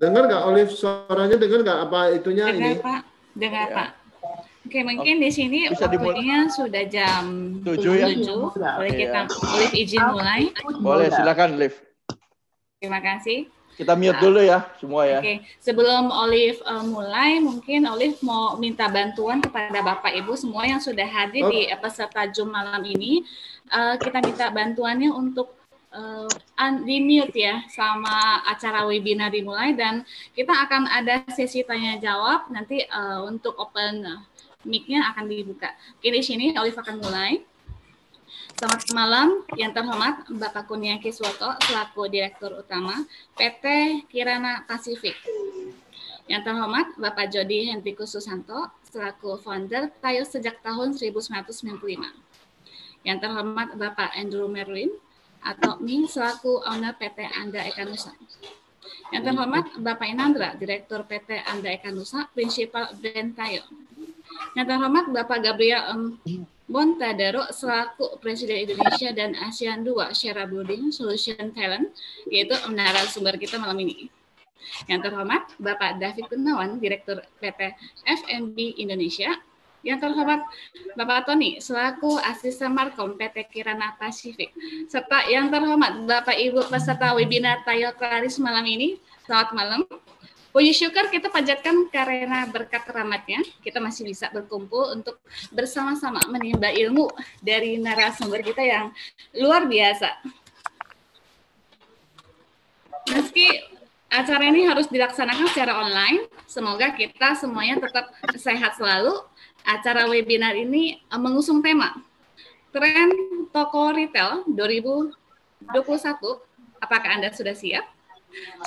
Dengar nggak Olive suaranya dengar nggak apa itunya dengar, ini? Pak. Dengar ya. Pak. Oke, mungkin di sini Bisa waktunya dimulai. sudah jam 7 ya. Boleh kita ya. Olive izin mulai? Boleh, silakan Olive. Terima kasih. Kita mute dulu ya semua ya. Oke, sebelum Olive uh, mulai, mungkin Olive mau minta bantuan kepada Bapak Ibu semua yang sudah hadir oh. di eh, peserta Zoom malam ini. Uh, kita minta bantuannya untuk uh, ya sama acara webinar dimulai dan kita akan ada sesi tanya jawab nanti uh, untuk open eh, mic-nya akan dibuka. Oke di sini Olive akan mulai. Selamat malam yang terhormat Bapak Kunia Kiswoto selaku Direktur Utama PT Kirana Pacific Yang terhormat Bapak Jody Hendrikus Susanto selaku founder Tayo sejak tahun 1995. Yang terhormat Bapak Andrew Merlin atau Ming selaku owner PT Anda Eka Nusa. Yang terhormat Bapak Inandra, Direktur PT Anda Eka Nusa, Principal Ben Tayo. Yang terhormat Bapak Gabriel M. Bontadaro selaku Presiden Indonesia dan ASEAN 2 Share Building Solution Talent, yaitu menara sumber kita malam ini. Yang terhormat Bapak David Gunawan, Direktur PT FMB Indonesia, yang terhormat Bapak Tony selaku asisten Markom PT Kirana Pasifik serta yang terhormat Bapak Ibu peserta webinar Tayo Klaris malam ini. Selamat malam. Puji syukur kita panjatkan karena berkat rahmatnya kita masih bisa berkumpul untuk bersama-sama menimba ilmu dari narasumber kita yang luar biasa. Meski acara ini harus dilaksanakan secara online, semoga kita semuanya tetap sehat selalu acara webinar ini eh, mengusung tema Tren Toko Retail 2021. Apakah Anda sudah siap?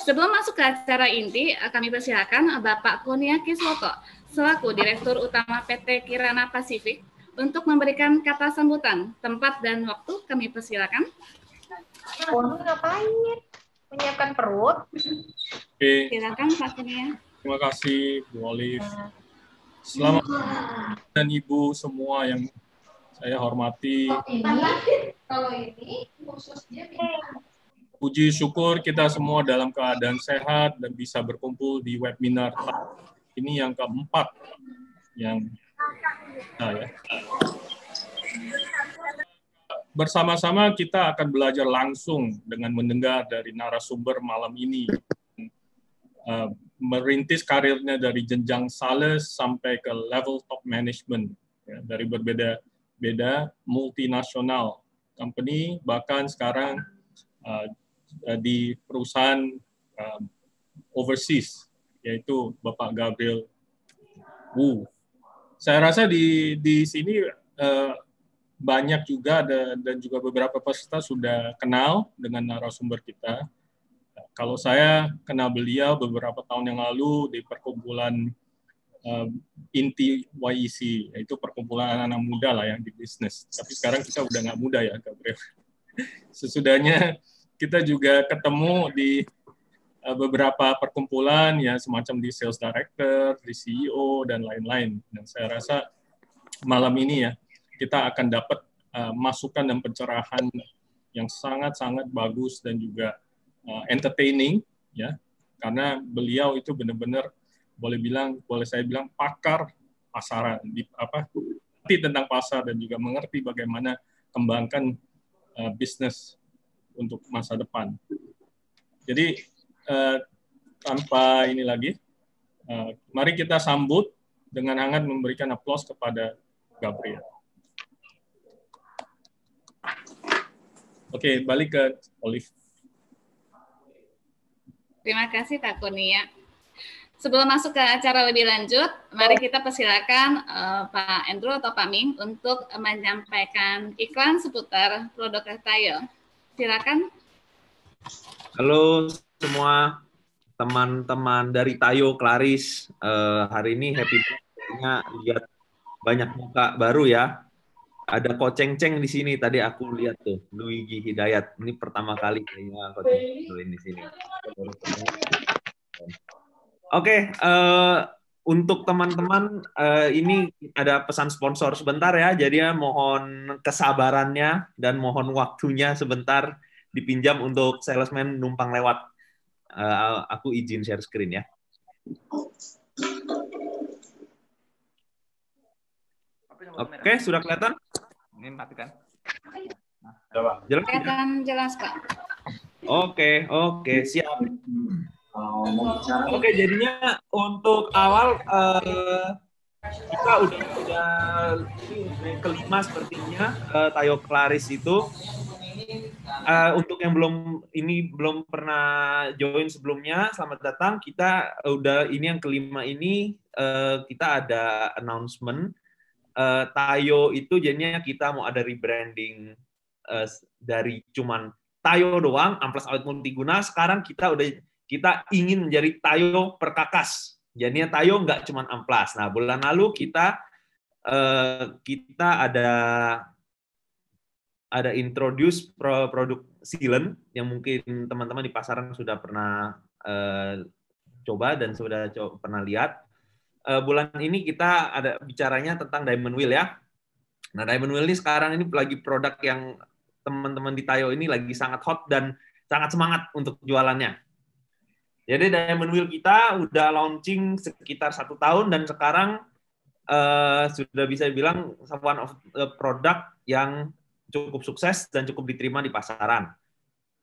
Sebelum masuk ke acara inti, eh, kami persilakan eh, Bapak Kurnia Kiswoko, selaku Direktur Utama PT Kirana Pasifik, untuk memberikan kata sambutan, tempat dan waktu kami persilakan. Waduh, ngapain? Menyiapkan perut? Oke. Silakan Pak Kurnia. Terima kasih Bu Olive. Selamat dan Ibu semua yang saya hormati. Puji syukur kita semua dalam keadaan sehat dan bisa berkumpul di webinar ini yang keempat yang nah ya. Bersama-sama kita akan belajar langsung dengan mendengar dari narasumber malam ini. Eh, merintis karirnya dari jenjang sales sampai ke level top management ya, dari berbeda beda multinasional company bahkan sekarang uh, uh di perusahaan uh, overseas yaitu Bapak Gabriel Wu. Saya rasa di di sini uh, banyak juga ada dan juga beberapa peserta sudah kenal dengan narasumber kita kalau saya kenal beliau beberapa tahun yang lalu di perkumpulan uh, inti YEC, yaitu perkumpulan anak-anak muda lah yang di bisnis. Tapi sekarang kita udah nggak muda ya, Gabriel. Sesudahnya kita juga ketemu di eh, beberapa perkumpulan ya semacam di sales director, di CEO dan lain-lain. Dan saya rasa malam ini ya kita akan dapat uh, masukan dan pencerahan yang sangat-sangat bagus dan juga uh, entertaining ya karena beliau itu benar-benar boleh bilang boleh saya bilang pakar pasaran di apa mengerti tentang pasar dan juga mengerti bagaimana kembangkan uh, bisnis untuk masa depan. Jadi uh, tanpa ini lagi, uh, mari kita sambut dengan hangat memberikan aplaus kepada Gabriel. Oke, okay, balik ke Olive. Terima kasih Pak Kurnia. Sebelum masuk ke acara lebih lanjut, mari kita persilakan uh, Pak Andrew atau Pak Ming untuk menyampaikan iklan seputar produk Tayo. Silakan. Halo semua teman-teman dari Tayo Klaris. Uh, eh, hari ini happy birthday lihat banyak muka baru ya ada koceng-ceng di sini tadi aku lihat tuh Luigi Hidayat ini pertama kali kayaknya koceng-ceng di sini. Oke, okay, uh, eh, untuk teman-teman uh, ini ada pesan sponsor sebentar ya, jadi ya, mohon kesabarannya dan mohon waktunya sebentar dipinjam untuk salesman numpang lewat. Uh, aku izin share screen ya. Oke, okay, sudah kelihatan? Ini matikan. Jelas, kelihatan jelas, Pak. Oke, okay, oke, okay, siap. Oke, okay, jadinya untuk awal uh, kita udah udah kelima sepertinya uh, Tayo Klaris itu uh, untuk yang belum ini belum pernah join sebelumnya, selamat datang. Kita udah ini yang kelima ini uh, kita ada announcement uh, Tayo itu jadinya kita mau ada rebranding uh, dari cuman Tayo doang, amplas multi multiguna. Sekarang kita udah kita ingin menjadi Tayo perkakas. Jadinya Tayo nggak cuman amplas. Nah bulan lalu kita uh, kita ada ada introduce pro produk Silen yang mungkin teman-teman di pasaran sudah pernah uh, coba dan sudah co pernah lihat uh, bulan ini kita ada bicaranya tentang Diamond Wheel ya. Nah, Diamond Wheel ini sekarang ini lagi produk yang teman-teman di Tayo ini lagi sangat hot dan sangat semangat untuk jualannya. Jadi Diamond Wheel kita udah launching sekitar satu tahun dan sekarang uh, sudah bisa bilang one of the product yang cukup sukses dan cukup diterima di pasaran.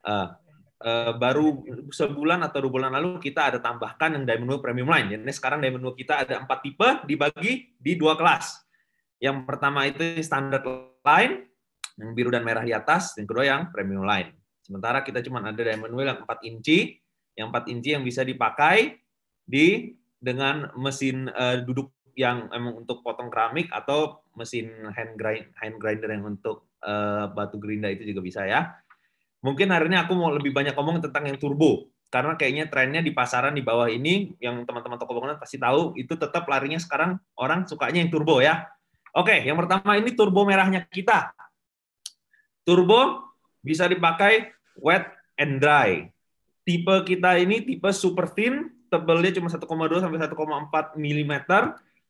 Uh, Eh, baru sebulan atau dua bulan lalu kita ada tambahkan yang Diamond Wheel Premium Line. Jadi sekarang Diamond Wheel kita ada empat tipe dibagi di dua kelas. Yang pertama itu Standard line, yang biru dan merah di atas, yang kedua yang premium line. Sementara kita cuma ada Diamond Wheel yang empat inci, yang empat inci yang bisa dipakai di dengan mesin uh, duduk yang emang untuk potong keramik atau mesin hand grind hand grinder yang untuk uh, batu gerinda itu juga bisa ya. Mungkin hari ini aku mau lebih banyak ngomong tentang yang turbo karena kayaknya trennya di pasaran di bawah ini yang teman-teman toko bangunan pasti tahu itu tetap larinya sekarang orang sukanya yang turbo ya. Oke, yang pertama ini turbo merahnya kita. Turbo bisa dipakai wet and dry. Tipe kita ini tipe super thin, tebelnya cuma 1,2 sampai 1,4 mm,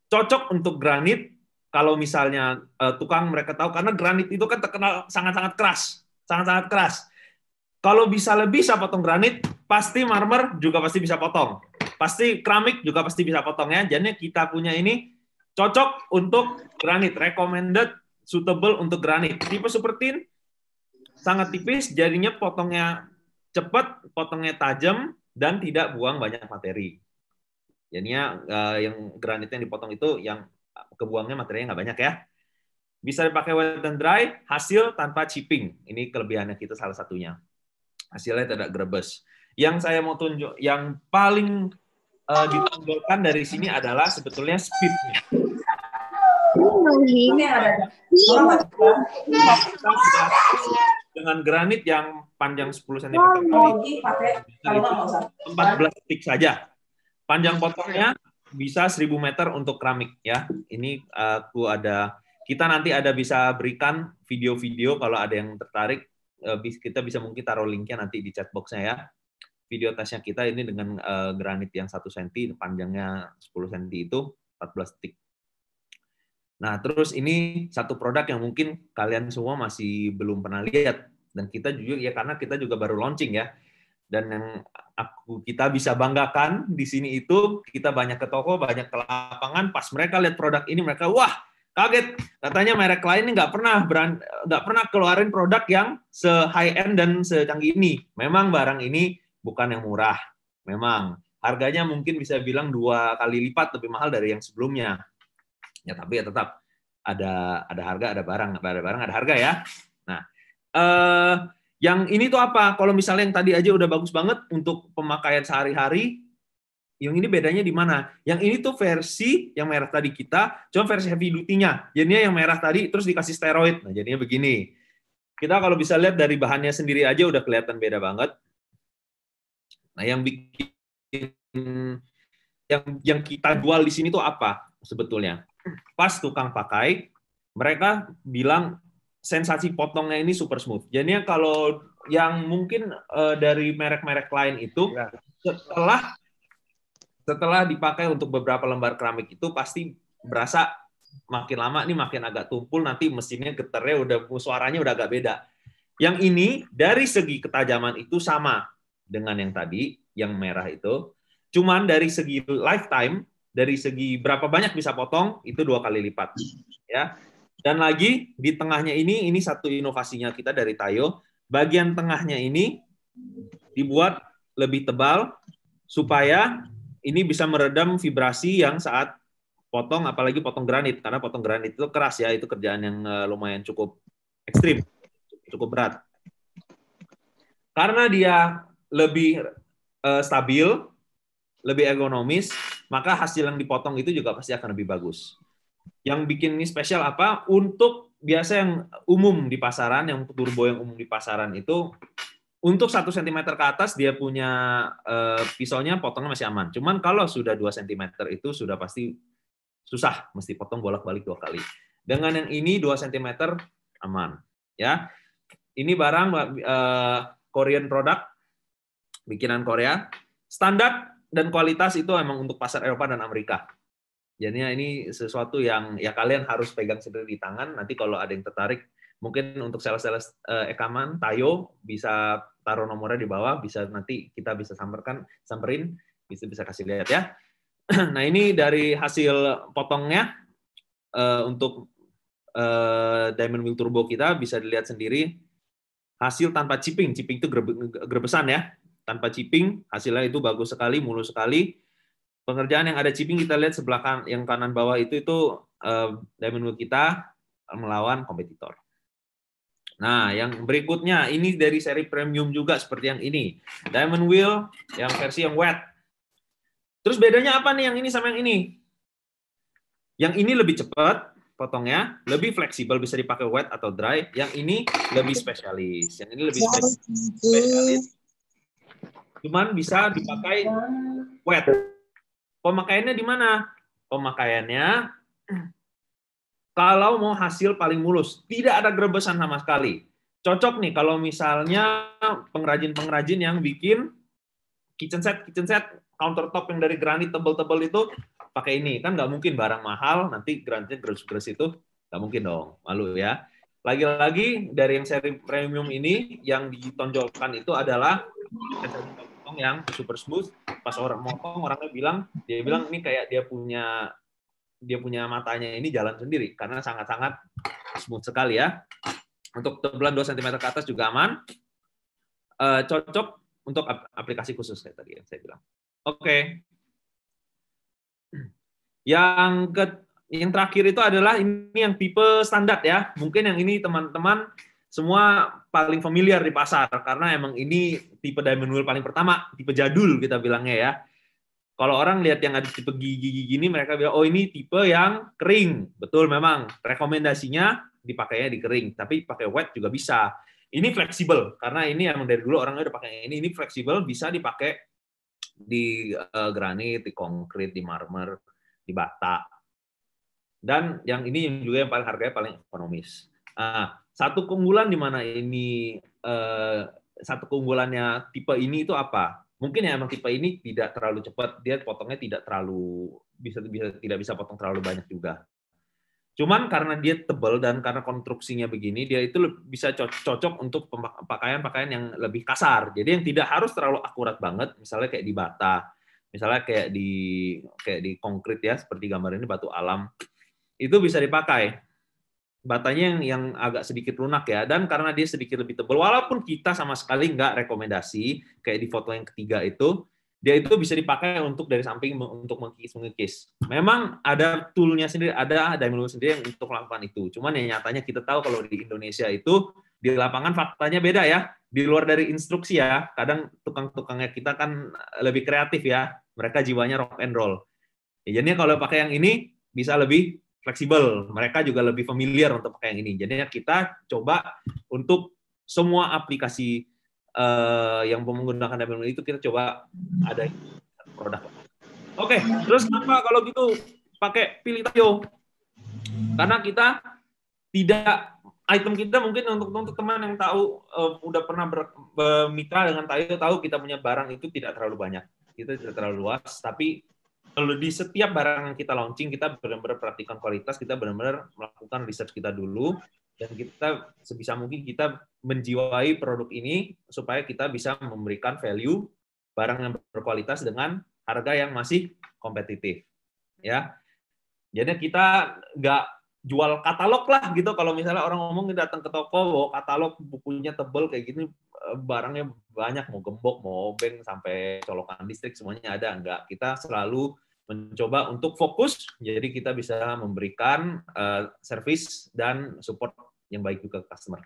cocok untuk granit. Kalau misalnya uh, tukang mereka tahu karena granit itu kan terkenal sangat-sangat keras, sangat-sangat keras kalau bisa lebih bisa potong granit, pasti marmer juga pasti bisa potong. Pasti keramik juga pasti bisa potong ya. Jadi kita punya ini cocok untuk granit, recommended suitable untuk granit. Tipe seperti sangat tipis, jadinya potongnya cepat, potongnya tajam dan tidak buang banyak materi. Jadinya eh, yang granitnya yang dipotong itu yang kebuangnya materinya nggak banyak ya. Bisa dipakai wet and dry, hasil tanpa chipping. Ini kelebihannya kita salah satunya hasilnya tidak grebes. Yang saya mau tunjuk, yang paling uh, ditonjolkan dari sini adalah sebetulnya speednya. Dengan granit yang panjang 10 cm kali 14 detik saja. Panjang potongnya bisa 1000 meter untuk keramik ya. Ini aku eh, ada kita nanti ada bisa berikan video-video kalau ada yang tertarik Eh, kita bisa mungkin taruh linknya nanti di chat boxnya ya. Video tesnya kita ini dengan eh, granit yang satu cm, panjangnya 10 cm itu 14 detik. Nah, terus ini satu produk yang mungkin kalian semua masih belum pernah lihat dan kita jujur ya karena kita juga baru launching ya. Dan yang aku kita bisa banggakan di sini itu kita banyak ke toko, banyak ke lapangan, pas mereka lihat produk ini mereka wah, kaget katanya merek lain ini nggak pernah brand nggak pernah keluarin produk yang se high end dan secanggih ini memang barang ini bukan yang murah memang harganya mungkin bisa bilang dua kali lipat lebih mahal dari yang sebelumnya. Ya tapi ya tetap ada ada harga, ada barang, ada barang, ada harga ya. Nah, eh, yang ini tuh apa? Kalau misalnya yang tadi aja udah bagus banget untuk pemakaian sehari-hari, yang ini bedanya di mana? Yang ini tuh versi yang merah tadi kita, cuma versi heavy duty-nya. Jadinya yang merah tadi terus dikasih steroid. Nah, jadinya begini. Kita kalau bisa lihat dari bahannya sendiri aja udah kelihatan beda banget. Nah, yang bikin yang yang kita jual di sini tuh apa sebetulnya? Pas tukang pakai, mereka bilang sensasi potongnya ini super smooth. Jadinya kalau yang mungkin uh, dari merek-merek lain itu ya. setelah setelah dipakai untuk beberapa lembar keramik itu pasti berasa makin lama nih makin agak tumpul nanti mesinnya getarnya udah suaranya udah agak beda. Yang ini dari segi ketajaman itu sama dengan yang tadi yang merah itu. Cuman dari segi lifetime, dari segi berapa banyak bisa potong itu dua kali lipat ya. Dan lagi di tengahnya ini ini satu inovasinya kita dari Tayo, bagian tengahnya ini dibuat lebih tebal supaya ini bisa meredam vibrasi yang saat potong apalagi potong granit karena potong granit itu keras ya itu kerjaan yang eh, lumayan cukup ekstrim cukup berat karena dia lebih uh, stabil lebih ergonomis maka hasil yang dipotong itu juga pasti akan lebih bagus yang bikin ini spesial apa untuk biasa yang umum di pasaran yang turbo yang umum di pasaran itu untuk satu cm ke atas dia punya uh, pisaunya potongnya masih aman. Cuman kalau sudah 2 cm itu sudah pasti susah, mesti potong bolak-balik dua kali. Dengan yang ini 2 cm aman, ya. Ini barang uh, Korean product bikinan Korea. Standar dan kualitas itu emang untuk pasar Eropa dan Amerika. Jadi ini sesuatu yang ya kalian harus pegang sendiri di tangan. Nanti kalau ada yang tertarik mungkin untuk sales-sales uh, eh, ekaman Tayo bisa taruh nomornya di bawah bisa nanti kita bisa samperkan samperin bisa bisa kasih lihat ya nah ini dari hasil potongnya uh, untuk uh, Diamond Wheel Turbo kita bisa dilihat sendiri hasil tanpa chipping chipping itu grebesan ya tanpa chipping hasilnya itu bagus sekali mulus sekali pengerjaan yang ada chipping kita lihat sebelah kan yang kanan bawah itu itu uh, Diamond Wheel kita melawan kompetitor Nah, hmm. yang berikutnya ini dari seri premium juga seperti yang ini. Diamond wheel yang versi yang wet. Terus bedanya apa nih yang ini sama yang ini? Yang ini lebih cepat potongnya, lebih fleksibel bisa dipakai wet atau dry. Yang ini lebih spesialis. Yang ini lebih spesialis. Cuman bisa dipakai wet. Pemakaiannya di mana? Pemakaiannya kalau mau hasil paling mulus, tidak ada grebesan sama sekali. Cocok nih kalau misalnya pengrajin-pengrajin yang bikin kitchen set, kitchen set countertop yang dari granit tebel-tebel itu pakai ini kan nggak mungkin barang mahal nanti granitnya gres-gres itu nggak mungkin dong malu ya lagi-lagi dari yang seri premium ini yang ditonjolkan itu adalah yang super smooth pas orang motong orangnya bilang dia bilang ini kayak dia punya dia punya matanya ini jalan sendiri karena sangat-sangat smooth sekali ya. Untuk tebelan 2 cm ke atas juga aman. Uh, cocok untuk aplikasi khusus kayak tadi yang saya bilang. Oke. Okay. Yang ke yang terakhir itu adalah ini yang tipe standar ya. Mungkin yang ini teman-teman semua paling familiar di pasar karena emang ini tipe diamond wheel paling pertama, tipe jadul kita bilangnya ya kalau orang lihat yang ada tipe gigi gigi gini mereka bilang oh ini tipe yang kering betul memang rekomendasinya dipakainya di kering tapi pakai wet juga bisa ini fleksibel karena ini emang dari dulu orang udah pakai ini ini fleksibel bisa dipakai di uh, granit di konkrit di marmer di bata dan yang ini juga yang paling harganya paling ekonomis nah, satu keunggulan di mana ini uh, satu keunggulannya tipe ini itu apa mungkin ya emang tipe ini tidak terlalu cepat dia potongnya tidak terlalu bisa bisa tidak bisa potong terlalu banyak juga cuman karena dia tebal dan karena konstruksinya begini dia itu bisa cocok untuk pakaian-pakaian yang lebih kasar jadi yang tidak harus terlalu akurat banget misalnya kayak di bata misalnya kayak di kayak di konkret ya seperti gambar ini batu alam itu bisa dipakai batanya yang, yang agak sedikit lunak ya dan karena dia sedikit lebih tebal walaupun kita sama sekali nggak rekomendasi kayak di foto yang ketiga itu dia itu bisa dipakai untuk dari samping untuk mengkis mengkis memang ada toolnya sendiri ada diamond sendiri yang untuk melakukan itu cuman yang nyatanya kita tahu kalau di Indonesia itu di lapangan faktanya beda ya di luar dari instruksi ya kadang tukang-tukangnya kita kan lebih kreatif ya mereka jiwanya rock and roll ya, jadinya kalau pakai yang ini bisa lebih fleksibel. Mereka juga lebih familiar untuk pakai yang ini. Jadi kita coba untuk semua aplikasi uh, yang menggunakan WML itu kita coba ada produk. Oke, okay, terus kenapa kalau gitu pakai pilih Tayo? Karena kita tidak item kita mungkin untuk untuk teman yang tahu uh, udah pernah bermitra dengan Tayo tahu kita punya barang itu tidak terlalu banyak. Kita tidak terlalu luas, tapi kalau di setiap barang yang kita launching kita benar-benar perhatikan kualitas kita benar-benar melakukan research kita dulu dan kita sebisa mungkin kita menjiwai produk ini supaya kita bisa memberikan value barang yang berkualitas dengan harga yang masih kompetitif ya jadi kita nggak jual katalog lah gitu kalau misalnya orang ngomong datang ke toko bawa katalog bukunya tebel kayak gini eh, barangnya banyak mau gembok mau obeng sampai colokan listrik semuanya ada enggak kita selalu mencoba untuk fokus jadi kita bisa memberikan uh, service dan support yang baik juga ke customer.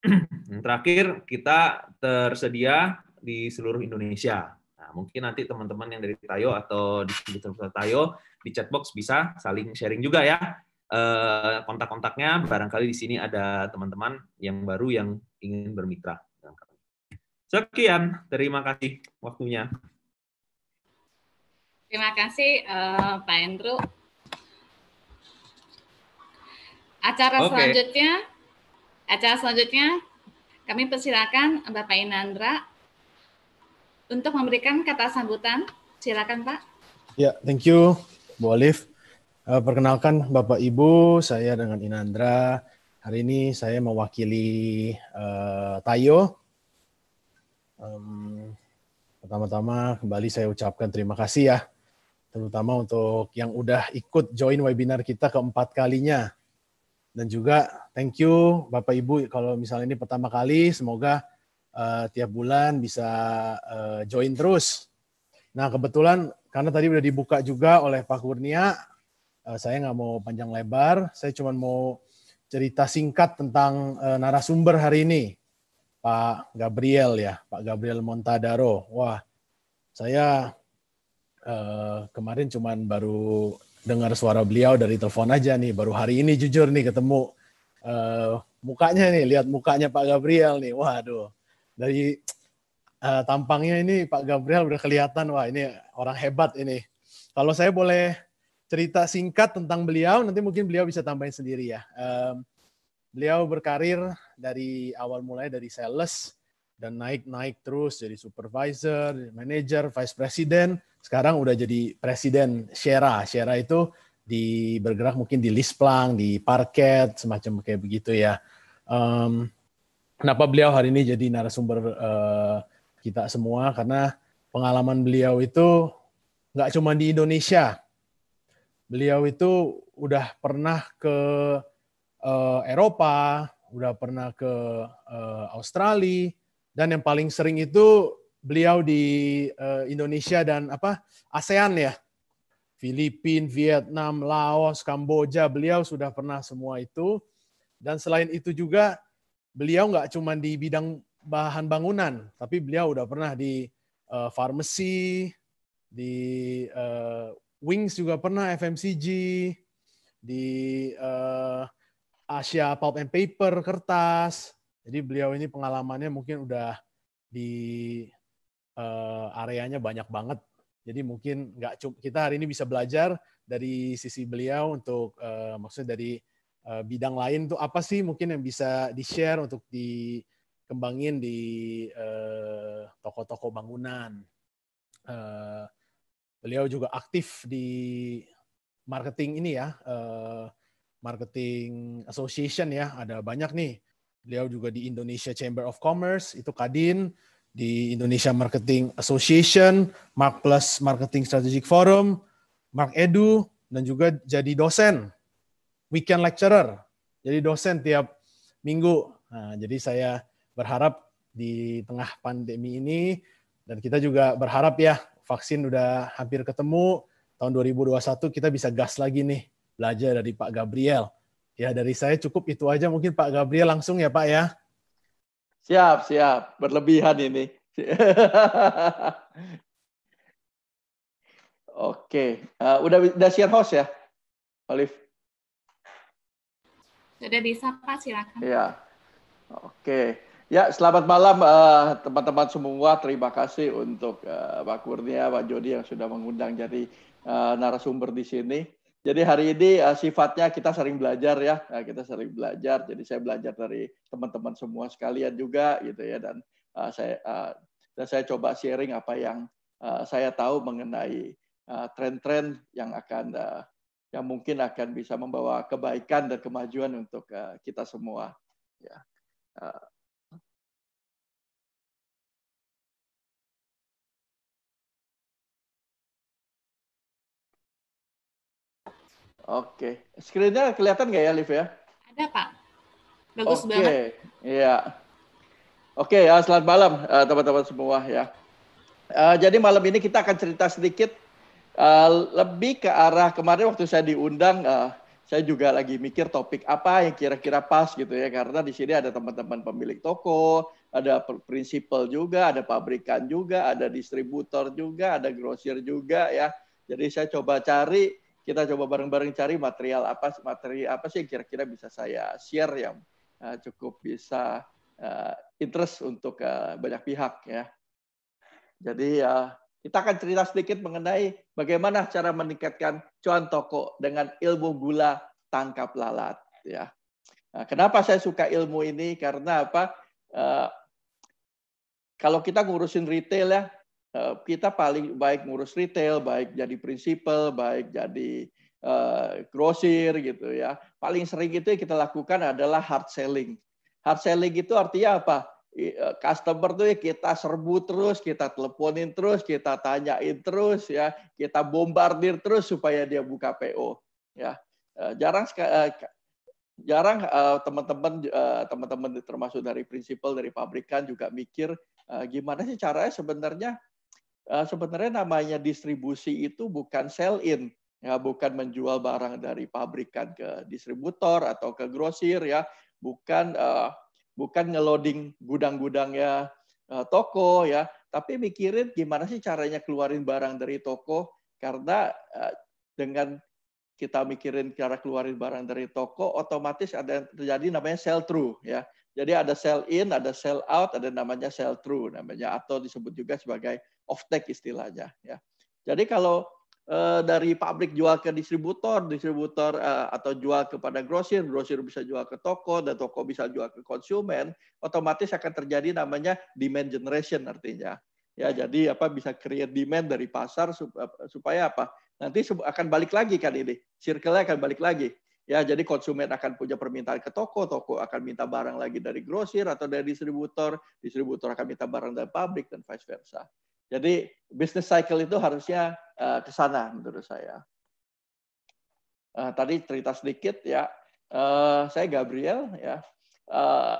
Yang terakhir kita tersedia di seluruh Indonesia. Nah, mungkin nanti teman-teman yang dari Tayo atau distributor Tayo di chatbox bisa saling sharing juga ya eh, kontak-kontaknya. Barangkali di sini ada teman-teman yang baru yang ingin bermitra. Sekian, terima kasih waktunya. Terima kasih uh, Pak Andrew. Acara okay. selanjutnya, acara selanjutnya kami persilakan Bapak Inandra untuk memberikan kata sambutan. Silakan Pak. Ya, thank you Bu Alif. Uh, perkenalkan Bapak Ibu, saya dengan Inandra. Hari ini saya mewakili uh, Tayo. Um, Pertama-tama kembali saya ucapkan terima kasih ya terutama untuk yang udah ikut join webinar kita keempat kalinya. Dan juga thank you Bapak Ibu kalau misalnya ini pertama kali, semoga uh, tiap bulan bisa uh, join terus. Nah kebetulan karena tadi udah dibuka juga oleh Pak Kurnia, uh, saya nggak mau panjang lebar, saya cuma mau cerita singkat tentang uh, narasumber hari ini. Pak Gabriel ya, Pak Gabriel Montadaro. Wah, saya Eh, kemarin cuman baru dengar suara beliau dari telepon aja nih baru hari ini jujur nih ketemu uh, mukanya nih lihat mukanya Pak Gabriel nih waduh dari uh, tampangnya ini Pak Gabriel udah kelihatan wah ini orang hebat ini kalau saya boleh cerita singkat tentang beliau nanti mungkin beliau bisa tambahin sendiri ya uh, beliau berkarir dari awal mulai dari sales dan naik naik terus jadi supervisor manager vice president sekarang udah jadi presiden Shera. Shera itu di bergerak mungkin di lisplang, di parket, semacam kayak begitu ya. Um, kenapa beliau hari ini jadi narasumber uh, kita semua? Karena pengalaman beliau itu nggak cuma di Indonesia. Beliau itu udah pernah ke uh, Eropa, udah pernah ke uh, Australia, dan yang paling sering itu beliau di uh, Indonesia dan apa ASEAN ya. Filipin Vietnam, Laos, Kamboja, beliau sudah pernah semua itu. Dan selain itu juga beliau nggak cuma di bidang bahan bangunan, tapi beliau udah pernah di uh, farmasi, di uh, Wings juga pernah FMCG, di uh, Asia Pulp and Paper kertas. Jadi beliau ini pengalamannya mungkin udah di uh, areanya banyak banget. Jadi mungkin nggak kita hari ini bisa belajar dari sisi beliau untuk uh, maksudnya dari uh, bidang lain tuh apa sih mungkin yang bisa di share untuk dikembangin di toko-toko uh, bangunan. Uh, beliau juga aktif di marketing ini ya, uh, marketing association ya, ada banyak nih. Beliau juga di Indonesia Chamber of Commerce, itu Kadin, di Indonesia Marketing Association, Mark Plus Marketing Strategic Forum, Mark Edu, dan juga jadi dosen, weekend lecturer, jadi dosen tiap minggu. Nah, jadi saya berharap di tengah pandemi ini, dan kita juga berharap ya vaksin udah hampir ketemu, tahun 2021 kita bisa gas lagi nih, belajar dari Pak Gabriel. Ya dari saya cukup itu aja mungkin Pak Gabriel langsung ya Pak ya. Siap, siap. Berlebihan ini. Oke, uh, udah udah share host ya, Olive. Sudah bisa Pak, silakan. Ya, oke. Ya, selamat malam eh, teman-teman uh, semua. Terima kasih untuk uh, Pak Kurnia, Pak Jody yang sudah mengundang jadi uh, narasumber di sini. Jadi hari ini uh, sifatnya kita sering belajar ya, nah, kita sering belajar. Jadi saya belajar dari teman-teman semua sekalian juga gitu ya dan uh, saya uh, dan saya coba sharing apa yang uh, saya tahu mengenai tren tren-tren yang akan uh, yang mungkin akan bisa membawa kebaikan dan kemajuan untuk uh, kita semua. Ya. Uh, Oke. Okay. screennya kelihatan nggak ya, Liv ya? Ada, Pak. Bagus okay. banget. Iya. Oke okay, ya, selamat malam eh, teman-teman semua ya. Uh, jadi malam ini kita akan cerita sedikit uh, lebih ke arah kemarin waktu saya diundang uh, saya juga lagi mikir topik apa yang kira-kira pas gitu ya karena di sini ada teman-teman pemilik toko, ada prinsipal juga, ada pabrikan juga, ada distributor juga, ada grosir juga ya. Jadi saya coba cari kita coba bareng-bareng cari material apa materi apa sih kira-kira bisa saya share yang uh, cukup bisa uh, interest untuk uh, banyak pihak ya. Jadi uh, kita akan cerita sedikit mengenai bagaimana cara meningkatkan cuan toko dengan ilmu gula tangkap lalat ya. Uh, kenapa saya suka ilmu ini? Karena apa? Uh, kalau kita ngurusin retail ya, Eh, kita paling baik ngurus retail, baik jadi prinsipal, baik jadi uh, eh, grosir gitu ya. Paling sering itu yang kita lakukan adalah hard selling. Hard selling itu artinya apa? Eh, customer tuh ya kita serbu terus, kita teleponin terus, kita tanyain terus ya, kita bombardir terus supaya dia buka PO ya. Jarang jarang teman-teman teman-teman termasuk dari prinsipal dari pabrikan juga mikir gimana sih caranya sebenarnya Eh, sebenarnya namanya distribusi itu bukan sell in, ya bukan menjual barang dari pabrikan ke distributor atau ke grosir ya, bukan uh, bukan ngeloading gudang ya uh, toko ya, tapi mikirin gimana sih caranya keluarin barang dari toko karena uh, dengan kita mikirin cara keluarin barang dari toko, otomatis ada yang terjadi namanya sell through ya. Jadi ada sell in, ada sell out, ada namanya sell through namanya atau disebut juga sebagai off take istilahnya ya. Jadi kalau eh, dari pabrik jual ke distributor, distributor eh, atau jual kepada grosir, grosir bisa jual ke toko dan toko bisa jual ke konsumen, otomatis akan terjadi namanya demand generation artinya. Ya, jadi apa bisa create demand dari pasar eh, supaya apa? Nanti akan balik lagi kan ini. Circle-nya akan balik lagi. Ya, jadi konsumen akan punya permintaan ke toko, toko akan minta barang lagi dari grosir atau dari distributor, distributor akan minta barang dari pabrik dan vice versa. Jadi business cycle itu harusnya uh, ke sana menurut saya. Uh, tadi cerita sedikit ya, uh, saya Gabriel ya, uh,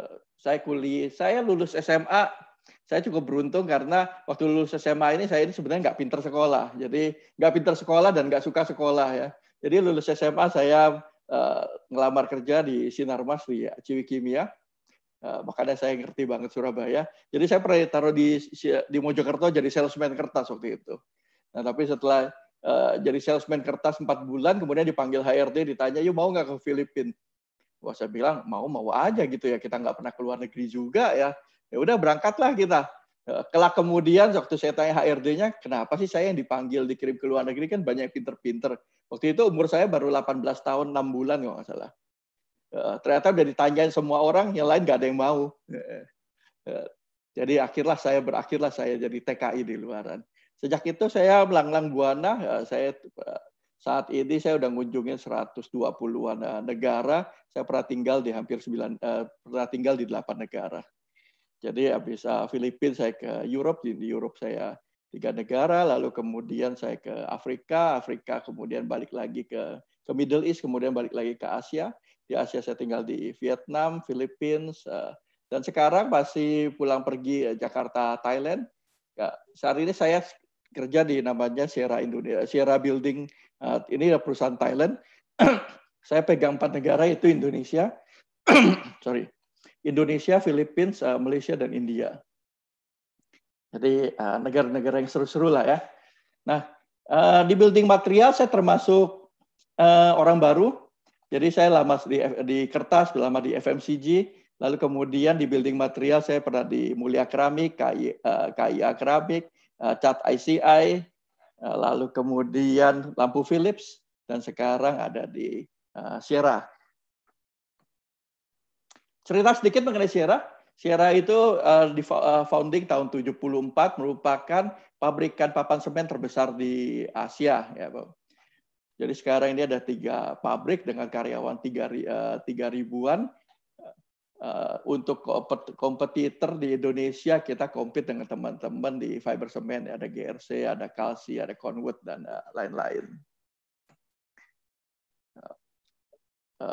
uh, saya kuliah, saya lulus SMA, saya cukup beruntung karena waktu lulus SMA ini saya ini sebenarnya nggak pinter sekolah, jadi nggak pinter sekolah dan nggak suka sekolah ya. Jadi lulus SMA saya uh, ngelamar kerja di Sinarmas di Ciwi Kimia Eh, makanya saya ngerti banget Surabaya. Jadi saya pernah taruh di di Mojokerto jadi salesman kertas waktu itu. Nah, tapi setelah uh, jadi salesman kertas 4 bulan, kemudian dipanggil HRD, ditanya, yuk mau nggak ke Filipina? Wah, saya bilang, mau-mau aja gitu ya, kita nggak pernah ke luar negeri juga ya. Ya udah, berangkatlah kita. Eh, kelak kemudian waktu saya tanya HRD-nya, kenapa sih saya yang dipanggil dikirim ke luar negeri kan banyak pinter-pinter. Waktu itu umur saya baru 18 tahun 6 bulan kalau nggak salah. Eh, ternyata udah ditanyain semua orang, yang lain nggak ada yang mau. Eh, eh, jadi akhirlah saya berakhirlah saya jadi TKI di luaran. Sejak itu saya melanglang buana, saya saat ini saya udah ngunjungin 120-an negara, saya pernah tinggal di hampir 9 pernah tinggal di delapan negara. Jadi habis ya Filipina saya ke Eropa di Eropa saya tiga negara, lalu kemudian saya ke Afrika, Afrika kemudian balik lagi ke ke Middle East, kemudian balik lagi ke Asia, di Asia saya tinggal di Vietnam, Philippines, eh, dan sekarang masih pulang pergi eh, Jakarta, Thailand. Ya, saat ini saya kerja di namanya Sierra Indonesia, Sierra Building. Eh, ini perusahaan Thailand. saya pegang empat negara itu Indonesia, sorry, Indonesia, Philippines, Malaysia, dan India. Jadi negara-negara yang seru-seru lah ya. Nah, di building material saya termasuk orang baru jadi saya lama di, di kertas, lama di FMCG, lalu kemudian di building material saya pernah di Mulia Keramik, KI, eh, KIA Keramik, eh, Cat ICI, eh, lalu kemudian lampu Philips, dan sekarang ada di Sierra. Cerita sedikit mengenai Sierra. Sierra itu di founding tahun 74 merupakan pabrikan papan semen terbesar di Asia ya, jadi sekarang ini ada tiga pabrik dengan karyawan tiga, eh, tiga ribuan. Eh, untuk kompetitor di Indonesia kita compete dengan teman-teman di fiber semen. ada GRC, ada Kalsi, ada Conwood dan eh, lain-lain.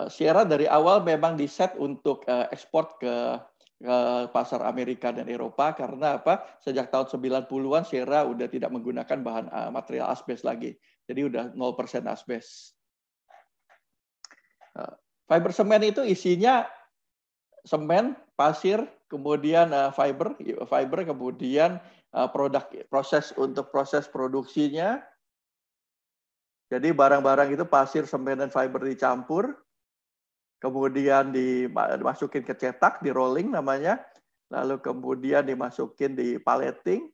Sierra dari awal memang diset untuk ekspor ke ke pasar Amerika dan Eropa karena apa? Sejak tahun 90-an Sierra udah tidak menggunakan bahan material asbes lagi. Jadi udah 0% asbes. Eh, fiber semen itu isinya semen, pasir, kemudian eh, fiber, fiber kemudian eh, produk proses untuk proses produksinya. Jadi barang-barang itu pasir, semen dan fiber dicampur, kemudian dimasukin ke cetak, di rolling namanya, lalu kemudian dimasukin di paleting,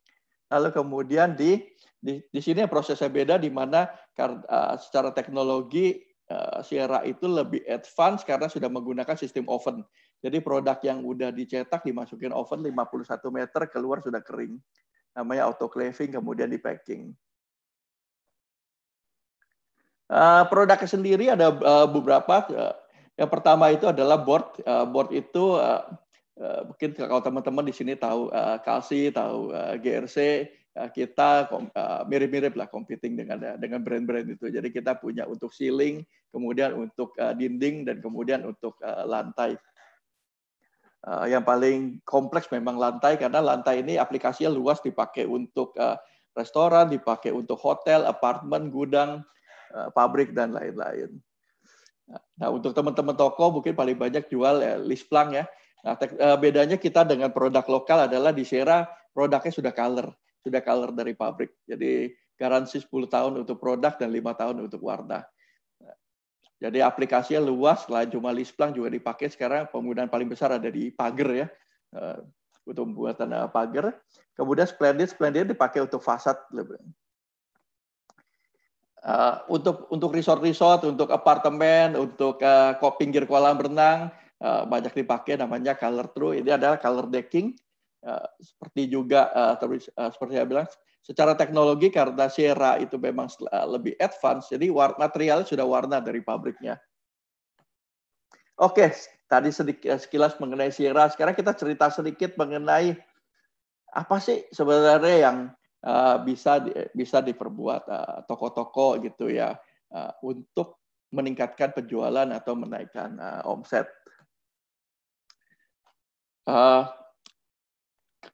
lalu kemudian di di, di sini prosesnya beda di mana uh, secara teknologi uh, Sierra itu lebih advance karena sudah menggunakan sistem oven. Jadi produk yang sudah dicetak dimasukin oven 51 meter keluar sudah kering. Namanya autoclaving kemudian di packing. Uh, produknya sendiri ada uh, beberapa. Uh, yang pertama itu adalah board. Uh, board itu uh, Eh, mungkin kalau teman-teman di sini tahu uh, Kalsi, tahu uh, eh, GRC, uh, kita mirip mirip-mirip lah competing dengan dengan brand-brand itu. Jadi kita punya untuk ceiling, kemudian untuk uh, dinding dan kemudian untuk uh, lantai. Uh, yang paling kompleks memang lantai karena lantai ini aplikasinya luas dipakai untuk uh, restoran, dipakai untuk hotel, apartemen, gudang, uh, pabrik dan lain-lain. Nah, untuk teman-teman toko mungkin paling banyak jual ya, list plank ya. Nah, tek, uh, bedanya kita dengan produk lokal adalah di Sierra produknya sudah color, sudah color dari pabrik. Jadi garansi 10 tahun untuk produk dan lima tahun untuk warna Jadi aplikasinya luas, selain cuma Lisplang juga dipakai sekarang penggunaan paling besar ada di pagar ya. Uh, untuk pembuatan uh, pagar. Kemudian Splendid, Splendid dipakai untuk fasad lebih. Uh, untuk untuk resort-resort, untuk apartemen, untuk uh, pinggir kolam renang, Eh, banyak dipakai namanya color true. Ini adalah color decking. Eh, seperti juga eh, seperti saya bilang secara teknologi karena Sierra itu memang lebih advance, jadi material sudah warna dari pabriknya. Oke, tadi sedikit sekilas mengenai Sierra. Sekarang kita cerita sedikit mengenai apa sih sebenarnya yang bisa bisa diperbuat toko-toko gitu ya untuk meningkatkan penjualan atau menaikkan uh, omset uh,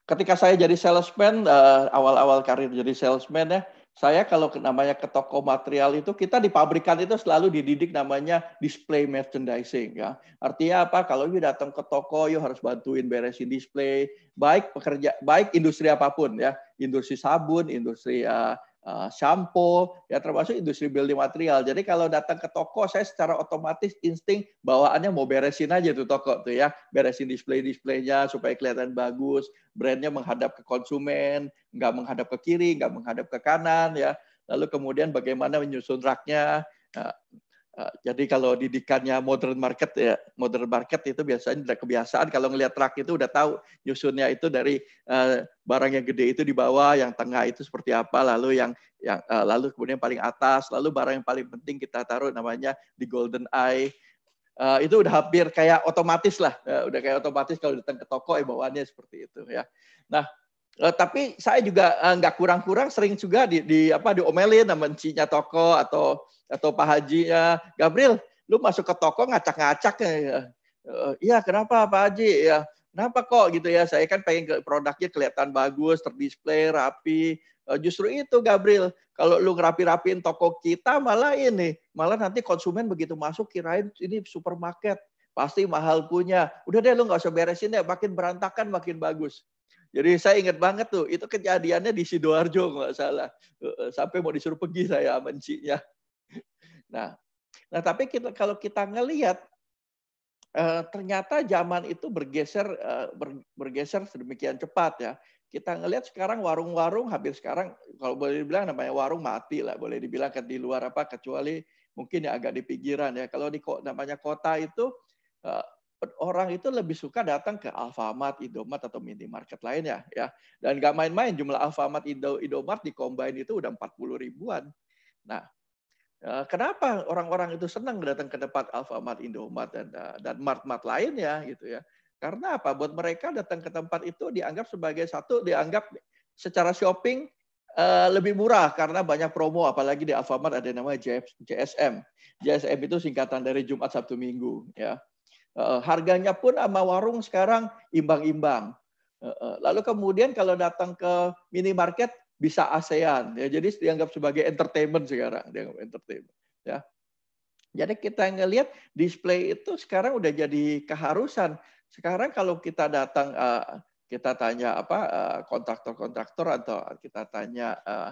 ketika saya jadi salesman awal eh, awal-awal karir jadi salesman ya saya kalau namanya ke toko material itu kita di pabrikan itu selalu dididik namanya display merchandising ya. Artinya apa? Kalau you datang ke toko you harus bantuin beresin display, baik pekerja baik industri apapun ya, industri sabun, industri uh, Eh, sampo, ya termasuk industri building material. Jadi kalau datang ke toko, saya secara otomatis insting bawaannya mau beresin aja tuh toko tuh ya, beresin display-displaynya supaya kelihatan bagus, brandnya menghadap ke konsumen, nggak menghadap ke kiri, nggak menghadap ke kanan ya. Lalu kemudian bagaimana menyusun raknya. Nah, Eh, jadi kalau didikannya modern market ya modern market itu biasanya udah kebiasaan kalau ngelihat truk itu udah tahu nyusunnya itu dari uh, barang yang gede itu di bawah yang tengah itu seperti apa lalu yang yang uh, lalu kemudian paling atas lalu barang yang paling penting kita taruh namanya di golden eye uh, itu udah hampir kayak otomatis lah uh, udah kayak otomatis kalau datang ke toko eh bawaannya seperti itu ya nah Uh, tapi saya juga eh, nggak uh, kurang-kurang sering juga di, di apa diomelin sama encinya toko atau atau Pak Haji ya Gabriel lu masuk ke toko ngacak-ngacak ya eh, iya kenapa Pak Haji ya kenapa kok gitu ya saya kan pengen ke produknya kelihatan bagus terdisplay rapi uh, justru itu Gabriel kalau lu ngerapi-rapiin toko kita malah ini malah nanti konsumen begitu masuk kirain ini supermarket pasti mahal punya udah deh lu nggak usah beresin deh makin berantakan makin bagus jadi saya ingat banget tuh, itu kejadiannya di Sidoarjo nggak salah. Sampai mau disuruh pergi saya sama Nah, nah tapi kita, kalau kita ngelihat eh, ternyata zaman itu bergeser eh, bergeser sedemikian cepat ya. Kita ngelihat sekarang warung-warung hampir sekarang kalau boleh dibilang namanya warung mati lah, boleh dibilang di luar apa kecuali mungkin ya agak di pinggiran ya. Kalau di namanya kota itu eh, orang itu lebih suka datang ke Alfamart, Indomart atau minimarket lainnya ya. Dan nggak main-main jumlah Alfamart, Indo, Indomart di combine itu udah 40 ribuan. Nah, eh, kenapa orang-orang itu senang datang ke tempat Alfamart, Indomart dan eh, dan mart-mart lainnya gitu ya? Karena apa? Buat mereka datang ke tempat itu dianggap sebagai satu dianggap secara shopping eh, lebih murah karena banyak promo apalagi di Alfamart ada namanya JSM. JSM itu singkatan dari Jumat Sabtu Minggu ya. Harganya pun sama warung sekarang imbang-imbang. Lalu kemudian kalau datang ke minimarket bisa ASEAN ya. Jadi dianggap sebagai entertainment sekarang, dianggap entertainment ya. Jadi kita ngelihat display itu sekarang udah jadi keharusan. Sekarang kalau kita datang eh, kita tanya apa eh, kontraktor-kontraktor atau kita tanya eh,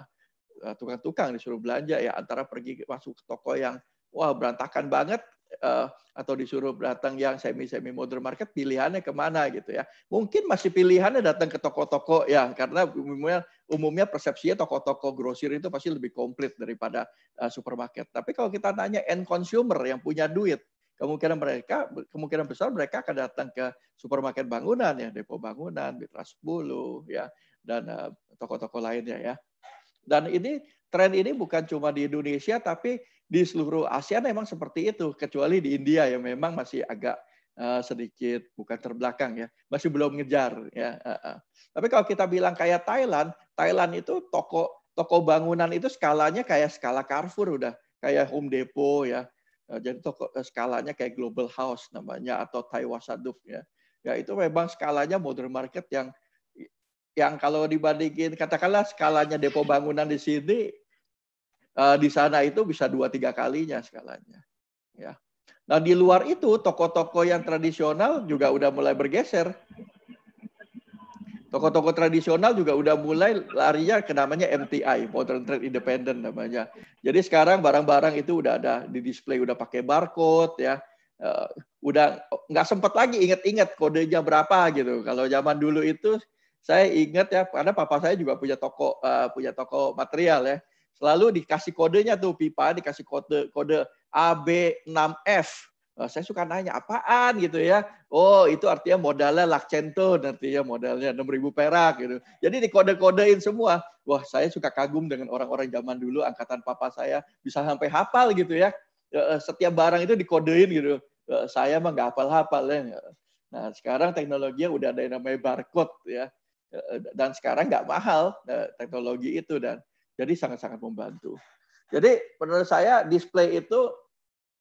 tukang-tukang disuruh belanja ya antara pergi masuk ke toko yang wah berantakan banget uh, atau disuruh datang yang semi semi modern market pilihannya kemana gitu ya mungkin masih pilihannya datang ke toko-toko ya karena umumnya umumnya persepsinya toko-toko grosir itu pasti lebih komplit daripada uh, supermarket tapi kalau kita tanya end consumer yang punya duit kemungkinan mereka kemungkinan besar mereka akan datang ke supermarket bangunan ya depo bangunan Mitras Bulu ya dan toko eh, toko-toko lainnya ya dan ini tren ini bukan cuma di Indonesia tapi di seluruh Asia memang seperti itu, kecuali di India yang memang masih agak uh, sedikit bukan terbelakang ya, masih belum ngejar ya. Uh, uh. Tapi kalau kita bilang kayak Thailand, Thailand itu toko toko bangunan itu skalanya kayak skala Carrefour udah, kayak Home Depot ya. Eh, jadi toko eh, skalanya kayak Global House namanya atau Taiwan Saduf ya. Ya itu memang skalanya modern market yang yang kalau dibandingin katakanlah skalanya depo bangunan di sini Eh, di sana itu bisa dua tiga kalinya skalanya. Ya. Nah di luar itu toko-toko yang tradisional juga udah mulai bergeser. Toko-toko tradisional juga udah mulai larinya ke namanya MTI, Modern Trade Independent namanya. Jadi sekarang barang-barang itu udah ada di display, udah pakai barcode ya. Uh, udah nggak sempat lagi inget-inget kodenya berapa gitu. Kalau zaman dulu itu saya ingat ya karena papa saya juga punya toko uh, punya toko material ya Lalu dikasih kodenya tuh pipa, dikasih kode kode AB6F. Nah, eh, saya suka nanya apaan gitu ya. Oh, itu artinya modalnya lakcento artinya modalnya 6000 perak gitu. Jadi dikode-kodein semua. Wah, saya suka kagum dengan orang-orang zaman dulu angkatan papa saya bisa sampai hafal gitu ya. Eh, eh, setiap barang itu dikodein gitu. Saya mah nggak hafal-hafal ya. Nah, sekarang teknologinya udah ada yang namanya barcode ya. Dan sekarang nggak mahal teknologi itu dan jadi sangat-sangat membantu. Jadi menurut saya display itu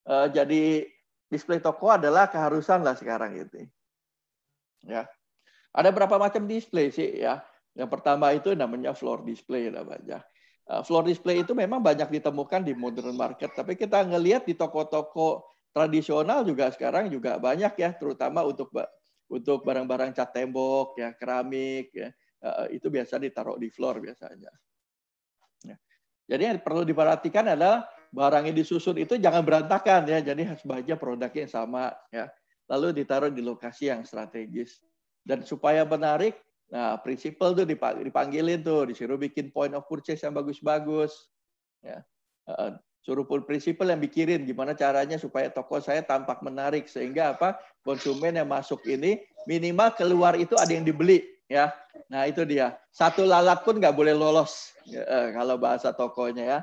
uh, jadi display toko adalah keharusan lah sekarang ini. Ya. Ada berapa macam display sih ya. Yang pertama itu namanya floor display namanya. Uh, floor display itu memang banyak ditemukan di modern market, tapi kita ngelihat di toko-toko tradisional juga sekarang juga banyak ya, terutama untuk untuk barang-barang cat tembok ya, keramik ya. Uh, itu biasa ditaruh di floor biasanya. Jadi yang perlu diperhatikan adalah barang yang disusun itu jangan berantakan ya. Jadi harus baca produknya yang sama ya. Lalu ditaruh di lokasi yang strategis. Dan supaya menarik, nah prinsipal tuh dipanggilin tuh, disuruh bikin point of purchase yang bagus-bagus. Ya. Suruh pun prinsipal yang bikirin gimana caranya supaya toko saya tampak menarik sehingga apa konsumen yang masuk ini minimal keluar itu ada yang dibeli ya. Nah itu dia. Satu lalat pun nggak boleh lolos ya, kalau bahasa tokonya ya.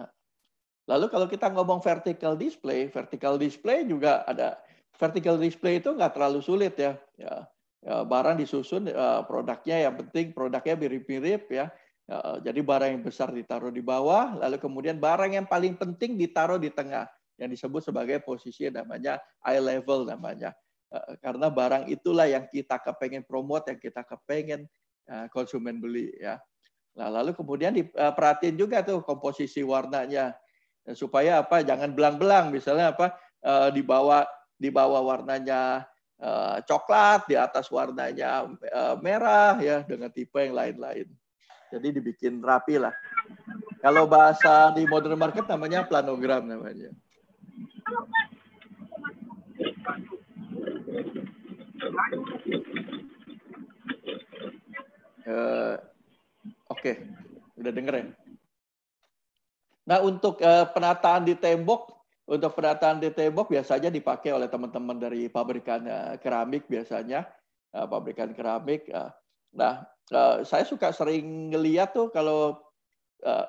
Nah, lalu kalau kita ngomong vertical display, vertical display juga ada. Vertical display itu nggak terlalu sulit ya. ya, ya barang disusun ya, produknya yang penting produknya mirip-mirip ya. ya. Jadi barang yang besar ditaruh di bawah, lalu kemudian barang yang paling penting ditaruh di tengah yang disebut sebagai posisi namanya eye level namanya. Eh, karena barang itulah yang kita kepengen promote, yang kita kepengen eh, konsumen beli ya. Nah, lalu kemudian diperhatiin eh, juga tuh komposisi warnanya supaya apa jangan belang-belang misalnya apa di bawah di bawah warnanya coklat, di atas warnanya merah ya dengan tipe yang lain-lain. Jadi dibikin rapi lah. Kalau bahasa di modern market namanya planogram namanya. Udah denger ya? Nah, untuk eh, penataan di tembok, untuk penataan di tembok biasanya dipakai oleh teman-teman dari pabrikan eh, keramik biasanya, eh, pabrikan keramik. nah, saya suka sering ngeliat tuh kalau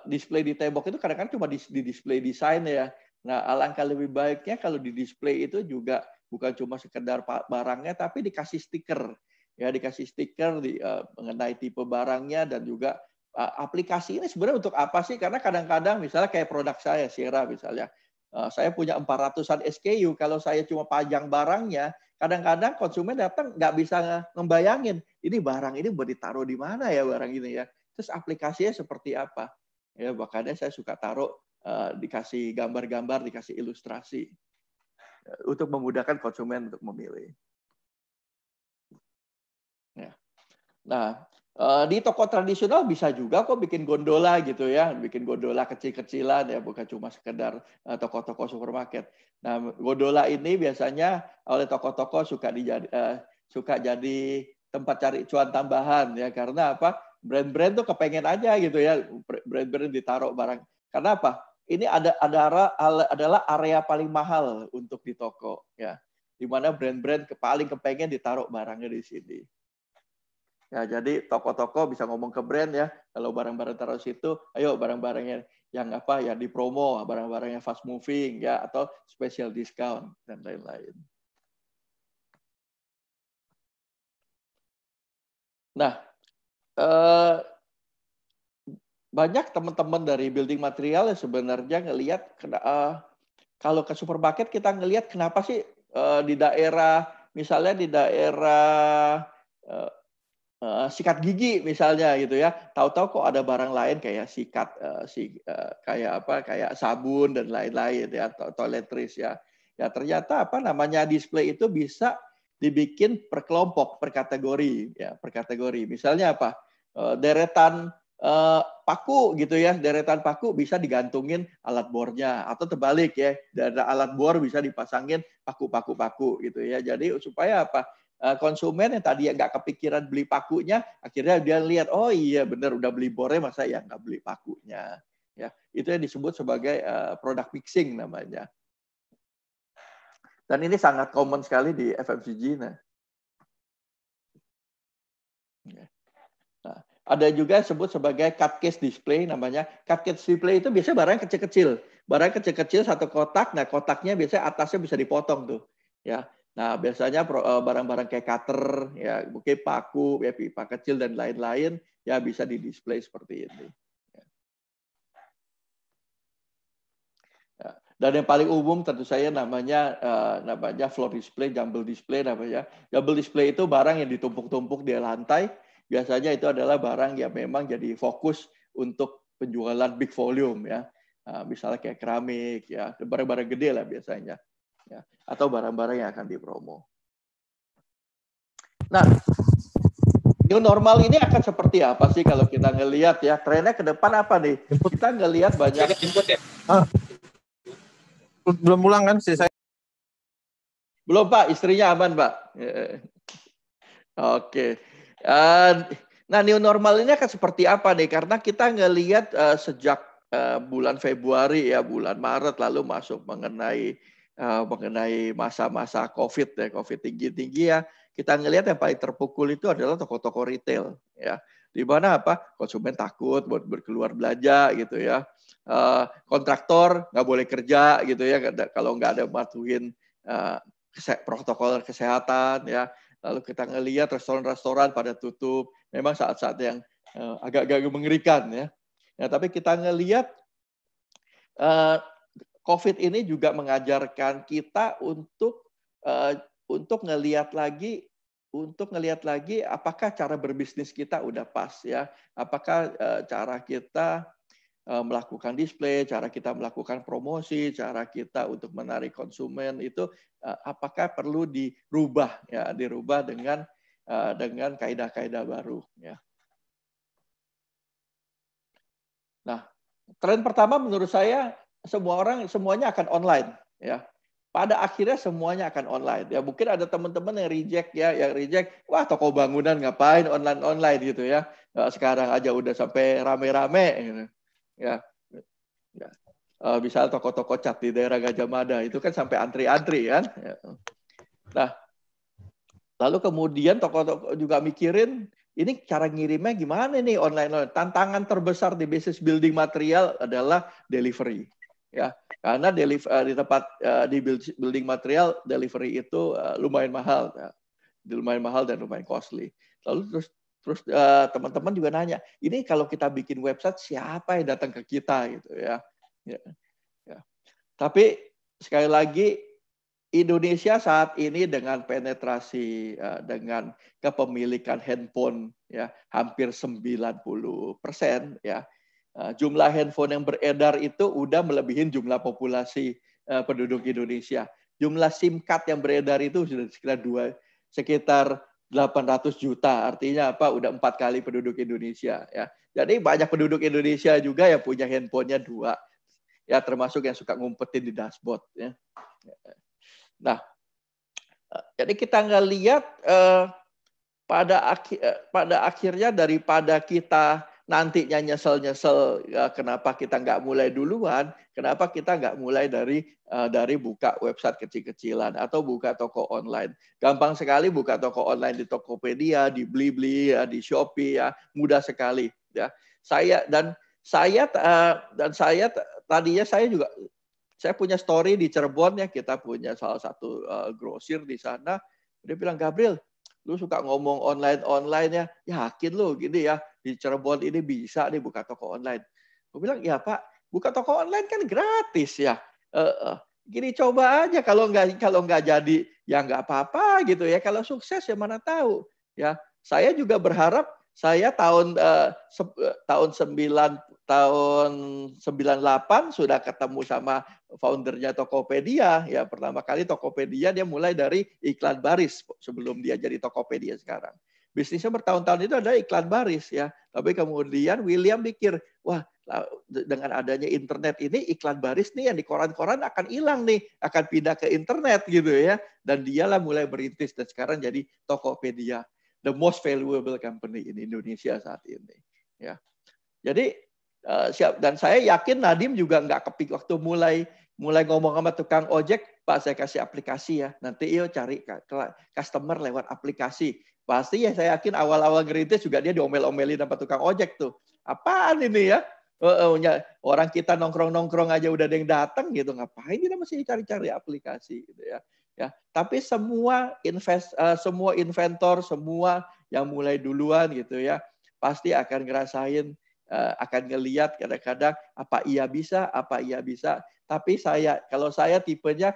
display di tembok itu kadang-kadang cuma di, di display desain ya. Nah, alangkah lebih baiknya kalau di display itu juga bukan cuma sekedar barangnya, tapi dikasih stiker ya dikasih stiker di, uh, mengenai tipe barangnya dan juga Eh, aplikasi ini sebenarnya untuk apa sih? Karena kadang-kadang misalnya kayak produk saya, Sierra misalnya, eh, saya punya 400-an SKU, kalau saya cuma pajang barangnya, kadang-kadang konsumen datang nggak bisa ngebayangin, ini barang ini mau ditaruh di mana ya barang ini ya. Terus aplikasinya seperti apa? Ya, makanya saya suka taruh eh, dikasih gambar-gambar, dikasih ilustrasi untuk memudahkan konsumen untuk memilih. Ya. Nah, Eh, di toko tradisional bisa juga kok bikin gondola gitu ya, bikin gondola kecil-kecilan ya, bukan cuma sekedar eh, toko-toko supermarket. Nah, gondola ini biasanya oleh toko-toko suka dijadi, eh, suka jadi tempat cari cuan tambahan ya, karena apa? Brand-brand tuh kepengen aja gitu ya, brand-brand ditaruh barang. Karena apa? Ini ada adalah adalah area paling mahal untuk di toko ya, di mana brand-brand paling kepengen ditaruh barangnya di sini. Ya, jadi toko-toko bisa ngomong ke brand ya, kalau barang-barang taruh situ, ayo barang-barangnya yang apa ya dipromo, promo, barang-barangnya fast moving ya atau special discount dan lain-lain. Nah, eh, banyak teman-teman dari building material yang sebenarnya ngelihat eh, kalau ke supermarket kita ngelihat kenapa sih eh, di daerah misalnya di daerah eh, Eh, sikat gigi misalnya gitu ya tahu-tahu kok ada barang lain kayak sikat uh, si uh, kayak apa kayak sabun dan lain-lain ya to toiletries ya ya ternyata apa namanya display itu bisa dibikin per kelompok per kategori ya per kategori misalnya apa uh, deretan uh, paku gitu ya deretan paku bisa digantungin alat bornya atau terbalik ya dari alat bor bisa dipasangin paku-paku paku gitu ya jadi supaya apa Eh, konsumen yang tadi nggak kepikiran beli pakunya, akhirnya dia lihat, oh iya benar udah beli bore masa ya nggak beli pakunya. Ya, itu yang disebut sebagai uh, product mixing namanya. Dan ini sangat common sekali di FMCG. Nah. Ya. nah ada juga yang sebut sebagai cut case display namanya. Cut case display itu biasanya barang kecil-kecil. Barang kecil-kecil satu kotak, nah kotaknya biasanya atasnya bisa dipotong tuh. Ya, Nah, biasanya eh, barang-barang kayak cutter, ya mungkin paku, ya pipa kecil dan lain-lain, ya bisa didisplay seperti ini. Ya. Dan yang paling umum tentu saya namanya uh, namanya floor display, jumble display namanya. Jumble display itu barang yang ditumpuk-tumpuk di lantai. Biasanya itu adalah barang yang memang jadi fokus untuk penjualan big volume ya. Uh, misalnya kayak keramik ya, barang-barang gede lah biasanya ya, atau barang-barang yang akan dipromo. Nah, new normal ini akan seperti apa sih kalau kita ngelihat ya trennya ke depan apa nih? Input. Kita ngelihat banyak ya. Ah. Belum pulang kan sih saya? Belum Pak, istrinya aman Pak. Oke. Okay. Uh, nah new normal ini akan seperti apa nih? Karena kita ngelihat uh, eh, sejak uh, bulan Februari ya bulan Maret lalu masuk mengenai Eh, mengenai masa-masa COVID ya, COVID tinggi-tinggi ya, kita ngelihat yang paling terpukul itu adalah toko-toko retail ya. Di mana apa konsumen takut buat berkeluar belanja gitu ya. Eh, kontraktor nggak boleh kerja gitu ya kalau nggak ada matuhin uh, eh, protokol kesehatan ya. Lalu kita ngelihat restoran-restoran pada tutup. Memang saat-saat yang agak-agak mengerikan ya. ya tapi kita ngelihat COVID ini juga mengajarkan kita untuk uh, untuk ngelihat lagi untuk ngelihat lagi apakah cara berbisnis kita udah pas ya, apakah uh, cara kita eh, melakukan display, cara kita melakukan promosi, cara kita untuk menarik konsumen itu apakah perlu dirubah ya, dirubah dengan uh, dengan kaidah-kaidah baru ya. Nah, tren pertama menurut saya semua orang semuanya akan online ya pada akhirnya semuanya akan online ya mungkin ada teman-teman yang reject ya yang reject wah toko bangunan ngapain online online gitu ya nah, sekarang aja udah sampai rame-rame gitu. ya ya eh, misal toko-toko cat di daerah Gajah Mada itu kan sampai antri-antri kan ya. nah lalu kemudian toko-toko juga mikirin ini cara ngirimnya gimana nih online, online tantangan terbesar di bisnis building material adalah delivery ya karena deliver, uh, di tempat uh, di building material delivery itu uh, lumayan mahal ya. lumayan mahal dan lumayan costly lalu terus terus eh, teman-teman uh, juga nanya ini kalau kita bikin website siapa yang datang ke kita gitu ya, ya. ya. tapi sekali lagi Indonesia saat ini dengan penetrasi dengan kepemilikan handphone ya hampir 90 persen ya Eh, jumlah handphone yang beredar itu udah melebihi jumlah populasi eh, penduduk Indonesia. Jumlah SIM card yang beredar itu sudah sekitar dua sekitar 800 juta. Artinya apa? Udah empat kali penduduk Indonesia ya. Jadi banyak penduduk Indonesia juga yang punya handphonenya dua. Ya termasuk yang suka ngumpetin di dashboard ya. Nah, eh, jadi kita nggak lihat eh, pada akhir pada akhirnya daripada kita nantinya nyesel-nyesel ya, kenapa kita nggak mulai duluan, kenapa kita nggak mulai dari eh, dari buka website kecil-kecilan atau buka toko online. Gampang sekali buka toko online di Tokopedia, di Blibli, ya, di Shopee ya, mudah sekali ya. Saya dan saya eh, dan saya tadinya saya juga saya punya story di Cirebon ya kita punya salah satu eh, grosir di sana dia bilang Gabriel lu suka ngomong online online ya yakin lu gini ya di Cirebon ini bisa nih buka toko online gue bilang ya pak buka toko online kan gratis ya e -e, gini coba aja kalau nggak kalau nggak jadi ya nggak apa-apa gitu ya kalau sukses ya mana tahu ya saya juga berharap saya tahun eh, eh tahun sembilan tahun 98 sudah ketemu sama foundernya Tokopedia. Ya pertama kali Tokopedia dia mulai dari iklan baris sebelum dia jadi Tokopedia sekarang. Bisnisnya bertahun-tahun itu ada iklan baris ya. Tapi kemudian William mikir wah dengan adanya internet ini iklan baris nih yang di koran-koran akan hilang nih, akan pindah ke internet gitu ya. Dan dialah mulai berintis dan sekarang jadi Tokopedia, the most valuable company in Indonesia saat ini. Ya. Jadi Eh, siap. Dan saya yakin Nadim juga nggak kepik waktu mulai mulai ngomong sama tukang ojek, Pak saya kasih aplikasi ya. Nanti yo iya cari customer lewat aplikasi. Pasti ya saya yakin awal-awal ngerintis juga dia diomel-omelin sama tukang ojek tuh. Apaan ini ya? orang kita nongkrong-nongkrong aja udah ada yang datang gitu. Ngapain kita masih cari-cari aplikasi gitu ya. Ya, tapi semua invest eh, semua inventor, semua yang mulai duluan gitu ya, pasti akan ngerasain Eh, akan ngeliat kadang-kadang apa ia bisa, apa ia bisa. Tapi saya kalau saya tipenya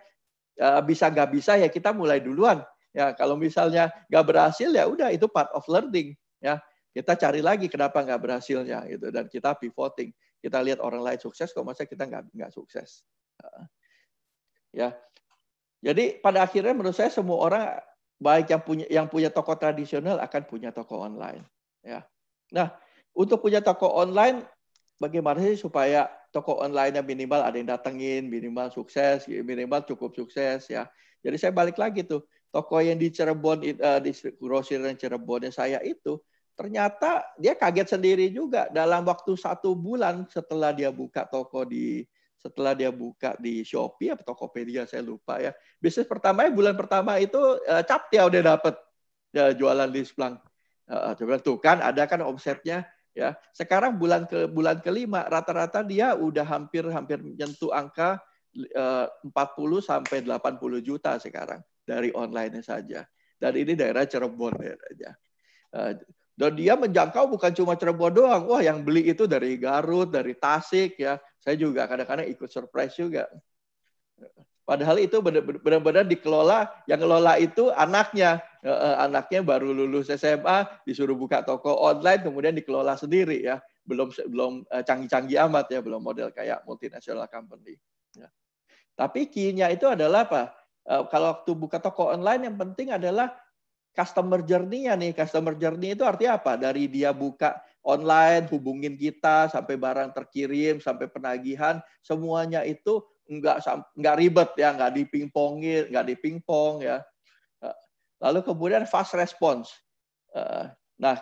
eh, bisa nggak bisa ya kita mulai duluan. Ya kalau misalnya nggak berhasil ya udah itu part of learning. Ya kita cari lagi kenapa nggak berhasilnya gitu dan kita pivoting. Kita lihat orang lain sukses kok masa kita nggak nggak sukses. Eh, ya. Jadi pada akhirnya menurut saya semua orang baik yang punya yang punya toko tradisional akan punya toko online. Ya. Nah, untuk punya toko online, bagaimana sih supaya toko online-nya minimal ada yang datengin, minimal sukses, minimal cukup sukses ya. Jadi saya balik lagi tuh, toko yang di Cirebon, eh, di grosir yang Cirebon yang saya itu, ternyata dia kaget sendiri juga dalam waktu satu bulan setelah dia buka toko di setelah dia buka di Shopee atau Tokopedia saya lupa ya bisnis pertamanya eh, bulan pertama itu uh, eh, cap dia udah dapet ya, jualan di Splang uh, tuh kan ada kan omsetnya Ya, sekarang bulan ke bulan kelima rata-rata dia udah hampir hampir menyentuh angka 40 eh, sampai 80 juta sekarang dari online saja. Dan ini daerah Cirebon daerahnya. Eh, dan dia menjangkau bukan cuma Cirebon doang. Wah, yang beli itu dari Garut, dari Tasik ya. Saya juga kadang-kadang ikut surprise juga. Padahal itu benar-benar dikelola, yang ngelola itu anaknya. Anaknya baru lulus SMA, disuruh buka toko online, kemudian dikelola sendiri ya. Belum belum eh, canggih-canggih amat ya, belum model kayak multinational company. Ya. Tapi key-nya itu adalah apa? Eh, kalau waktu buka toko online yang penting adalah customer journey-nya nih. Customer journey itu artinya apa? Dari dia buka online, hubungin kita, sampai barang terkirim, sampai penagihan, semuanya itu nggak nggak ribet ya, nggak dipingpongin, nggak dipingpong ya. Lalu kemudian fast response. Eh, nah,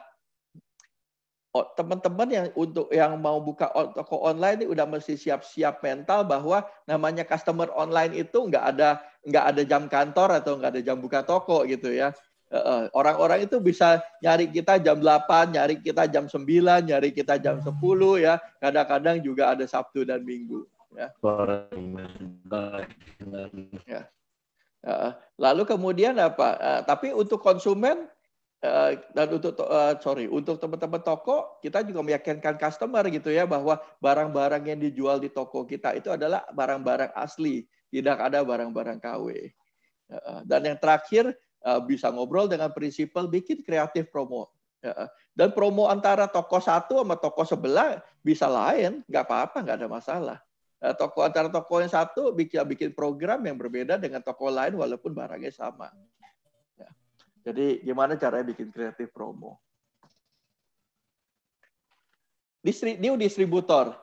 teman-teman yang untuk yang mau buka toko online ini udah mesti siap-siap mental bahwa namanya customer online itu nggak ada nggak ada jam kantor atau nggak ada jam buka toko gitu ya. Eh, eh, orang-orang itu bisa nyari kita jam 8, nyari kita jam 9, nyari kita jam 10 ya. Kadang-kadang juga ada Sabtu dan Minggu. Ya. Ya. ya. Lalu kemudian apa? Eh, tapi untuk konsumen eh, dan untuk eh, sorry untuk teman-teman toko kita juga meyakinkan customer gitu ya bahwa barang-barang yang dijual di toko kita itu adalah barang-barang asli tidak ada barang-barang KW ya. dan yang terakhir bisa ngobrol dengan prinsipal bikin kreatif promo dan promo antara toko satu sama toko sebelah bisa lain nggak apa-apa nggak ada masalah Eh, toko antara toko yang satu bikin bikin program yang berbeda dengan toko lain walaupun barangnya sama. Ya. Jadi gimana caranya bikin kreatif promo? Distri new distributor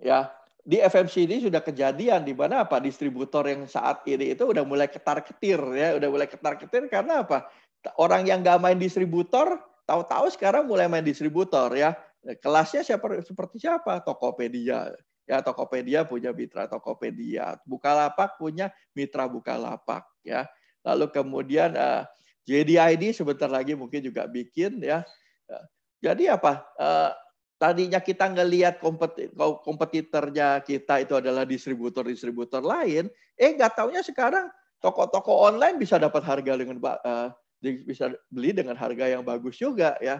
ya di FMC ini sudah kejadian di mana apa distributor yang saat ini itu udah mulai ketar ketir ya udah mulai ketar ketir karena apa orang yang nggak main distributor tahu-tahu sekarang mulai main distributor ya kelasnya siapa seperti siapa Tokopedia ya Tokopedia punya mitra Tokopedia, Bukalapak punya mitra Bukalapak ya. Lalu kemudian uh, eh, JDID sebentar lagi mungkin juga bikin ya. ya jadi apa? Uh, tadinya kita ngelihat kompetitornya kita itu adalah distributor-distributor lain, eh nggak taunya sekarang toko-toko online bisa dapat harga dengan uh, bisa beli dengan harga yang bagus juga ya.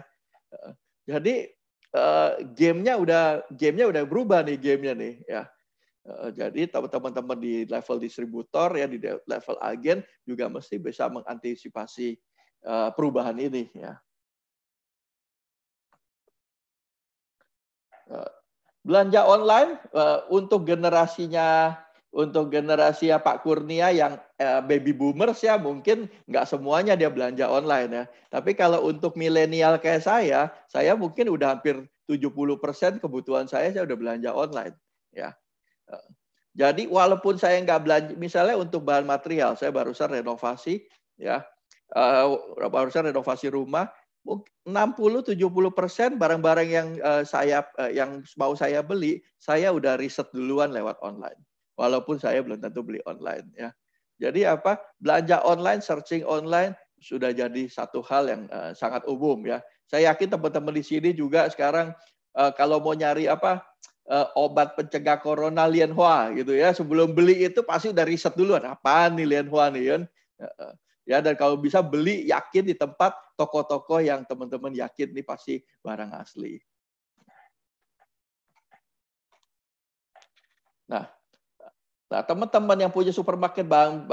Uh, jadi uh, gamenya udah gamenya udah berubah nih gamenya nih ya. Uh, jadi teman-teman di level distributor ya di level agen juga mesti bisa mengantisipasi uh, perubahan ini ya. Uh, belanja online uh, untuk generasinya untuk generasi ya Pak Kurnia yang eh, baby boomers ya mungkin nggak semuanya dia belanja online ya. Tapi kalau untuk milenial kayak saya, saya mungkin udah hampir 70% kebutuhan saya saya udah belanja online ya. Eh, jadi walaupun saya nggak belanja, misalnya untuk bahan material, saya barusan renovasi ya, eh, barusan renovasi rumah, 60-70% barang-barang yang eh, saya uh, yang mau saya beli, saya udah riset duluan lewat online walaupun saya belum tentu beli online ya. Jadi apa? Belanja online, searching online sudah jadi satu hal yang uh, sangat umum ya. Saya yakin teman-teman di sini juga sekarang uh, kalau mau nyari apa uh, obat pencegah corona Lianhua gitu ya, sebelum beli itu pasti udah riset dulu apa nih Lianhua nih Yun. ya dan kalau bisa beli yakin di tempat toko-toko yang teman-teman yakin nih pasti barang asli. Nah, Nah, teman-teman yang punya supermarket bahan,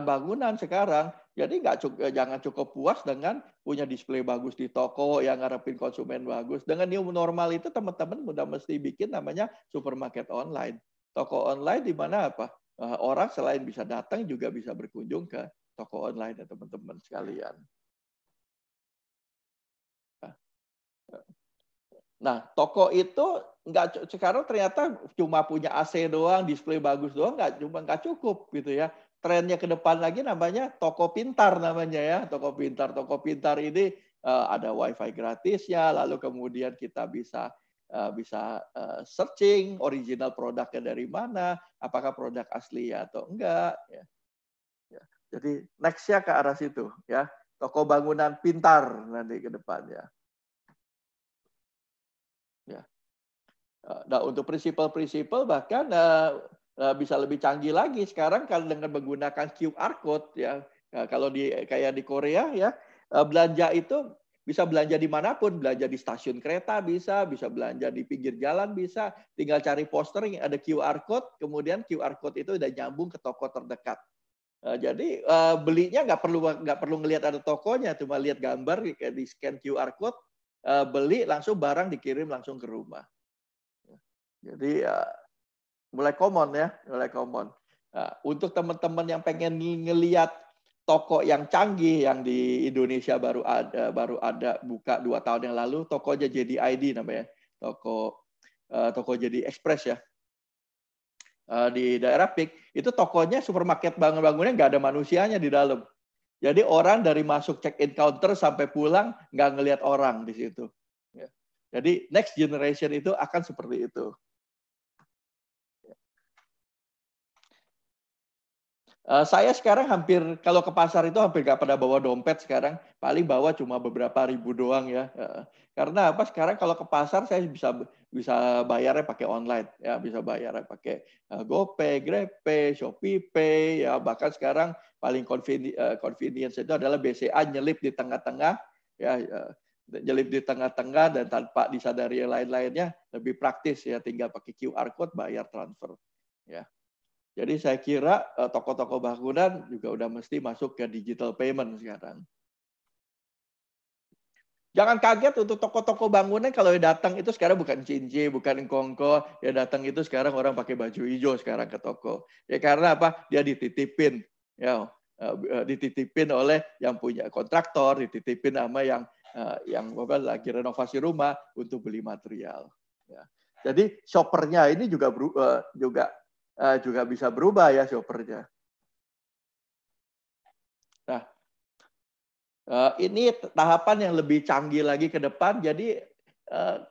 bangunan sekarang, jadi nggak cukup, eh, jangan cukup puas dengan punya display bagus di toko yang ngarepin konsumen bagus. Dengan new normal itu teman-teman udah mesti bikin namanya supermarket online. Toko online di mana apa? Eh, orang selain bisa datang juga bisa berkunjung ke toko online ya teman-teman sekalian. Nah, toko itu nggak sekarang ternyata cuma punya AC doang, display bagus doang, nggak cuma nggak cukup gitu ya. Trennya ke depan lagi namanya toko pintar namanya ya, toko pintar, toko pintar ini eh, ada WiFi gratisnya, lalu kemudian kita bisa eh, bisa eh, searching original produknya dari mana, apakah produk asli ya atau enggak. Ya. ya. Jadi nextnya ke arah situ ya, toko bangunan pintar nanti ke depan ya Eh, nah, untuk prinsipal-prinsipal bahkan uh, bisa lebih canggih lagi sekarang kalau dengan menggunakan QR code ya. Nah, kalau di kayak di Korea ya, uh, belanja itu bisa belanja di manapun, belanja di stasiun kereta bisa, bisa belanja di pinggir jalan bisa, tinggal cari poster yang ada QR code, kemudian QR code itu udah nyambung ke toko terdekat. Uh, jadi uh, belinya nggak perlu nggak perlu ngelihat ada tokonya, cuma lihat gambar di, scan QR code, uh, beli langsung barang dikirim langsung ke rumah. Jadi uh, mulai common ya, mulai common. Nah, untuk teman-teman yang pengen ngelihat toko yang canggih yang di Indonesia baru ada baru ada buka dua tahun yang lalu tokonya jadi ID namanya toko uh, toko jadi Express ya uh, di daerah Pik itu tokonya supermarket bangun-bangunnya nggak ada manusianya di dalam jadi orang dari masuk check in counter sampai pulang nggak ngelihat orang di situ ya. jadi next generation itu akan seperti itu Eh, saya sekarang hampir kalau ke pasar itu hampir nggak pernah bawa dompet sekarang, paling bawa cuma beberapa ribu doang ya. karena apa? Sekarang kalau ke pasar saya bisa bisa bayarnya pakai online ya, bisa bayarnya pakai eh, GoPay, GrabPay, ShopeePay ya, bahkan sekarang paling conveni uh, convenience itu adalah BCA nyelip di tengah-tengah ya uh, nyelip di tengah-tengah dan tanpa disadari lain-lainnya lebih praktis ya tinggal pakai QR code bayar transfer ya. Jadi saya kira eh, toko-toko bangunan juga udah mesti masuk ke digital payment sekarang. Jangan kaget untuk toko-toko bangunan kalau datang itu sekarang bukan cinci, bukan kongko, ya datang itu sekarang orang pakai baju hijau sekarang ke toko. Ya karena apa? Dia dititipin, ya eh, eh, dititipin oleh yang punya kontraktor, dititipin sama yang yang apa lagi renovasi rumah untuk beli material. Ya. Jadi shoppernya ini juga juga uh, juga bisa berubah ya shoppernya. Nah, uh, ini tahapan yang lebih canggih lagi ke depan. Jadi uh,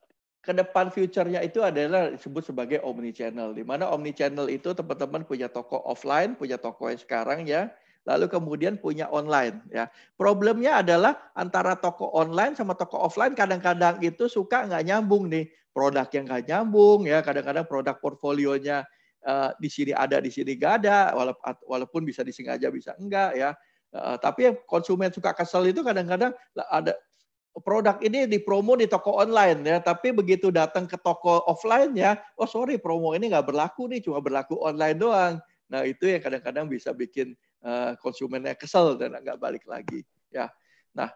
ke depan future-nya itu adalah disebut sebagai omni channel. Di mana omni channel itu teman-teman punya toko offline, punya toko yang sekarang ya, lalu kemudian punya online ya. Problemnya adalah antara toko online sama toko offline kadang-kadang itu suka nggak nyambung nih. Produk yang nggak nyambung ya, kadang-kadang produk portfolionya uh, di sini ada, di sini gak ada, walaupun bisa disengaja, bisa enggak ya. Uh, tapi konsumen suka kesel itu kadang-kadang ada produk ini dipromo di toko online ya, tapi begitu datang ke toko offline ya, oh sorry promo ini nggak berlaku nih, cuma berlaku online doang. Nah itu yang kadang-kadang bisa bikin uh, konsumennya kesel dan nggak balik lagi ya. Nah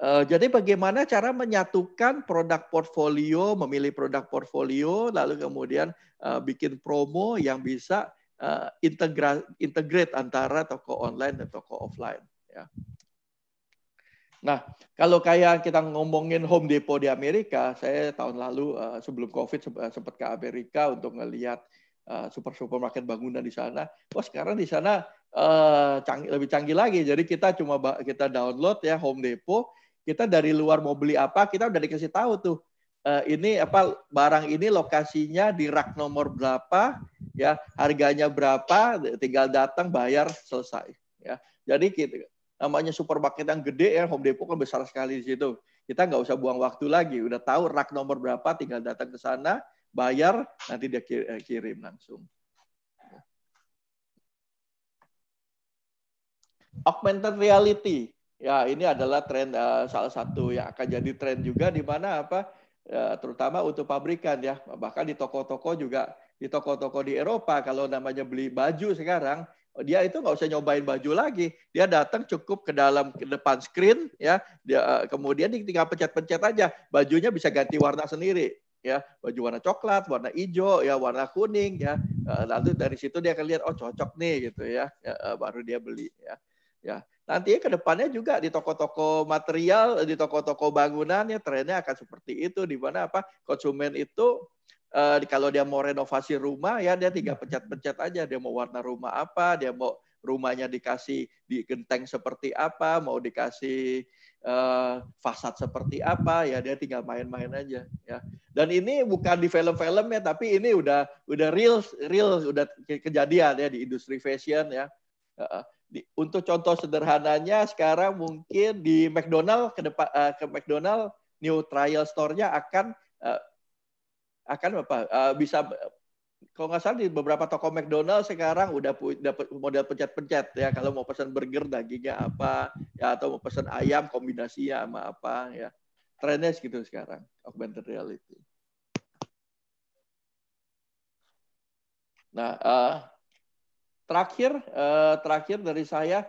Eh, jadi bagaimana cara menyatukan produk portfolio, memilih produk portfolio, lalu kemudian eh, bikin promo yang bisa uh, integrate antara toko online dan toko offline. Ya. Nah, kalau kayak kita ngomongin Home Depot di Amerika, saya tahun lalu sebelum COVID sempat ke Amerika untuk melihat super supermarket bangunan di sana. Oh sekarang di sana lebih canggih lagi. Jadi kita cuma kita download ya Home Depot, kita dari luar mau beli apa kita udah dikasih tahu tuh uh, ini apa barang ini lokasinya di rak nomor berapa ya harganya berapa tinggal datang bayar selesai ya jadi kita namanya supermarket yang gede ya Home Depot kan besar sekali di situ kita nggak usah buang waktu lagi udah tahu rak nomor berapa tinggal datang ke sana bayar nanti dia eh, kirim langsung augmented reality ya ini adalah tren uh, eh, salah satu yang akan jadi tren juga di mana apa uh, terutama untuk pabrikan ya bahkan di toko-toko juga di toko-toko di Eropa kalau namanya beli baju sekarang dia itu nggak usah nyobain baju lagi dia datang cukup ke dalam ke depan screen ya dia, uh, kemudian tinggal pencet-pencet aja bajunya bisa ganti warna sendiri ya baju warna coklat, warna hijau, ya warna kuning ya. Lalu dari situ dia akan lihat oh cocok nih gitu ya, ya baru dia beli ya. Ya, nantinya ke depannya juga di toko-toko material, di toko-toko bangunannya trennya akan seperti itu di mana apa konsumen itu eh, kalau dia mau renovasi rumah ya dia tinggal hmm. pencet-pencet aja dia mau warna rumah apa, dia mau rumahnya dikasih di genteng seperti apa, mau dikasih eh, fasad seperti apa ya dia tinggal main-main aja ya. Dan ini bukan di film-film ya tapi ini udah udah real real udah kejadian ya di industri fashion ya di, untuk contoh sederhananya sekarang mungkin di McDonald ke depan uh, ke McDonald new trial store-nya akan uh, akan apa uh, bisa kalau nggak salah di beberapa toko McDonald sekarang udah dapat model pencet-pencet ya kalau mau pesan burger dagingnya apa ya atau mau pesan ayam kombinasinya sama apa ya trennya gitu sekarang augmented reality. Nah, uh, Terakhir, eh, terakhir dari saya,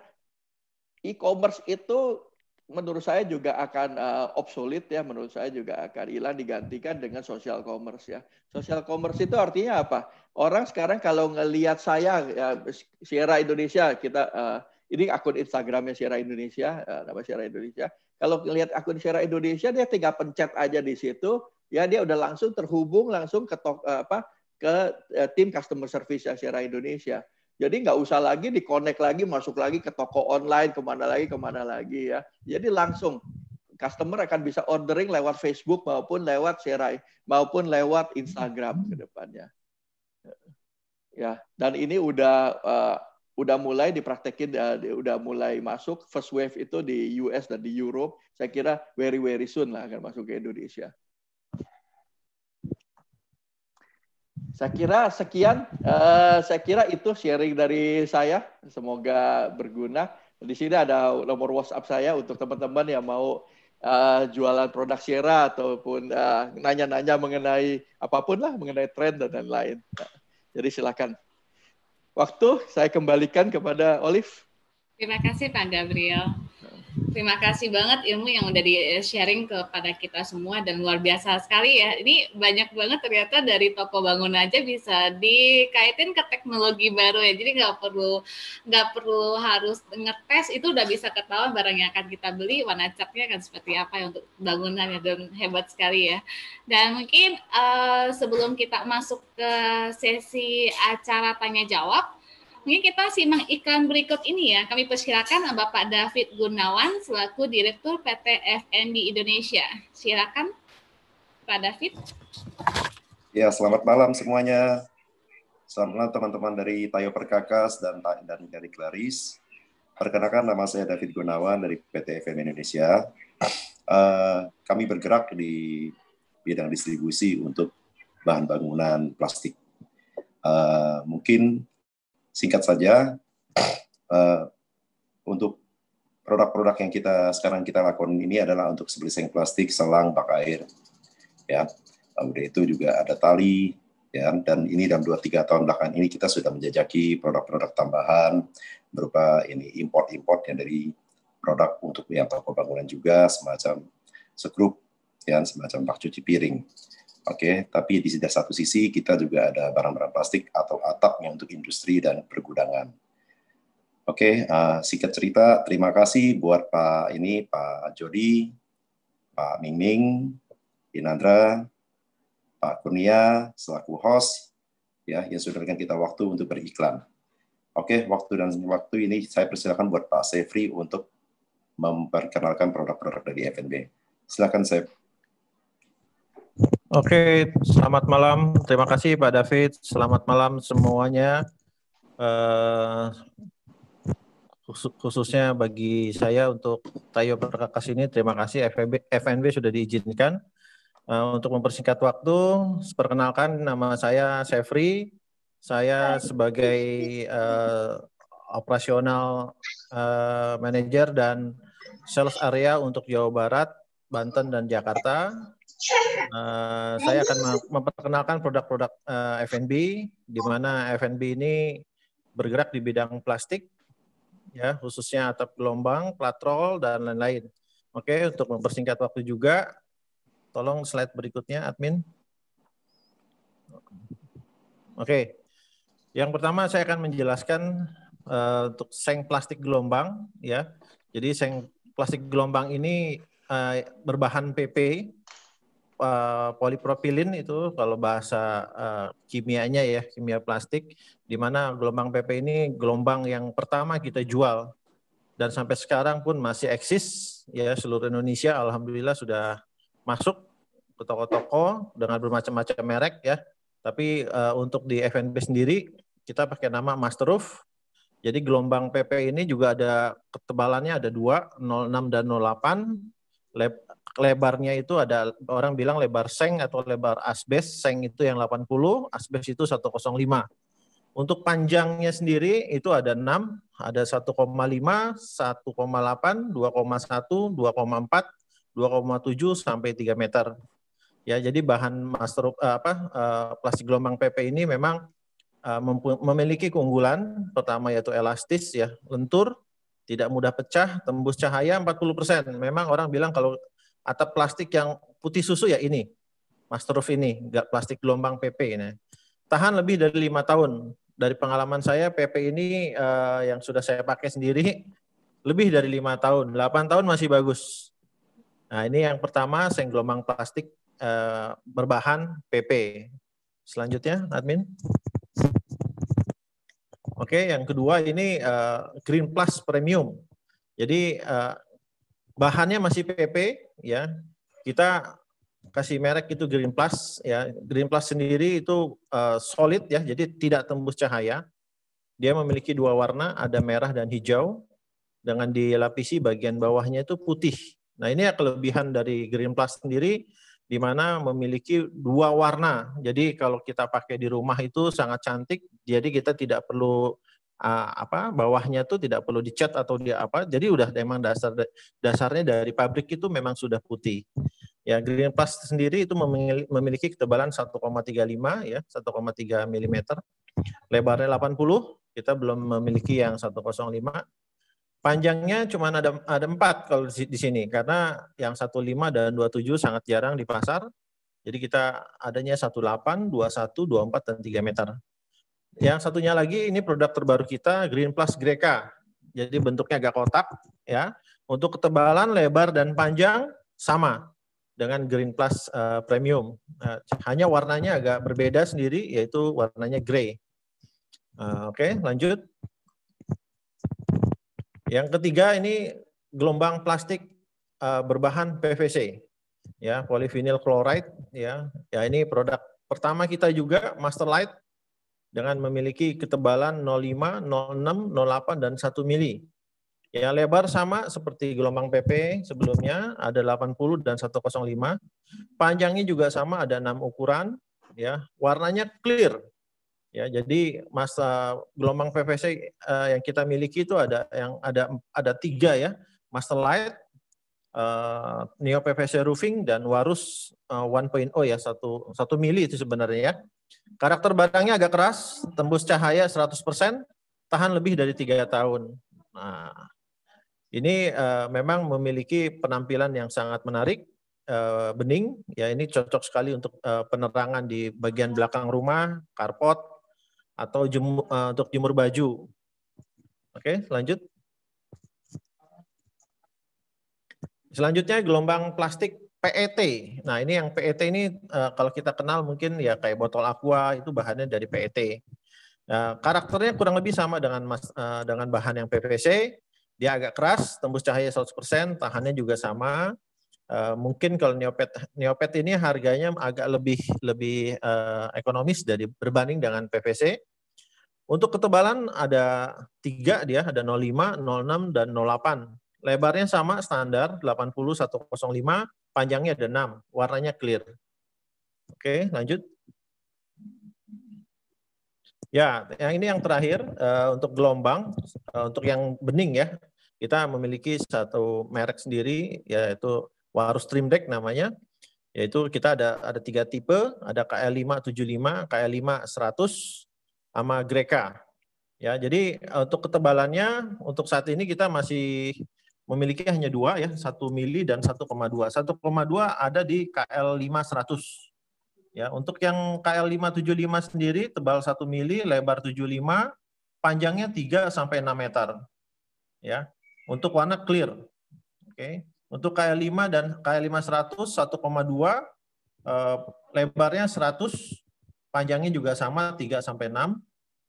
e-commerce itu menurut saya juga akan uh, obsolete ya, menurut saya juga akan hilang digantikan dengan social commerce ya. Social commerce itu artinya apa? Orang sekarang kalau ngelihat saya ya, Sierra Indonesia, kita uh, ini akun Instagramnya Sierra Indonesia, uh, nama Sierra Indonesia. Kalau ngelihat akun Sierra Indonesia, dia tinggal pencet aja di situ, ya dia udah langsung terhubung langsung ke uh, apa ke uh, tim customer service Sierra Indonesia. Jadi nggak usah lagi dikonek lagi, masuk lagi ke toko online, kemana lagi, kemana lagi ya. Jadi langsung customer akan bisa ordering lewat Facebook maupun lewat Serai maupun lewat Instagram ke depannya. Ya, dan ini udah uh, udah mulai dipraktekin, uh, udah mulai masuk first wave itu di US dan di Europe. Saya kira very very soon lah akan masuk ke Indonesia. Saya kira sekian, uh, saya kira itu sharing dari saya. Semoga berguna. Di sini ada nomor WhatsApp saya untuk teman-teman yang mau uh, jualan produk Sierra ataupun nanya eh, nanya-nanya mengenai apapun lah, mengenai tren dan lain-lain. Jadi silakan. Waktu saya kembalikan kepada Olive. Terima kasih Pak Gabriel. Terima kasih banget ilmu yang udah di-sharing eh, kepada kita semua dan luar biasa sekali ya. Ini banyak banget ternyata dari toko bangun aja bisa dikaitin ke teknologi baru ya. Jadi nggak perlu nggak perlu harus ngetes itu udah bisa ketahuan barang yang akan kita beli warna catnya akan seperti apa ya untuk bangunannya dan hebat sekali ya. Dan mungkin uh, sebelum kita masuk ke sesi acara tanya jawab Mungkin kita simak iklan berikut ini ya. Kami persilakan Bapak David Gunawan selaku Direktur PT FNB Indonesia. Silakan Pak David. Ya, selamat malam semuanya. Selamat malam teman-teman dari Tayo Perkakas dan dan dari Claris. Perkenalkan nama saya David Gunawan dari PT FNB Indonesia. Uh, kami bergerak di bidang distribusi untuk bahan bangunan plastik. Uh, mungkin singkat saja uh, untuk produk-produk yang kita sekarang kita lakukan ini adalah untuk seng plastik, selang, bak air, ya. Kemudian itu juga ada tali, ya. Dan ini dalam 2 tiga tahun belakangan ini kita sudah menjajaki produk-produk tambahan berupa ini import-import yang dari produk untuk yang toko bangunan juga semacam sekrup, ya, semacam bak cuci piring. Oke, okay? tapi di satu sisi kita juga ada barang-barang plastik atau atap yang untuk industri dan pergudangan. Oke, okay, uh, eh, singkat cerita, terima kasih buat Pak ini, Pak Jody, Pak Mingming, Inandra, Pak Kurnia selaku host, ya yang sudah berikan kita waktu untuk beriklan. Oke, okay, waktu dan waktu ini saya persilakan buat Pak Sefri untuk memperkenalkan produk-produk dari FNB. Silakan saya Oke, selamat malam. Terima kasih Pak David. Selamat malam semuanya. Uh, khususnya bagi saya untuk Tayo Perkakas ini, terima kasih FNB, FNB sudah diizinkan. Uh, untuk mempersingkat waktu, perkenalkan nama saya Sefri. Saya sebagai uh, operasional uh, manager dan sales area untuk Jawa Barat, Banten, dan Jakarta uh, saya akan memperkenalkan produk-produk uh, eh, F&B, di mana F&B ini bergerak di bidang plastik, ya khususnya atap gelombang, platrol, dan lain-lain. Oke, untuk mempersingkat waktu juga, tolong slide berikutnya, admin. Oke, yang pertama saya akan menjelaskan uh, untuk seng plastik gelombang, ya. Jadi seng plastik gelombang ini uh, berbahan PP Eh, polipropilin itu kalau bahasa uh, kimianya ya, kimia plastik, di mana gelombang PP ini gelombang yang pertama kita jual dan sampai sekarang pun masih eksis ya seluruh Indonesia alhamdulillah sudah masuk ke toko-toko dengan bermacam-macam merek ya. Tapi uh, untuk di FNB sendiri kita pakai nama Master Roof. Jadi gelombang PP ini juga ada ketebalannya ada dua 06 dan 08 lebarnya itu ada orang bilang lebar seng atau lebar asbes. Seng itu yang 80, asbes itu 105. Untuk panjangnya sendiri itu ada 6, ada 1,5, 1,8, 2,1, 2,4, 2,7 sampai 3 meter. Ya, jadi bahan master eh, apa eh, plastik gelombang PP ini memang eh, memiliki keunggulan pertama yaitu elastis ya, lentur, tidak mudah pecah, tembus cahaya 40%. Memang orang bilang kalau atap plastik yang putih susu ya ini. Master Roof ini, enggak plastik gelombang PP ini. Tahan lebih dari lima tahun. Dari pengalaman saya, PP ini uh, yang sudah saya pakai sendiri lebih dari lima tahun. 8 tahun masih bagus. Nah ini yang pertama, seng gelombang plastik uh, berbahan PP. Selanjutnya, admin. Oke, yang kedua ini uh, Green Plus Premium. Jadi uh, bahannya masih PP ya. Kita kasih merek itu Green Plus ya. Green Plus sendiri itu uh, solid ya, jadi tidak tembus cahaya. Dia memiliki dua warna, ada merah dan hijau. Dengan dilapisi bagian bawahnya itu putih. Nah, ini ya kelebihan dari Green Plus sendiri di mana memiliki dua warna. Jadi kalau kita pakai di rumah itu sangat cantik. Jadi kita tidak perlu uh, apa bawahnya tuh tidak perlu dicat atau dia apa. Jadi udah memang dasar dasarnya dari pabrik itu memang sudah putih. Ya, Green Plus sendiri itu memiliki ketebalan 1,35 ya, 1,3 mm. Lebarnya 80, kita belum memiliki yang 105. Panjangnya cuma ada ada 4 kalau di, di sini karena yang 15 dan 27 sangat jarang di pasar. Jadi kita adanya 18, 21, 24 dan 3 meter. Yang satunya lagi ini produk terbaru kita Green Plus Greca. Jadi bentuknya agak kotak ya. Untuk ketebalan, lebar dan panjang sama dengan Green Plus uh, Premium. Uh, hanya warnanya agak berbeda sendiri yaitu warnanya grey. Uh, eh, Oke, okay, lanjut. Yang ketiga ini gelombang plastik uh, berbahan PVC ya polyvinyl chloride ya ya ini produk pertama kita juga Master Light dengan memiliki ketebalan 05, 06, 08, dan 1 mili. Ya, lebar sama seperti gelombang PP sebelumnya, ada 80 dan 105. Panjangnya juga sama, ada 6 ukuran. Ya, warnanya clear. Ya, jadi masa gelombang PVC uh, eh, yang kita miliki itu ada yang ada ada tiga ya, Master Light, uh, Neo PVC Roofing dan Warus uh, eh, 1.0 ya satu satu mili itu sebenarnya ya. Karakter barangnya agak keras, tembus cahaya 100%, tahan lebih dari tiga tahun. Nah, ini uh, memang memiliki penampilan yang sangat menarik, uh, bening. Ya, ini cocok sekali untuk uh, penerangan di bagian belakang rumah, karpot, atau jem, uh, untuk jemur baju. Oke, lanjut. Selanjutnya gelombang plastik PET. Nah, ini yang PET ini eh, kalau kita kenal mungkin ya kayak botol aqua itu bahannya dari PET. Uh, nah, karakternya kurang lebih sama dengan mas, eh, dengan bahan yang PVC. Dia agak keras, tembus cahaya 100%, tahannya juga sama. Eh, mungkin kalau neopet neopet ini harganya agak lebih lebih ekonomis dari berbanding dengan PVC. Untuk ketebalan ada tiga dia, ada 05, 06 dan 08. Lebarnya sama standar 80 105 panjangnya ada enam, warnanya clear. Oke, lanjut. Ya, yang ini yang terakhir eh, untuk gelombang, eh, untuk yang bening ya, kita memiliki satu merek sendiri yaitu Waru Stream Deck namanya. Yaitu kita ada ada tiga tipe, ada KL575, kl 5100 sama Greca. Ya, jadi eh, untuk ketebalannya untuk saat ini kita masih memiliki hanya dua ya, 1 mili dan 1,2. 1,2 ada di KL5 100. Ya, untuk yang KL575 sendiri tebal 1 mili, lebar 75, panjangnya 3 sampai 6 meter. Ya. Untuk warna clear. Oke. Okay. Untuk KL5 dan KL5 100 1,2 eh, lebarnya 100, panjangnya juga sama 3 sampai 6.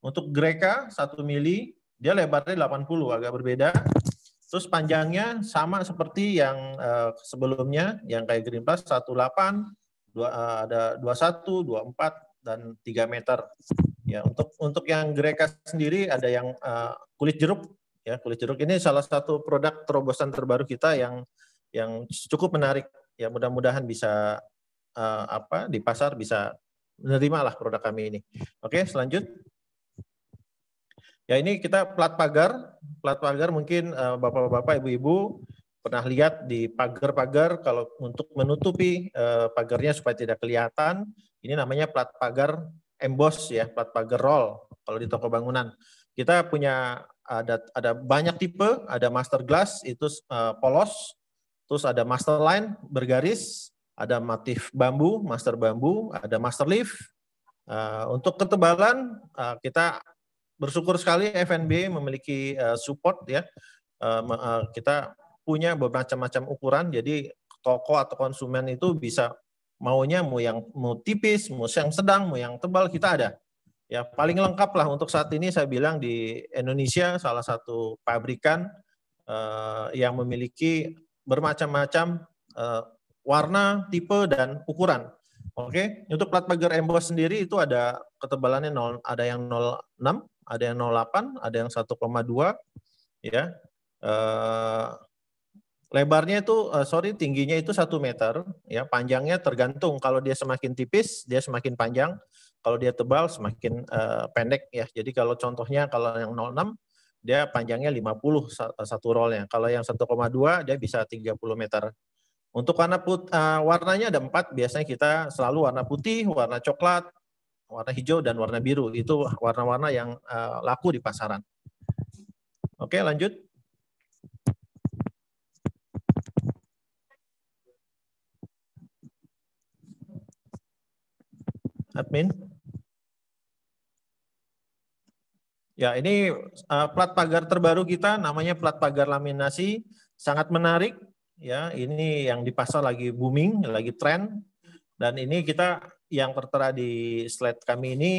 Untuk Greka 1 mili, dia lebarnya 80 agak berbeda. Terus panjangnya sama seperti yang uh, sebelumnya, yang kayak Green Plus 18, dua, uh, ada 21, 24 dan 3 meter. Ya, untuk untuk yang Greka sendiri ada yang uh, kulit jeruk ya, kulit jeruk ini salah satu produk terobosan terbaru kita yang yang cukup menarik. Ya, mudah-mudahan bisa uh, apa di pasar bisa menerima lah produk kami ini. Oke, selanjut. Ya ini kita plat pagar, plat pagar mungkin eh, bapak-bapak, ibu-ibu pernah lihat di pagar-pagar kalau untuk menutupi eh, pagarnya supaya tidak kelihatan, ini namanya plat pagar emboss ya, plat pagar roll kalau di toko bangunan. Kita punya ada ada banyak tipe, ada master glass itu eh, polos, terus ada master line bergaris, ada motif bambu, master bambu, ada master leaf. Uh, untuk ketebalan uh, kita bersyukur sekali FNB memiliki eh, support ya. Eh, eh, kita punya bermacam-macam ukuran. Jadi toko atau konsumen itu bisa maunya mau yang mau tipis, mau yang sedang, mau yang tebal kita ada. Ya paling lengkap lah untuk saat ini saya bilang di Indonesia salah satu pabrikan yang memiliki bermacam-macam warna, tipe dan ukuran. Oke, okay? untuk plat pagar emboss sendiri itu ada ketebalannya 0, ada yang 06, ada yang 0,8, ada yang 1,2 ya. Eh, lebarnya itu eh, sorry tingginya itu 1 meter ya, panjangnya tergantung kalau dia semakin tipis dia semakin panjang, kalau dia tebal semakin eh, pendek ya. Jadi kalau contohnya kalau yang 0,6 dia panjangnya 50 eh, satu rollnya. Kalau yang 1,2 dia bisa 30 meter. Untuk warna put, uh, warnanya ada empat. Biasanya kita selalu warna putih, warna coklat, warna hijau dan warna biru itu warna-warna yang uh, laku di pasaran. Oke, lanjut. Admin. Ya, ini uh, plat pagar terbaru kita namanya plat pagar laminasi, sangat menarik ya. Ini yang di pasar lagi booming, lagi tren dan ini kita yang tertera di slide kami ini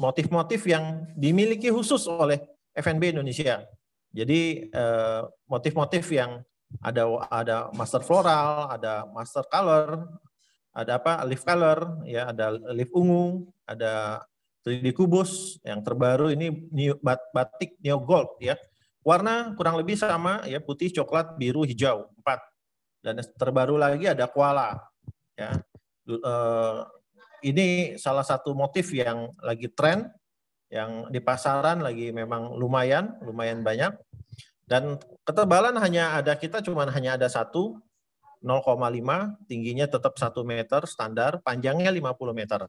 motif-motif yang dimiliki khusus oleh FNB Indonesia. Jadi eh, motif-motif yang ada ada master floral, ada master color, ada apa leaf color, ya ada leaf ungu, ada 3D kubus yang terbaru ini new, batik neo gold ya. Warna kurang lebih sama ya putih, coklat, biru, hijau empat. Dan terbaru lagi ada koala ya. Eh, ini salah satu motif yang lagi tren yang di pasaran lagi memang lumayan lumayan banyak dan ketebalan hanya ada kita cuma hanya ada satu 0,5 tingginya tetap 1 meter standar panjangnya 50 meter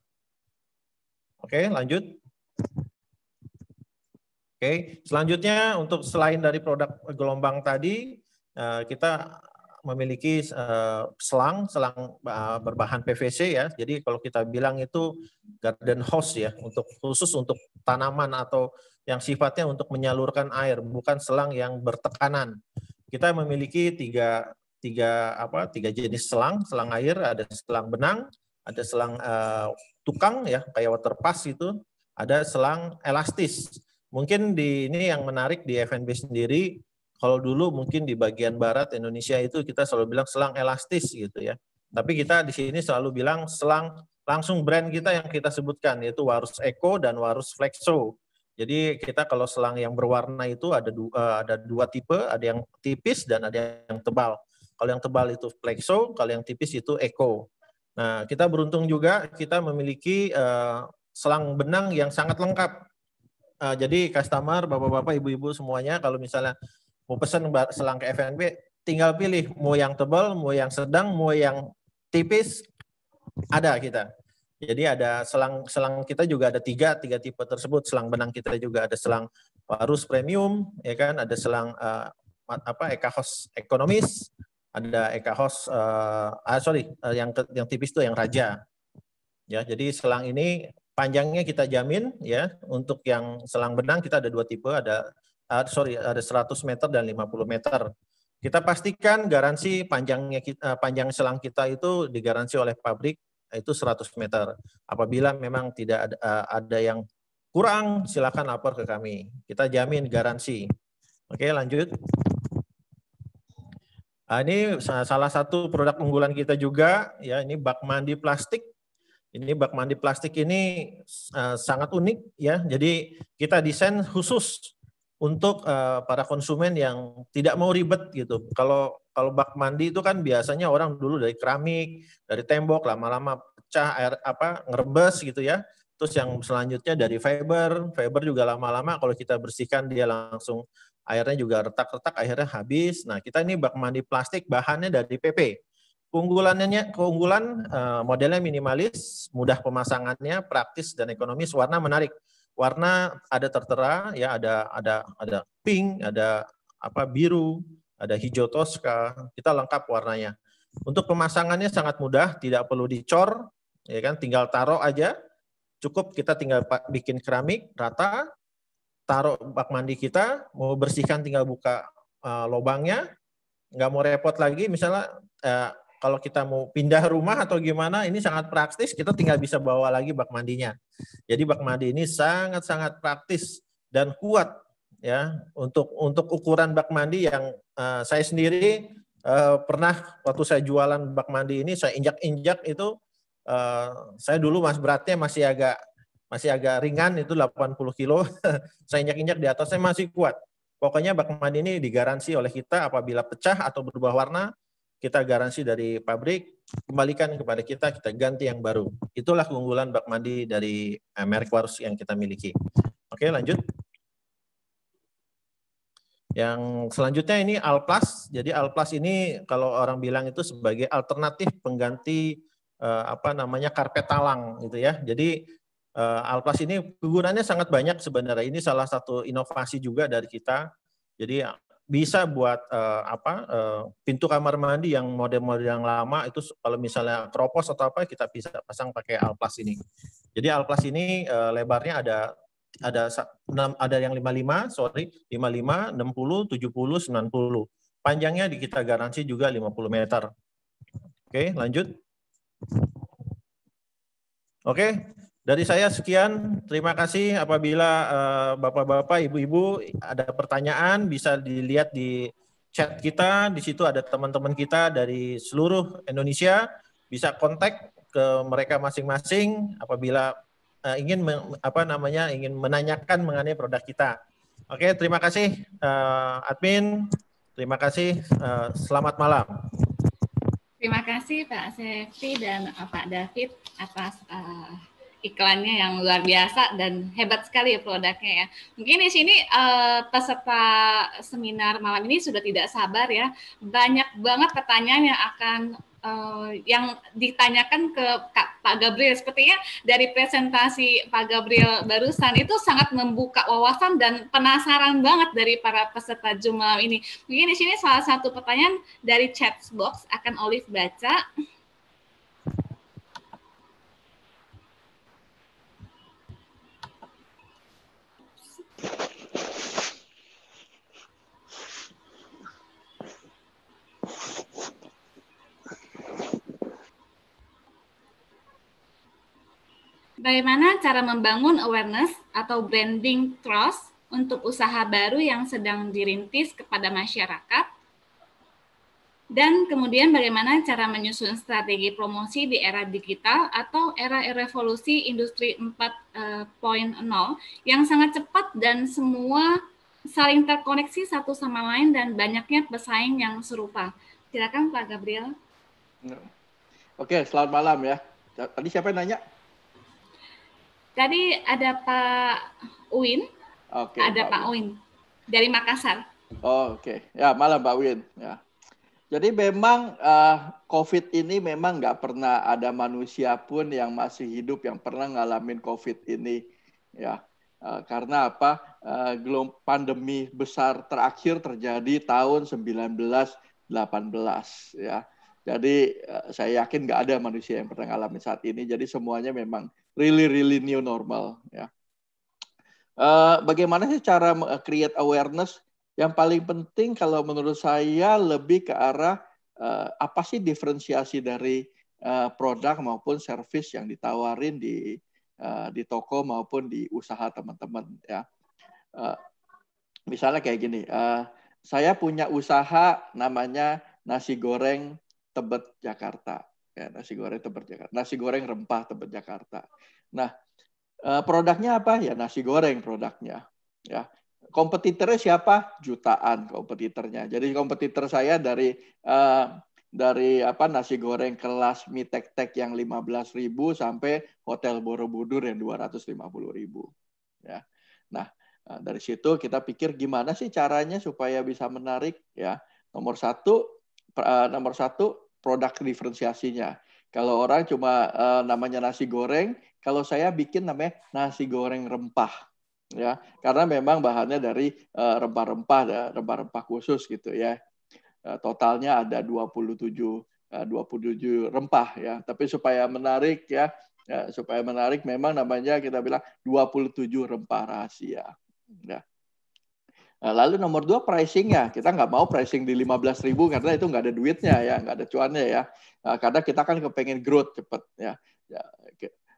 Oke lanjut Oke selanjutnya untuk selain dari produk gelombang tadi eh, kita memiliki uh, selang selang uh, berbahan PVC ya. Jadi kalau kita bilang itu garden hose ya untuk khusus untuk tanaman atau yang sifatnya untuk menyalurkan air, bukan selang yang bertekanan. Kita memiliki tiga tiga apa tiga jenis selang selang air ada selang benang ada selang uh, tukang ya kayak water pass itu ada selang elastis mungkin di ini yang menarik di FNB sendiri kalau dulu mungkin di bagian barat Indonesia itu kita selalu bilang selang elastis gitu ya. Tapi kita di sini selalu bilang selang langsung brand kita yang kita sebutkan yaitu Warus Eco dan Warus Flexo. Jadi kita kalau selang yang berwarna itu ada dua, eh, ada dua tipe, ada yang tipis dan ada yang tebal. Kalau yang tebal itu Flexo, kalau yang tipis itu Eco. Nah, kita beruntung juga kita memiliki uh, selang benang yang sangat lengkap. Uh, jadi customer, bapak-bapak, ibu-ibu semuanya, kalau misalnya mau pesen selang ke FNB tinggal pilih mau yang tebal mau yang sedang mau yang tipis ada kita jadi ada selang selang kita juga ada tiga tiga tipe tersebut selang benang kita juga ada selang arus premium ya kan ada selang uh, apa ekahos ekonomis ada ekahos uh, eh, ah sorry uh, yang yang tipis itu yang raja ya jadi selang ini panjangnya kita jamin ya untuk yang selang benang kita ada dua tipe ada uh, sorry ada 100 meter dan 50 meter. Kita pastikan garansi panjangnya kita, eh, panjang selang kita itu digaransi oleh pabrik itu 100 meter. Apabila memang tidak ada, uh, ada yang kurang, silakan lapor ke kami. Kita jamin garansi. Oke, lanjut. Nah, ini salah satu produk unggulan kita juga, ya ini bak mandi plastik. Ini bak mandi plastik ini uh, sangat unik, ya. Jadi kita desain khusus untuk uh, para konsumen yang tidak mau ribet gitu. Kalau kalau bak mandi itu kan biasanya orang dulu dari keramik, dari tembok lama-lama pecah air apa ngerebes gitu ya. Terus yang selanjutnya dari fiber, fiber juga lama-lama kalau kita bersihkan dia langsung airnya juga retak-retak akhirnya habis. Nah, kita ini bak mandi plastik bahannya dari PP. Keunggulannya keunggulan uh, modelnya minimalis, mudah pemasangannya, praktis dan ekonomis, warna menarik warna ada tertera ya ada ada ada pink, ada apa biru, ada hijau toska, kita lengkap warnanya. Untuk pemasangannya sangat mudah, tidak perlu dicor, ya kan? Tinggal taruh aja. Cukup kita tinggal bikin keramik rata, taruh bak mandi kita, mau bersihkan tinggal buka uh, lubangnya, nggak mau repot lagi. Misalnya uh, kalau kita mau pindah rumah atau gimana ini sangat praktis kita tinggal bisa bawa lagi bak mandinya jadi bak mandi ini sangat sangat praktis dan kuat ya untuk untuk ukuran bak mandi yang uh, saya sendiri uh, pernah waktu saya jualan bak mandi ini saya injak-injak itu uh, saya dulu mas beratnya masih agak masih agak ringan itu 80 kilo saya injak-injak di atasnya masih kuat pokoknya bak mandi ini digaransi oleh kita apabila pecah atau berubah warna kita garansi dari pabrik, kembalikan kepada kita, kita ganti yang baru. Itulah keunggulan bak mandi dari eh, merek Warus yang kita miliki. Oke, lanjut. Yang selanjutnya ini Alplas. Jadi Alplas ini kalau orang bilang itu sebagai alternatif pengganti eh, apa namanya karpet talang gitu ya. Jadi eh, Alplas ini kegunaannya sangat banyak sebenarnya. Ini salah satu inovasi juga dari kita. Jadi bisa buat uh, apa uh, pintu kamar mandi yang model-model yang lama itu kalau misalnya keropos atau apa kita bisa pasang pakai alplas ini. Jadi alplas ini uh, lebarnya ada ada ada yang 55, sorry, 55, 60, 70, 90. Panjangnya di kita garansi juga 50 meter. Oke, lanjut. Oke, dari saya sekian, terima kasih. Apabila bapak eh, Bapak-bapak, Ibu-ibu ada pertanyaan bisa dilihat di chat kita. Di situ ada teman-teman kita dari seluruh Indonesia bisa kontak ke mereka masing-masing apabila uh, ingin apa namanya ingin menanyakan mengenai produk kita. Oke, terima kasih uh, admin. Terima kasih. Uh, selamat malam. Terima kasih Pak Sefi dan uh, Pak David atas uh, iklannya yang luar biasa dan hebat sekali ya produknya ya. Mungkin di sini uh, peserta seminar malam ini sudah tidak sabar ya. Banyak banget pertanyaan yang akan uh, yang ditanyakan ke Kak, Pak Gabriel. Sepertinya dari presentasi Pak Gabriel barusan itu sangat membuka wawasan dan penasaran banget dari para peserta Zoom malam ini. Mungkin di sini salah satu pertanyaan dari chat box akan Olive baca. Bagaimana cara membangun awareness atau branding trust untuk usaha baru yang sedang dirintis kepada masyarakat dan kemudian bagaimana cara menyusun strategi promosi di era digital atau era revolusi industri 4.0 eh, yang sangat cepat dan semua saling terkoneksi satu sama lain dan banyaknya pesaing yang serupa. Silakan Pak Gabriel. Oke, selamat malam ya. Tadi siapa yang nanya? Tadi ada Pak Uin. Oke. Ada Pak, Uin. Uin dari Makassar. Oh, Oke. Okay. Ya, malam Pak Uin. Ya. Jadi memang uh, COVID ini memang nggak pernah ada manusia pun yang masih hidup yang pernah ngalamin COVID ini, ya. Uh, karena apa? Uh, pandemi besar terakhir terjadi tahun 1918, ya. Jadi uh, saya yakin nggak ada manusia yang pernah ngalamin saat ini. Jadi semuanya memang really really new normal, ya. Uh, bagaimana sih cara create awareness yang paling penting kalau menurut saya lebih ke arah uh, apa sih diferensiasi dari uh, produk maupun service yang ditawarin di uh, di toko maupun di usaha teman-teman ya. Uh, misalnya kayak gini, uh, saya punya usaha namanya nasi goreng Tebet Jakarta. Ya, nasi goreng Tebet Jakarta. Nasi goreng rempah Tebet Jakarta. Nah, uh, produknya apa? Ya nasi goreng produknya. Ya kompetitornya siapa? Jutaan kompetitornya. Jadi kompetitor saya dari uh, dari apa nasi goreng kelas mie tek tek yang ribu sampai hotel Borobudur yang dua ratus lima 250.000 ya. Nah, eh, dari situ kita pikir gimana sih caranya supaya bisa menarik ya. Nomor satu eh, nomor satu produk diferensiasinya. Kalau orang cuma namanya nasi goreng, kalau saya bikin namanya nasi goreng rempah ya karena memang bahannya dari eh, rempah-rempah uh, rempah-rempah khusus gitu ya eh, totalnya ada 27 27 rempah ya tapi supaya menarik ya, ya, supaya menarik memang namanya kita bilang 27 rempah rahasia ya Nah, lalu nomor dua pricingnya kita nggak mau pricing di ribu karena itu nggak ada duitnya ya nggak ada cuannya ya nah, karena kita kan kepengen growth cepat ya. ya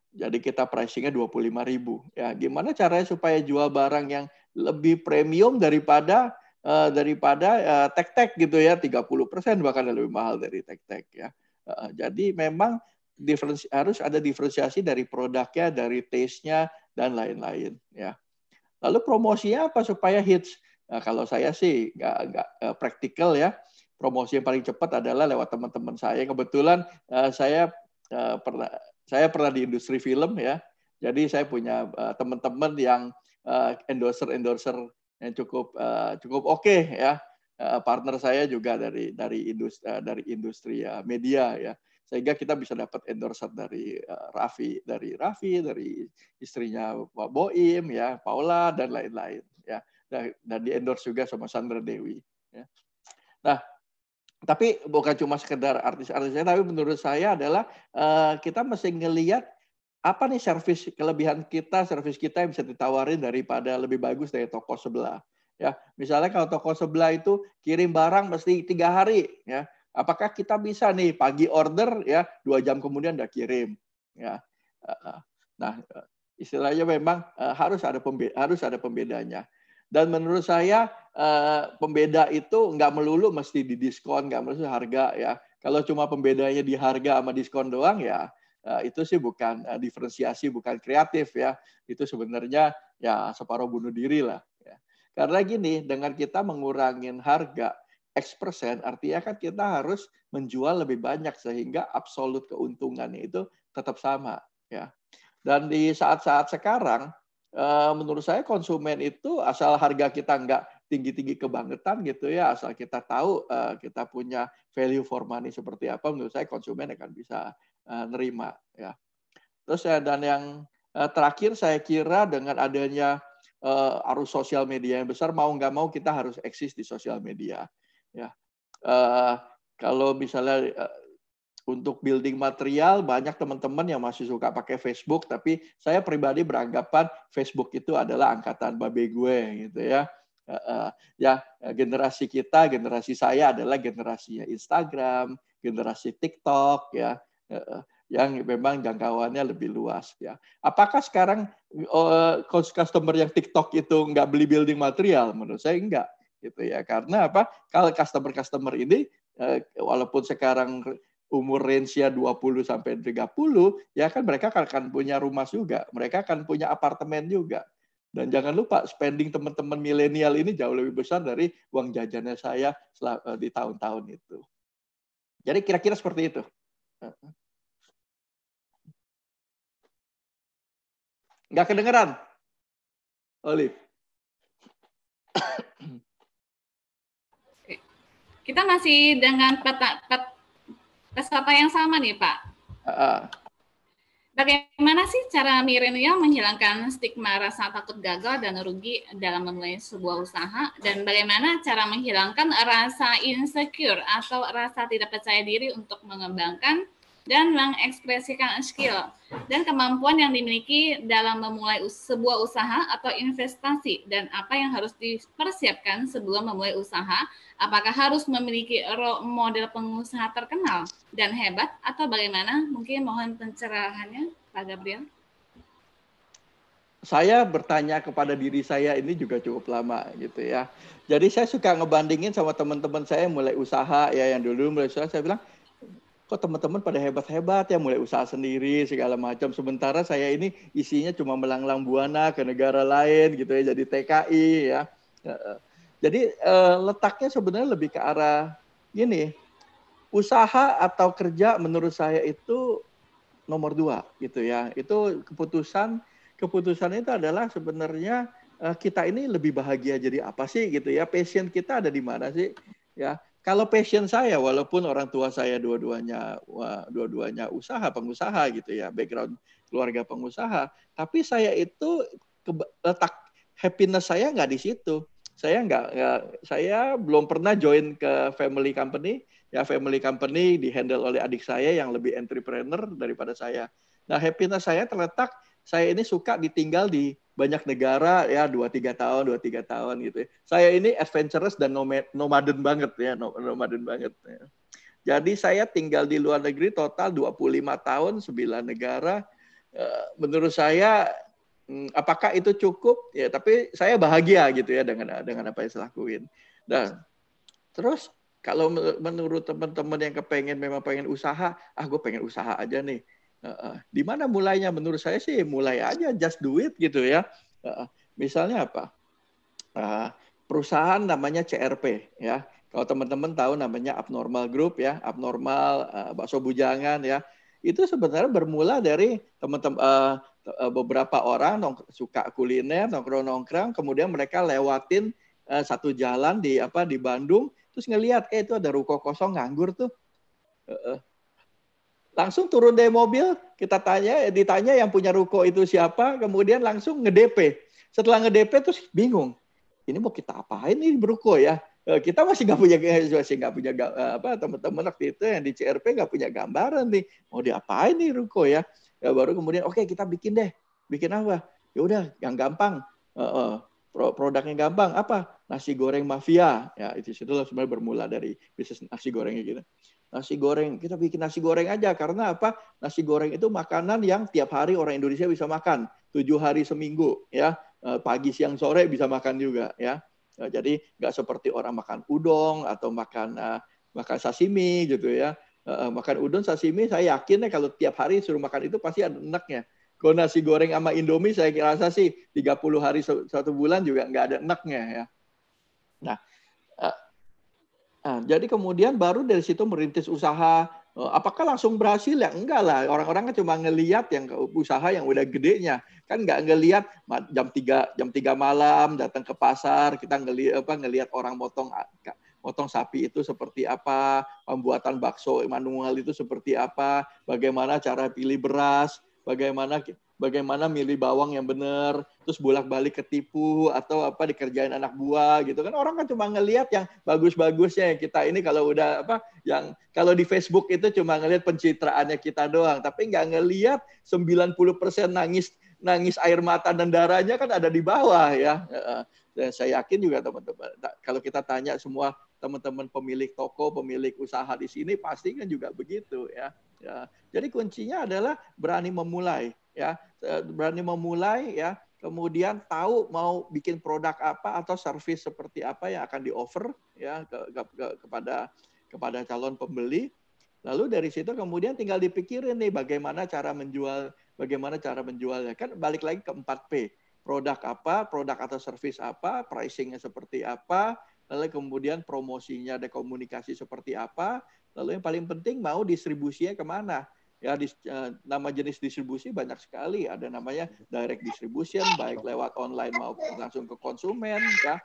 jadi kita pricingnya lima ribu. Ya, gimana caranya supaya jual barang yang lebih premium daripada uh, daripada uh, tek-tek gitu ya, 30 persen bahkan lebih mahal dari tek-tek ya. Uh, jadi memang harus ada diferensiasi dari produknya, dari taste-nya dan lain-lain ya. Lalu promosinya apa supaya hits? Nah, kalau saya sih nggak nggak uh, praktikal ya. Promosi yang paling cepat adalah lewat teman-teman saya. Kebetulan uh, saya uh, pernah saya pernah di industri film ya, jadi saya punya uh, teman-teman yang uh, endorser-endorser yang cukup uh, cukup oke okay, ya. Uh, partner saya juga dari dari industri uh, dari industri uh, media ya sehingga kita bisa dapat endorser dari uh, Raffi dari Raffi dari istrinya Pak Boim ya Paula dan lain-lain ya dan, dan di endorse juga sama Sandra Dewi ya. nah tapi bukan cuma sekedar artis-artisnya, tapi menurut saya adalah uh, kita mesti ngelihat apa nih servis kelebihan kita, servis kita yang bisa ditawarin daripada lebih bagus dari toko sebelah. Ya, misalnya kalau toko sebelah itu kirim barang mesti tiga hari, ya. Apakah kita bisa nih pagi order, ya dua jam kemudian udah kirim, ya. Nah, istilahnya memang eh, harus ada harus ada pembedanya. Dan menurut saya Eh, pembeda itu nggak melulu mesti di diskon, nggak melulu harga ya. Kalau cuma pembedanya di harga sama diskon doang ya, eh, itu sih bukan eh, diferensiasi, bukan kreatif ya. Itu sebenarnya ya separuh bunuh diri lah. Ya. Karena gini, dengan kita mengurangin harga X persen, artinya kan kita harus menjual lebih banyak sehingga absolut keuntungannya itu tetap sama ya. Dan di saat-saat sekarang, menurut saya konsumen itu asal harga kita nggak tinggi-tinggi kebangetan gitu ya asal kita tahu eh, kita punya value for money seperti apa menurut saya konsumen akan bisa eh, nerima ya terus ya, dan yang eh, terakhir saya kira dengan adanya arus sosial media yang besar mau nggak mau kita harus eksis di sosial media ya kalau misalnya untuk building material banyak teman-teman yang masih suka pakai Facebook tapi saya pribadi beranggapan Facebook itu adalah angkatan babe gue gitu ya ya eh, generasi kita, generasi saya adalah generasi Instagram, generasi TikTok ya yang memang jangkauannya lebih luas ya. Apakah sekarang eh, customer yang TikTok itu nggak beli building material? Menurut saya enggak gitu ya. Karena apa? Kalau customer-customer ini eh, walaupun sekarang umur range-nya 20 sampai 30, ya kan mereka akan punya rumah juga, mereka akan punya apartemen juga. Dan jangan lupa spending teman-teman milenial ini jauh lebih besar dari uang jajannya saya di tahun-tahun itu. Jadi kira-kira seperti itu. Nggak kedengeran? Olive. Kita masih dengan peta, peta, peserta yang sama nih, Pak. Uh, Bagaimana sih cara milenial menghilangkan stigma rasa takut gagal dan rugi dalam memulai sebuah usaha? Dan bagaimana cara menghilangkan rasa insecure atau rasa tidak percaya diri untuk mengembangkan dan mengekspresikan skill dan kemampuan yang dimiliki dalam memulai sebuah usaha atau investasi dan apa yang harus dipersiapkan sebelum memulai usaha, apakah harus memiliki role model pengusaha terkenal dan hebat atau bagaimana? Mungkin mohon pencerahannya Pak Gabriel. Saya bertanya kepada diri saya ini juga cukup lama gitu ya. Jadi saya suka ngebandingin sama teman-teman saya mulai usaha ya yang dulu mulai usaha saya bilang kok teman-teman pada hebat-hebat ya mulai usaha sendiri segala macam sementara saya ini isinya cuma melanglang buana ke negara lain gitu ya jadi TKI ya jadi eh, letaknya sebenarnya lebih ke arah gini usaha atau kerja menurut saya itu nomor dua gitu ya itu keputusan keputusan itu adalah sebenarnya eh, kita ini lebih bahagia jadi apa sih gitu ya passion kita ada di mana sih ya kalau passion saya, walaupun orang tua saya dua-duanya dua-duanya usaha, pengusaha gitu ya, background keluarga pengusaha, tapi saya itu letak happiness saya nggak di situ. Saya nggak, saya belum pernah join ke family company. Ya family company dihandle oleh adik saya yang lebih entrepreneur daripada saya. Nah happiness saya terletak saya ini suka ditinggal di banyak negara ya dua tiga tahun dua tiga tahun gitu ya. saya ini adventurous dan nomad nomaden banget ya nomaden banget ya. jadi saya tinggal di luar negeri total 25 tahun 9 negara eh, menurut saya mm, apakah itu cukup ya tapi saya bahagia gitu ya dengan dengan apa yang saya lakuin dan nah, terus kalau menurut teman-teman yang kepengen memang pengen usaha ah gue pengen usaha aja nih Uh, di mana mulainya menurut saya sih mulai aja just do it gitu ya. misalnya apa? Ah, perusahaan namanya CRP ya. Kalau teman-teman tahu namanya abnormal group ya, abnormal eh, bakso bujangan ya. Itu sebenarnya bermula dari teman-teman eh, eh, beberapa orang nong suka kuliner, nongkrong-nongkrong, kemudian mereka lewatin satu jalan di apa di Bandung, terus ngelihat eh itu ada ruko kosong nganggur tuh langsung turun dari mobil, kita tanya, eh, ditanya yang punya ruko itu siapa, kemudian langsung ngedp. Setelah ngedp terus bingung, ini mau kita apain ini ruko ya? Eh, kita masih nggak punya eh, masih nggak punya apa teman-teman waktu itu yang di CRP nggak punya gambaran nih mau diapain nih ruko ya? ya baru kemudian oke okay, kita bikin deh, bikin apa? Ya udah yang gampang, uh, uh, produknya gampang apa? Nasi goreng mafia ya itu sebetulnya sebenarnya bermula dari bisnis nasi gorengnya gitu nasi goreng. Kita bikin nasi goreng aja karena apa? Nasi goreng itu makanan yang tiap hari orang Indonesia bisa makan. Tujuh hari seminggu ya. Eh, pagi, siang, sore bisa makan juga ya. Eh, jadi nggak seperti orang makan udon atau makan eh, makan sashimi gitu ya. Makan udon sashimi saya yakin ya kalau tiap hari suruh makan itu pasti ada enaknya. Kalau nasi goreng sama Indomie saya rasa sih 30 hari satu bulan juga nggak ada enaknya ya. Nah, Nah, jadi kemudian baru dari situ merintis usaha. E, apakah langsung berhasil ya? Enggak lah. Orang-orang kan cuma ngeliat yang usaha yang udah gedenya. Kan nggak ngeliat jam 3 jam 3 malam datang ke pasar, kita ngeliat apa ngelihat orang motong potong sapi itu seperti apa, pembuatan bakso manual itu seperti apa, bagaimana cara pilih beras, bagaimana bagaimana milih bawang yang benar, terus bolak-balik ketipu atau apa dikerjain anak buah gitu kan orang kan cuma ngelihat yang bagus-bagusnya kita ini kalau udah apa yang kalau di Facebook itu cuma ngelihat pencitraannya kita doang, tapi nggak ngelihat 90% nangis nangis air mata dan darahnya kan ada di bawah ya. Dan saya yakin juga teman-teman kalau kita tanya semua teman-teman pemilik toko, pemilik usaha di sini pasti kan juga begitu ya. ya. Jadi kuncinya adalah berani memulai ya eh, berani memulai ya kemudian tahu mau bikin produk apa atau service seperti apa yang akan di offer ya ke, ke, ke, kepada kepada calon pembeli lalu dari situ kemudian tinggal dipikirin nih bagaimana cara menjual bagaimana cara menjualnya kan balik lagi ke 4P produk apa produk atau service apa pricingnya seperti apa lalu kemudian promosinya ada komunikasi seperti apa lalu yang paling penting mau distribusinya kemana ya di, uh, eh, nama jenis distribusi banyak sekali ada namanya direct distribution baik lewat online maupun langsung ke konsumen ya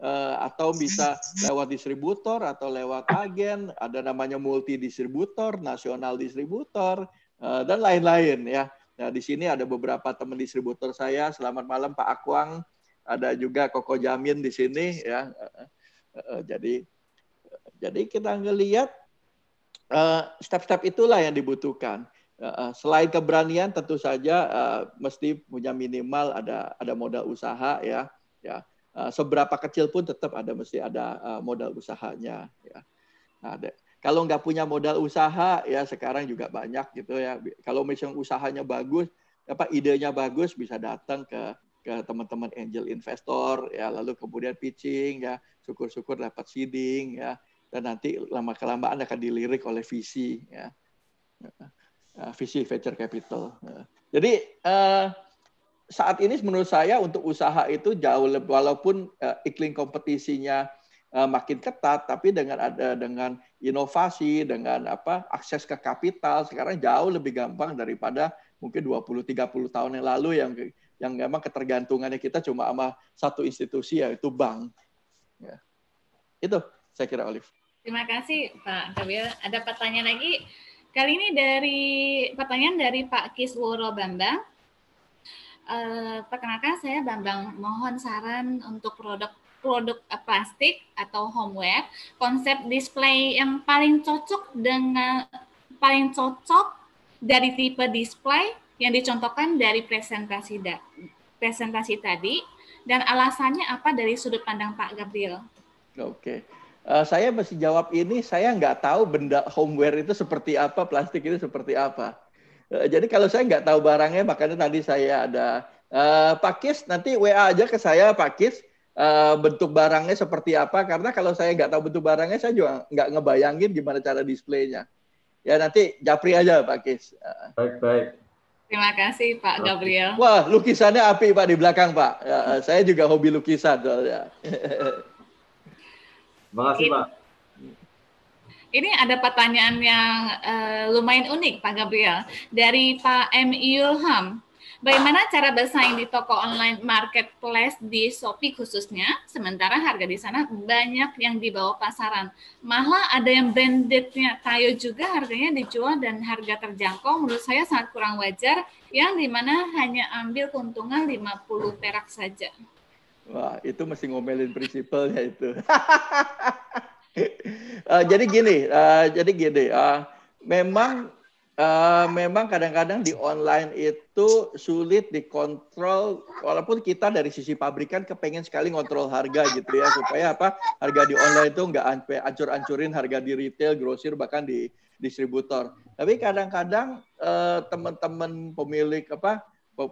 uh, atau bisa lewat distributor atau lewat agen ada namanya multi distributor nasional distributor uh, dan lain-lain ya nah di sini ada beberapa teman distributor saya selamat malam Pak Akwang ada juga Koko Jamin di sini ya uh, uh, uh, jadi jadi kita ngelihat Eh, step-step itulah yang dibutuhkan. Eh, eh, selain keberanian, tentu saja mesti punya minimal ada ada modal usaha ya, ya. Seberapa kecil pun tetap ada mesti ada modal usahanya. Ya. Nah, de- Kalau nggak punya modal usaha ya sekarang juga banyak gitu ya. Kalau misalnya usahanya bagus, apa idenya bagus bisa datang ke ke teman-teman angel investor ya lalu kemudian pitching ya syukur-syukur dapat seeding ya dan nanti lama kelamaan akan dilirik oleh visi ya, ya visi venture capital. Ya. Jadi eh, saat ini menurut saya untuk usaha itu jauh lebih walaupun eh, iklim kompetisinya eh, makin ketat, tapi dengan ada dengan inovasi, dengan apa akses ke kapital sekarang jauh lebih gampang daripada mungkin 20-30 tahun yang lalu yang yang memang ketergantungannya kita cuma sama satu institusi yaitu bank. Ya. Itu saya kira Olive. Terima kasih Pak Gabriel. Ada pertanyaan lagi. Kali ini dari pertanyaan dari Pak Kisworo Bambang. Uh, perkenalkan saya Bambang mohon saran untuk produk produk plastik atau homeware konsep display yang paling cocok dengan paling cocok dari tipe display yang dicontohkan dari presentasi da, presentasi tadi dan alasannya apa dari sudut pandang Pak Gabriel? Oke. Eh, saya masih jawab ini, saya nggak tahu benda homeware itu seperti apa, plastik itu seperti apa. Uh, jadi kalau saya nggak tahu barangnya, makanya tadi saya ada uh, Pak nanti WA aja ke saya Pakis. uh, bentuk barangnya seperti apa, karena kalau saya nggak tahu bentuk barangnya, saya juga nggak ngebayangin gimana cara displaynya. Ya nanti Japri aja Pak Kis. Baik, baik. Terima kasih Pak Gabriel. Wah, lukisannya api Pak di belakang Pak. Ya, saya juga hobi lukisan soalnya. Terima kasih, Pak. Ini ada pertanyaan yang uh, lumayan unik, Pak Gabriel. Dari Pak M. Ilham, bagaimana cara bersaing di toko online marketplace di Shopee khususnya, sementara harga di sana banyak yang dibawa pasaran. Malah ada yang brandednya Tayo juga harganya dijual dan harga terjangkau menurut saya sangat kurang wajar, yang dimana hanya ambil keuntungan 50 perak saja. Wah, itu mesti ngomelin prinsipalnya itu. uh, jadi gini, uh, jadi gini, uh, memang uh, memang kadang-kadang di online itu sulit dikontrol walaupun kita dari sisi pabrikan kepengen sekali ngontrol harga gitu ya supaya apa harga di online itu nggak ancur-ancurin harga di retail, grosir bahkan di distributor. Tapi kadang-kadang uh, teman-teman pemilik apa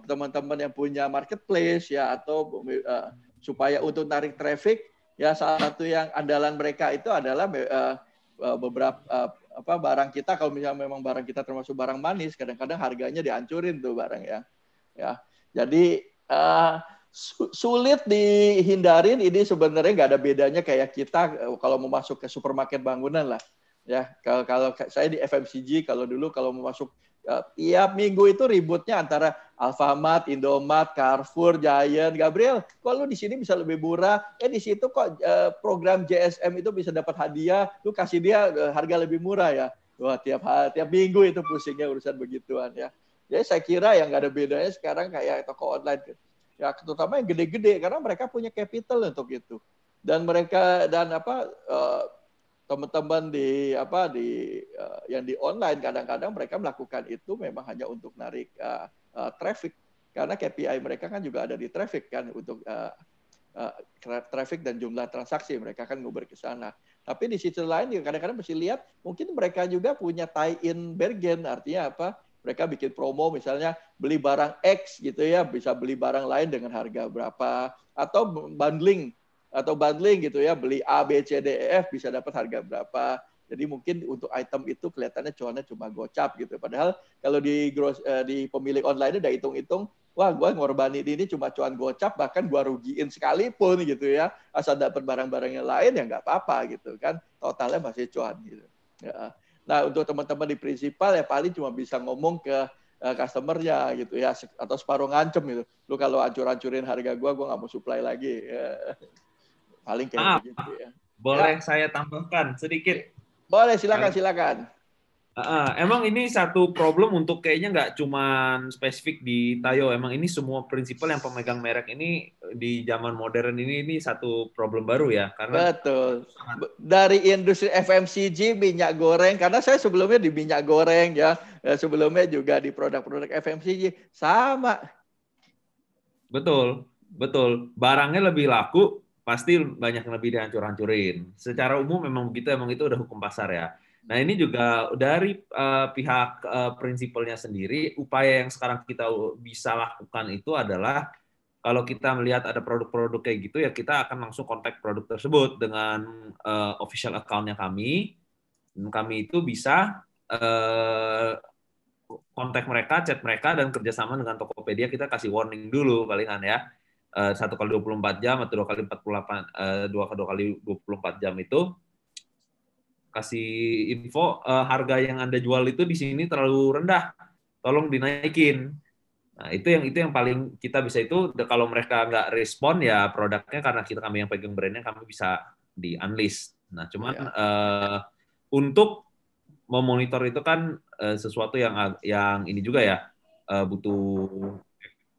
teman-teman yang punya marketplace ya atau uh, supaya untuk tarik traffic ya salah satu yang andalan mereka itu adalah uh, beberapa uh, apa barang kita kalau misalnya memang barang kita termasuk barang manis kadang-kadang harganya dihancurin tuh barang ya ya jadi uh, sulit dihindarin ini sebenarnya nggak ada bedanya kayak kita kalau mau masuk ke supermarket bangunan lah ya kalau, kalau saya di FMCG kalau dulu kalau mau masuk tiap minggu itu ributnya antara Alfamart, Indomart, Carrefour, Giant. Gabriel, kok lu di sini bisa lebih murah? Eh di situ kok eh, program JSM itu bisa dapat hadiah, lu kasih dia eh, harga lebih murah ya. Wah, tiap tiap minggu itu pusingnya urusan begituan ya. Jadi saya kira yang nggak ada bedanya sekarang kayak toko online. Ya terutama yang gede-gede karena mereka punya capital untuk itu. Dan mereka dan apa eh, teman-teman di apa di uh, yang di online kadang-kadang mereka melakukan itu memang hanya untuk narik uh, uh, traffic karena KPI mereka kan juga ada di traffic kan untuk uh, uh, traffic dan jumlah transaksi mereka kan nguber ke sana. Tapi di sisi lain juga kadang-kadang mesti lihat mungkin mereka juga punya tie-in bergen artinya apa? Mereka bikin promo misalnya beli barang X gitu ya bisa beli barang lain dengan harga berapa atau bundling atau bundling gitu ya beli A B C D E F bisa dapat harga berapa jadi mungkin untuk item itu kelihatannya cuannya cuma gocap gitu padahal kalau di gross, eh, di pemilik online udah hitung-hitung wah gue ngorbanin ini cuma cuan gocap bahkan gue rugiin sekalipun gitu ya asal dapat barang-barang yang lain ya nggak apa-apa gitu kan totalnya masih cuan gitu ya. nah untuk teman-teman di prinsipal ya paling cuma bisa ngomong ke eh, customernya gitu ya atau separuh ngancem gitu lu kalau ancur-ancurin harga gue gue nggak mau supply lagi ya. paling kayak ah, gitu ya. Boleh ya. saya tambahkan sedikit? Boleh, silakan, silakan. Uh, emang ini satu problem untuk kayaknya nggak cuma spesifik di Tayo. Emang ini semua prinsipal yang pemegang merek ini di zaman modern ini ini satu problem baru ya. Karena betul. Dari industri FMCG minyak goreng karena saya sebelumnya di minyak goreng ya, ya sebelumnya juga di produk-produk FMCG sama. Betul, betul. Barangnya lebih laku, pasti banyak yang lebih dihancur-hancurin. Secara umum memang begitu, emang itu udah hukum pasar ya. Nah ini juga dari uh, pihak uh, prinsipalnya sendiri, upaya yang sekarang kita bisa lakukan itu adalah kalau kita melihat ada produk-produk kayak gitu ya kita akan langsung kontak produk tersebut dengan uh, official accountnya kami. kami itu bisa uh, kontak mereka, chat mereka, dan kerjasama dengan Tokopedia kita kasih warning dulu palingan ya Eh, satu kali 24 jam atau dua kali 48 eh, dua kali dua kali 24 jam itu kasih info uh, harga yang anda jual itu di sini terlalu rendah tolong dinaikin nah itu yang itu yang paling kita bisa itu kalau mereka nggak respon ya produknya karena kita kami yang pegang brandnya kami bisa di unlist nah cuman ya. uh, untuk memonitor itu kan uh, sesuatu yang yang ini juga ya uh, butuh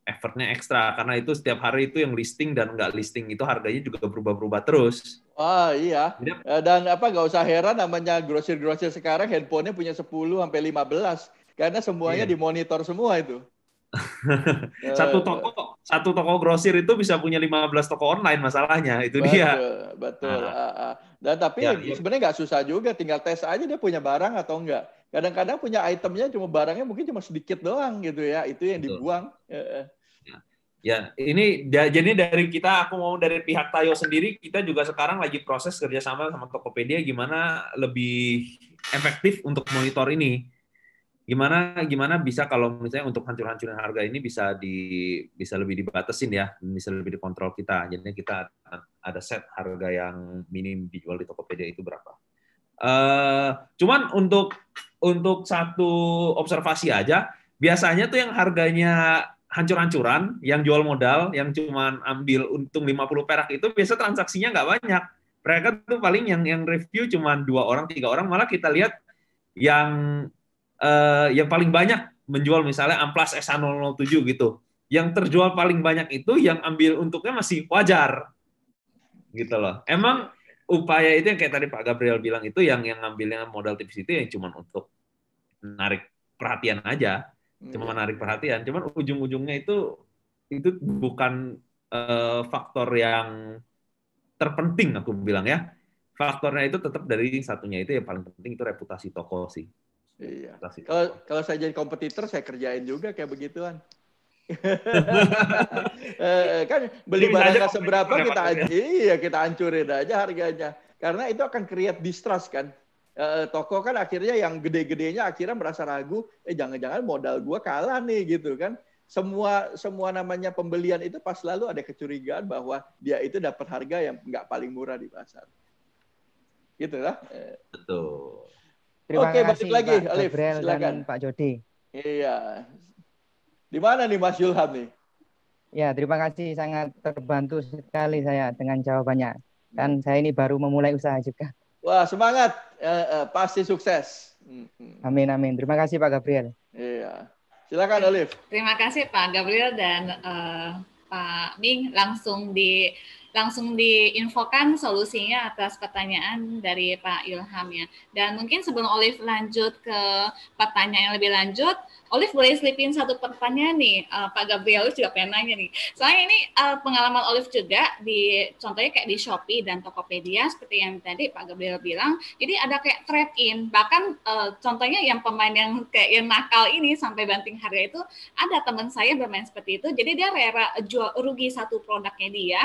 effortnya ekstra karena itu setiap hari itu yang listing dan nggak listing itu harganya juga berubah-berubah terus. Wah iya. Eh, dan apa nggak usah heran namanya grosir-grosir sekarang handphonenya punya 10 sampai 15 karena semuanya yeah. dimonitor semua itu. satu eh, toko satu toko grosir itu bisa punya 15 toko online masalahnya itu betul, dia. Betul. Nah. Ah, ah. Dan tapi ya, iya. sebenarnya nggak susah juga tinggal tes aja dia punya barang atau enggak kadang-kadang punya itemnya cuma barangnya mungkin cuma sedikit doang gitu ya itu yang Betul. dibuang ya. ya ini jadi dari kita aku mau dari pihak Tayo sendiri kita juga sekarang lagi proses kerjasama sama Tokopedia gimana lebih efektif untuk monitor ini gimana gimana bisa kalau misalnya untuk hancur-hancuran harga ini bisa di bisa lebih dibatasin ya bisa lebih dikontrol kita Jadi kita ada set harga yang minim dijual di Tokopedia itu berapa uh, cuman untuk untuk satu observasi aja, biasanya tuh yang harganya hancur-hancuran, yang jual modal, yang cuma ambil untung 50 perak itu biasa transaksinya nggak banyak. Mereka tuh paling yang yang review cuma dua orang, tiga orang, malah kita lihat yang eh, yang paling banyak menjual misalnya amplas SA007 gitu. Yang terjual paling banyak itu yang ambil untuknya masih wajar. Gitu loh. Emang upaya itu yang kayak tadi Pak Gabriel bilang itu yang yang ngambilnya modal tipis itu yang cuma untuk menarik perhatian aja, cuma hmm. menarik perhatian. Cuman ujung-ujungnya itu itu bukan uh, faktor yang terpenting aku bilang ya. Faktornya itu tetap dari satunya itu yang paling penting itu reputasi toko sih. Iya. Kalau kalau saya jadi kompetitor saya kerjain juga kayak begituan. Eh, kan beli Jadi barang seberapa kita iya kita hancurin aja harganya. Karena itu akan create distrust kan. uh, toko kan akhirnya yang gede-gedenya akhirnya merasa ragu, eh jangan-jangan modal gua kalah nih gitu kan. Semua semua namanya pembelian itu pas lalu ada kecurigaan bahwa dia itu dapat harga yang nggak paling murah di pasar. Gitu lah. Betul. Terima Oke, kasih, balik lagi Pak Alif, Gabriel silakan. Pak Jody. Iya, di mana nih Mas Yulham nih? Ya, terima kasih sangat terbantu sekali saya dengan jawabannya. Dan saya ini baru memulai usaha juga. Wah, semangat. Eh, eh, pasti sukses. Hmm, hmm. Amin, amin. Terima kasih Pak Gabriel. Iya. Silakan Olive. Terima kasih Pak Gabriel dan uh, Pak Ming langsung di langsung diinfokan solusinya atas pertanyaan dari Pak Ilham ya. Dan mungkin sebelum Olive lanjut ke pertanyaan yang lebih lanjut, Olive boleh selipin satu pertanyaan nih, uh, Pak Gabriel juga pengen nanya nih. Soalnya ini uh, pengalaman Olive juga di contohnya kayak di Shopee dan Tokopedia seperti yang tadi Pak Gabriel bilang. Jadi ada kayak trade in, bahkan uh, contohnya yang pemain yang kayak yang nakal ini sampai banting harga itu ada teman saya bermain seperti itu. Jadi dia rela jual rugi satu produknya dia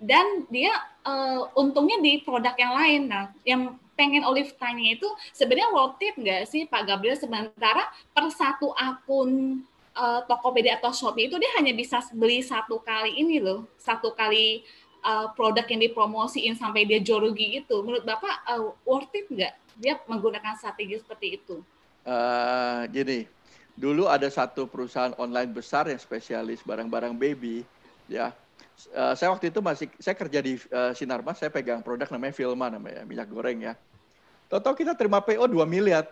dan dia uh, untungnya di produk yang lain. Nah, yang pengen Olive tanya itu sebenarnya worth it nggak sih Pak Gabriel sementara per satu akun uh, Tokopedia atau Shopee itu dia hanya bisa beli satu kali ini loh, satu kali uh, produk yang dipromosiin sampai dia jorugi itu. Menurut Bapak uh, worth it nggak dia menggunakan strategi seperti itu? Uh, jadi dulu ada satu perusahaan online besar yang spesialis barang-barang baby ya Eh, saya waktu itu masih saya kerja di uh, Sinarmas, saya pegang produk namanya Filma namanya minyak goreng ya. Toto kita terima PO 2 miliar.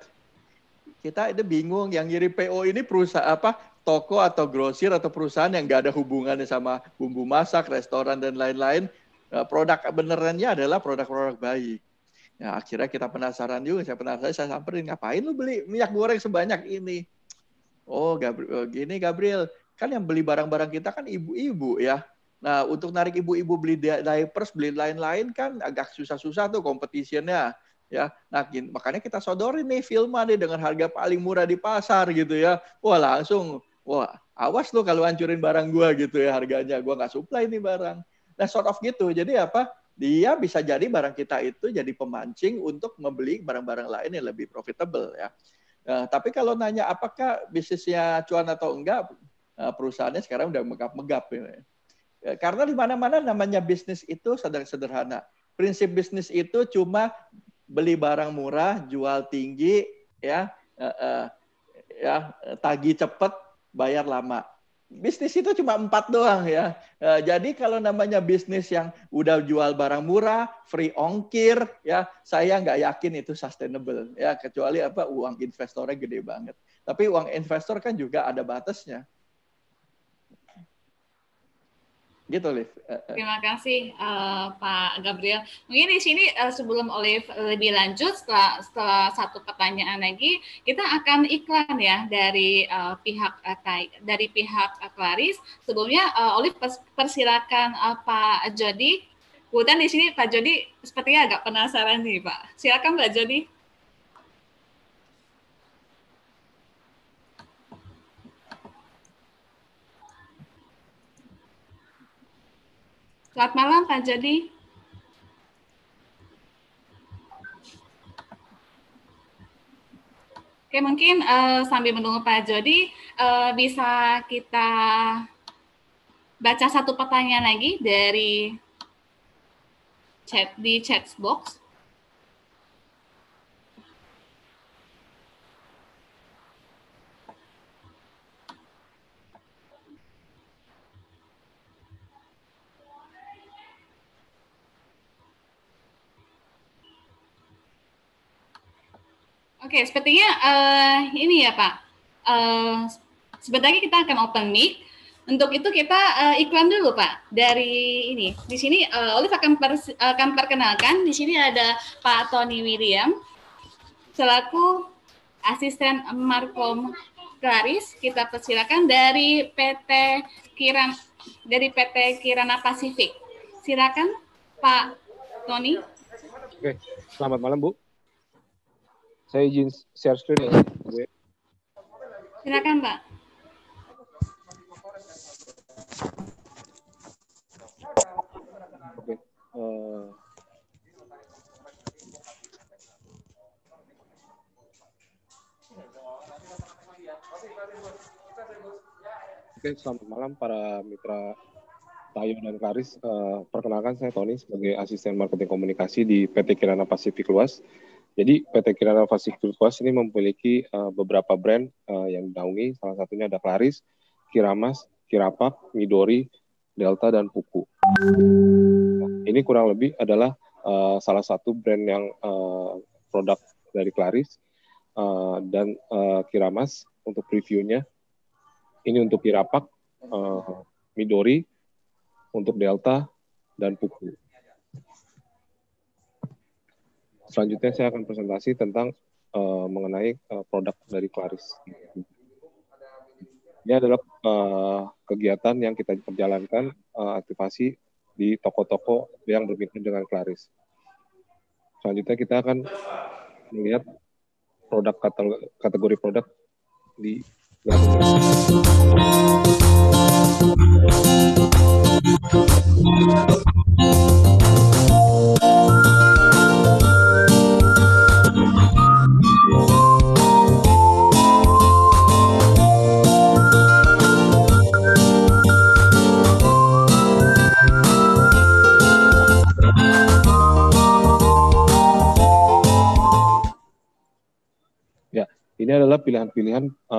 Kita itu bingung yang ngirim PO ini perusahaan apa toko atau grosir atau perusahaan yang nggak ada hubungannya sama bumbu masak, restoran dan lain-lain. Uh, produk benerannya adalah produk-produk bayi. Ya, nah, akhirnya kita penasaran juga, saya penasaran, saya samperin, ngapain lu beli minyak goreng sebanyak ini? Oh, Gabriel, gini Gabriel, kan yang beli barang-barang kita kan ibu-ibu ya Nah, untuk narik ibu-ibu beli diapers, beli lain-lain kan agak susah-susah tuh kompetisinya. Ya, nah makanya kita sodorin nih filman nih dengan harga paling murah di pasar gitu ya. Wah langsung, wah awas lo kalau hancurin barang gua gitu ya harganya, gua nggak supply nih barang. Nah sort of gitu, jadi apa? Dia bisa jadi barang kita itu jadi pemancing untuk membeli barang-barang lain yang lebih profitable ya. Nah, tapi kalau nanya apakah bisnisnya cuan atau enggak, eh, perusahaannya sekarang udah megap-megap. Ya. Eh, karena di mana-mana namanya bisnis itu sederhana. Prinsip bisnis itu cuma beli barang murah, jual tinggi, ya, eh, eh, ya eh, tagih cepat, bayar lama. Bisnis itu cuma empat doang ya. Eh, jadi kalau namanya bisnis yang udah jual barang murah, free ongkir, ya saya nggak yakin itu sustainable ya kecuali apa uang investornya gede banget. Tapi uang investor kan juga ada batasnya Gitu, Liv. Eh, eh. Terima kasih uh, Pak Gabriel. Mungkin di sini uh, sebelum Olive lebih lanjut, setelah, setelah satu pertanyaan lagi, kita akan iklan ya dari uh, pihak uh, dari pihak uh, Claris. Sebelumnya uh, Olive persilakan uh, Pak Jody. Kemudian di sini Pak Jody sepertinya agak penasaran nih Pak. Silakan Pak Jody. Selamat malam Pak Jody. Oke, mungkin uh, sambil menunggu Pak Jody, uh, bisa kita baca satu pertanyaan lagi dari chat di chat box. Oke, okay, sepertinya uh, ini ya Pak. Uh, eh, lagi kita akan open mic. Untuk itu kita uh, iklan dulu Pak dari ini. Di sini uh, Olive akan, pers- akan perkenalkan. Di sini ada Pak Tony William selaku asisten Markom Klaris. Kita persilakan dari PT Kiran dari PT Kirana Pasifik. Silakan Pak Tony. Oke, selamat malam Bu. Saya izin share screen ya, ya. Silakan, Pak. Oke. Okay. Eh. Oke, selamat malam para mitra Tayo dan Karis. Uh, eh, perkenalkan saya Tony sebagai asisten marketing komunikasi di PT Kirana Pasifik Luas. Jadi PT Kirana Fasih Kuas ini memiliki uh, beberapa brand uh, yang dinaungi, salah satunya ada Claris, Kiramas, Kirapak, Midori, Delta, dan Puku. Nah, ini kurang lebih adalah uh, salah satu brand yang uh, produk dari Claris uh, dan uh, Kiramas untuk previewnya. Ini untuk Kirapak, uh, Midori, untuk Delta, dan Puku selanjutnya saya akan presentasi tentang uh, mengenai uh, produk dari Claris. Ini adalah uh, kegiatan yang kita perjalankan uh, aktivasi di toko-toko yang bermitra dengan Claris. Selanjutnya kita akan melihat produk kategori produk di Gracias. Ini adalah pilihan-pilihan uh,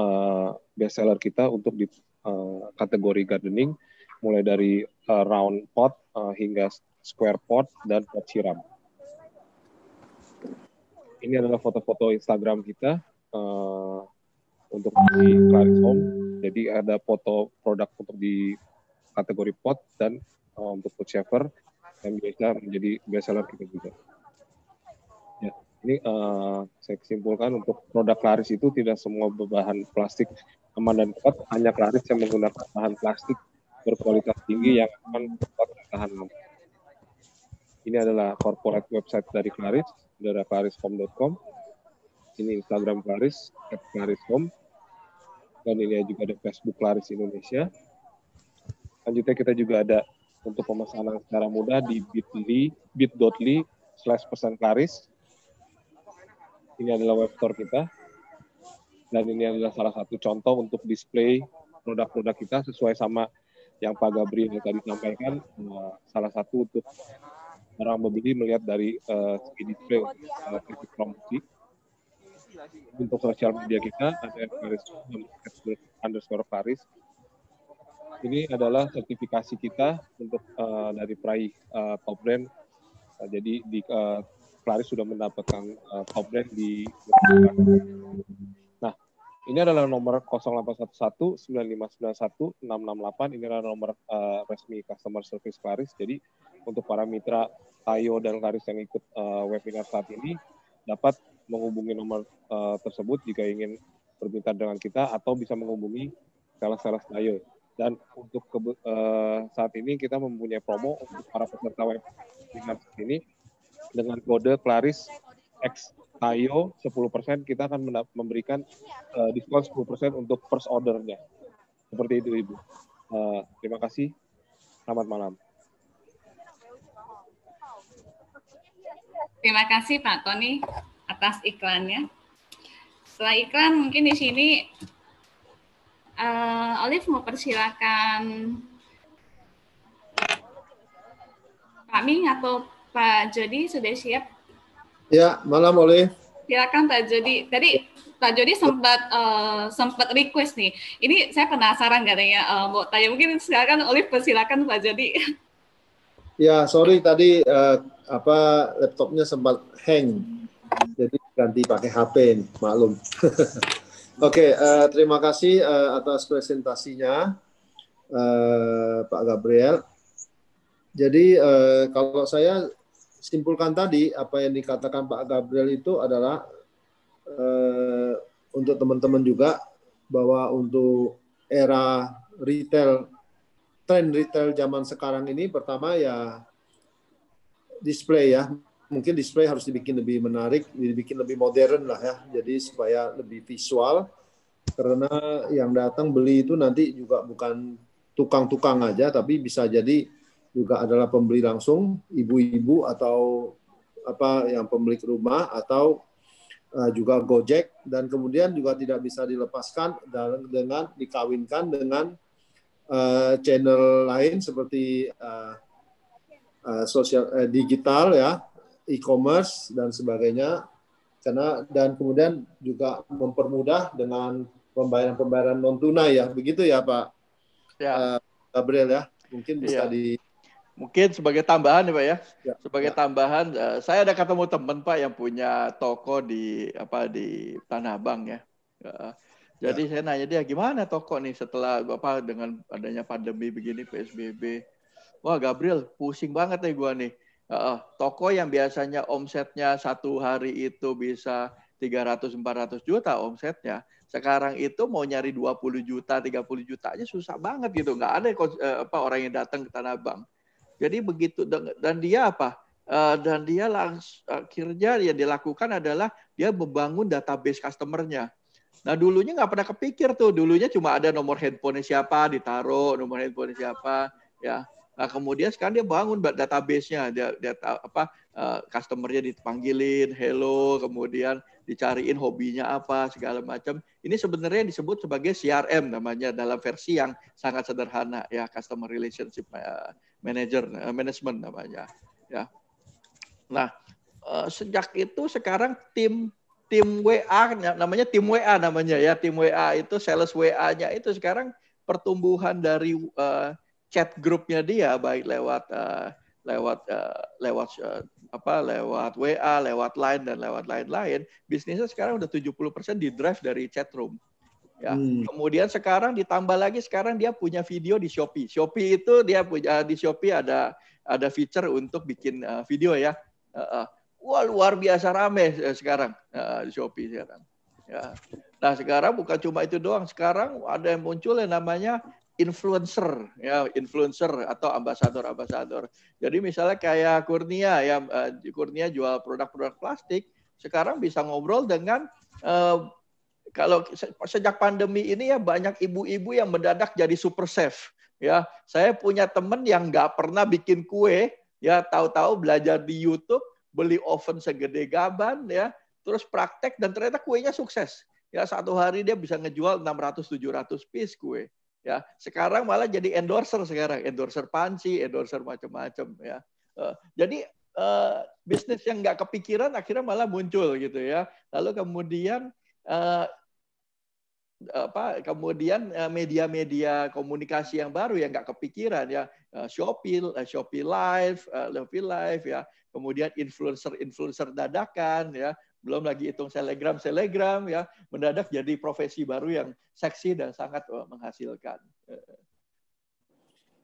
eh, bestseller kita untuk di uh, kategori gardening, mulai dari uh, round pot uh, hingga square pot dan pot siram. Ini adalah foto-foto Instagram kita uh, untuk di Claris Home. Jadi ada foto produk untuk di kategori pot dan uh, untuk pot shaver yang biasa menjadi bestseller kita juga. Ini uh, saya simpulkan untuk produk laris itu tidak semua bahan plastik aman dan kuat, hanya laris yang menggunakan bahan plastik berkualitas tinggi yang aman dan tahan lama. Ini adalah corporate website dari Claris, dari clarishome.com. Ini Instagram Claris, at Dan ini juga ada Facebook Claris Indonesia. Lanjutnya kita juga ada untuk pemesanan secara mudah di bit.ly, bit.ly slash pesan Claris ini adalah web store kita dan ini adalah salah satu contoh untuk display produk-produk kita sesuai sama yang Pak Gabriel tadi sampaikan eh, salah satu untuk orang membeli melihat dari uh, segi display uh, promosi untuk sosial media kita ada Paris underscore Paris ini adalah sertifikasi kita untuk uh, dari Prai uh, Top Brand uh, jadi di uh, Ferrari sudah mendapatkan uh, top brand di Nah, ini adalah nomor 0811 9591 668. Ini adalah nomor uh, resmi customer service Claris. Jadi untuk para mitra Tayo dan Claris yang ikut uh, webinar saat ini dapat menghubungi nomor uh, tersebut jika ingin berbincang dengan kita atau bisa menghubungi sales-sales Tayo. Dan untuk uh, saat ini kita mempunyai promo untuk para peserta webinar saat ini dengan kode Claris X Tayo 10% kita akan memberikan uh, diskon 10% untuk first ordernya. Seperti itu Ibu. Uh, terima kasih. Selamat malam. Terima kasih Pak Tony atas iklannya. Setelah iklan mungkin di sini uh, Olive mau persilakan Pak Ming atau Pak Jody sudah siap? Ya, malam oleh. Silakan Pak Jody. Tadi Pak Jody sempat uh, sempat request nih. Ini saya penasaran katanya uh, eh, mau tanya mungkin silakan oleh persilakan Pak Jody. Ya, sorry tadi uh, apa laptopnya sempat hang. Jadi ganti pakai HP ini, maklum. Oke, okay, uh, terima kasih uh, atas presentasinya uh, Pak Gabriel. Jadi uh, kalau saya simpulkan tadi apa yang dikatakan Pak Gabriel itu adalah eh, untuk teman-teman juga bahwa untuk era retail tren retail zaman sekarang ini pertama ya display ya mungkin display harus dibikin lebih menarik, dibikin lebih modern lah ya. Jadi supaya lebih visual karena yang datang beli itu nanti juga bukan tukang-tukang aja tapi bisa jadi juga adalah pembeli langsung, ibu-ibu atau apa yang pemilik rumah atau uh, juga Gojek dan kemudian juga tidak bisa dilepaskan dengan, dengan dikawinkan dengan uh, channel lain seperti uh, uh, sosial uh, digital ya, e-commerce dan sebagainya karena dan kemudian juga mempermudah dengan pembayaran-pembayaran non tunai ya begitu ya Pak ya. Gabriel ya mungkin iya. bisa ya. di Mungkin sebagai tambahan ya Pak ya. ya sebagai ya. tambahan uh, saya ada ketemu teman Pak yang punya toko di apa di Tanah Abang ya. Uh, jadi ya. saya nanya dia gimana toko nih setelah Bapak dengan adanya pandemi begini PSBB. Wah Gabriel pusing banget nih gua nih. Uh, toko yang biasanya omsetnya satu hari itu bisa 300-400 juta omsetnya. Sekarang itu mau nyari 20 juta, 30 juta aja susah banget gitu. Nggak ada eh, apa, orang yang datang ke Tanah Abang. Jadi begitu dan dia apa? Eh, dan dia langsung akhirnya yang dilakukan adalah dia membangun database customernya. Nah dulunya nggak pernah kepikir tuh, dulunya cuma ada nomor handphone siapa ditaruh, nomor handphone siapa, ya. Nah kemudian sekarang dia bangun database-nya, dia, dia apa eh, customernya dipanggilin, hello, kemudian dicariin hobinya apa segala macam. Ini sebenarnya disebut sebagai CRM namanya dalam versi yang sangat sederhana ya customer relationship eh, manajer uh, eh, manajemen namanya ya nah uh, sejak itu sekarang tim tim WA namanya tim WA namanya ya tim WA itu sales WA-nya itu sekarang pertumbuhan dari uh, chat grupnya dia baik lewat uh, lewat uh, lewat uh, apa lewat WA, lewat Line dan lewat lain-lain, bisnisnya sekarang udah 70% di drive dari chat room. Ya. Hmm. Kemudian sekarang ditambah lagi sekarang dia punya video di Shopee. Shopee itu dia punya di Shopee ada ada feature untuk bikin uh, video ya. Uh, uh. Wah luar biasa rame eh, sekarang uh, di Shopee sekarang. Ya. Nah sekarang bukan cuma itu doang. Sekarang ada yang muncul yang namanya influencer ya influencer atau ambasador ambasador. Jadi misalnya kayak Kurnia yang uh, Kurnia jual produk-produk plastik sekarang bisa ngobrol dengan kalau sejak pandemi ini ya banyak ibu-ibu yang mendadak jadi super chef. Ya, saya punya teman yang nggak pernah bikin kue, ya tahu-tahu belajar di YouTube, beli oven segede gaban, ya, terus praktek dan ternyata kuenya sukses. Ya, satu hari dia bisa ngejual 600-700 piece kue. Ya, sekarang malah jadi endorser sekarang, endorser panci, endorser macam-macam ya. Uh, jadi uh, bisnis yang nggak kepikiran akhirnya malah muncul gitu ya. Lalu kemudian eh, apa kemudian eh, media-media komunikasi yang baru yang nggak kepikiran ya eh, Shopee eh, Shopee Live Shopee Live ya kemudian influencer-influencer dadakan ya belum lagi hitung selegram selegram ya mendadak jadi profesi baru yang seksi dan sangat menghasilkan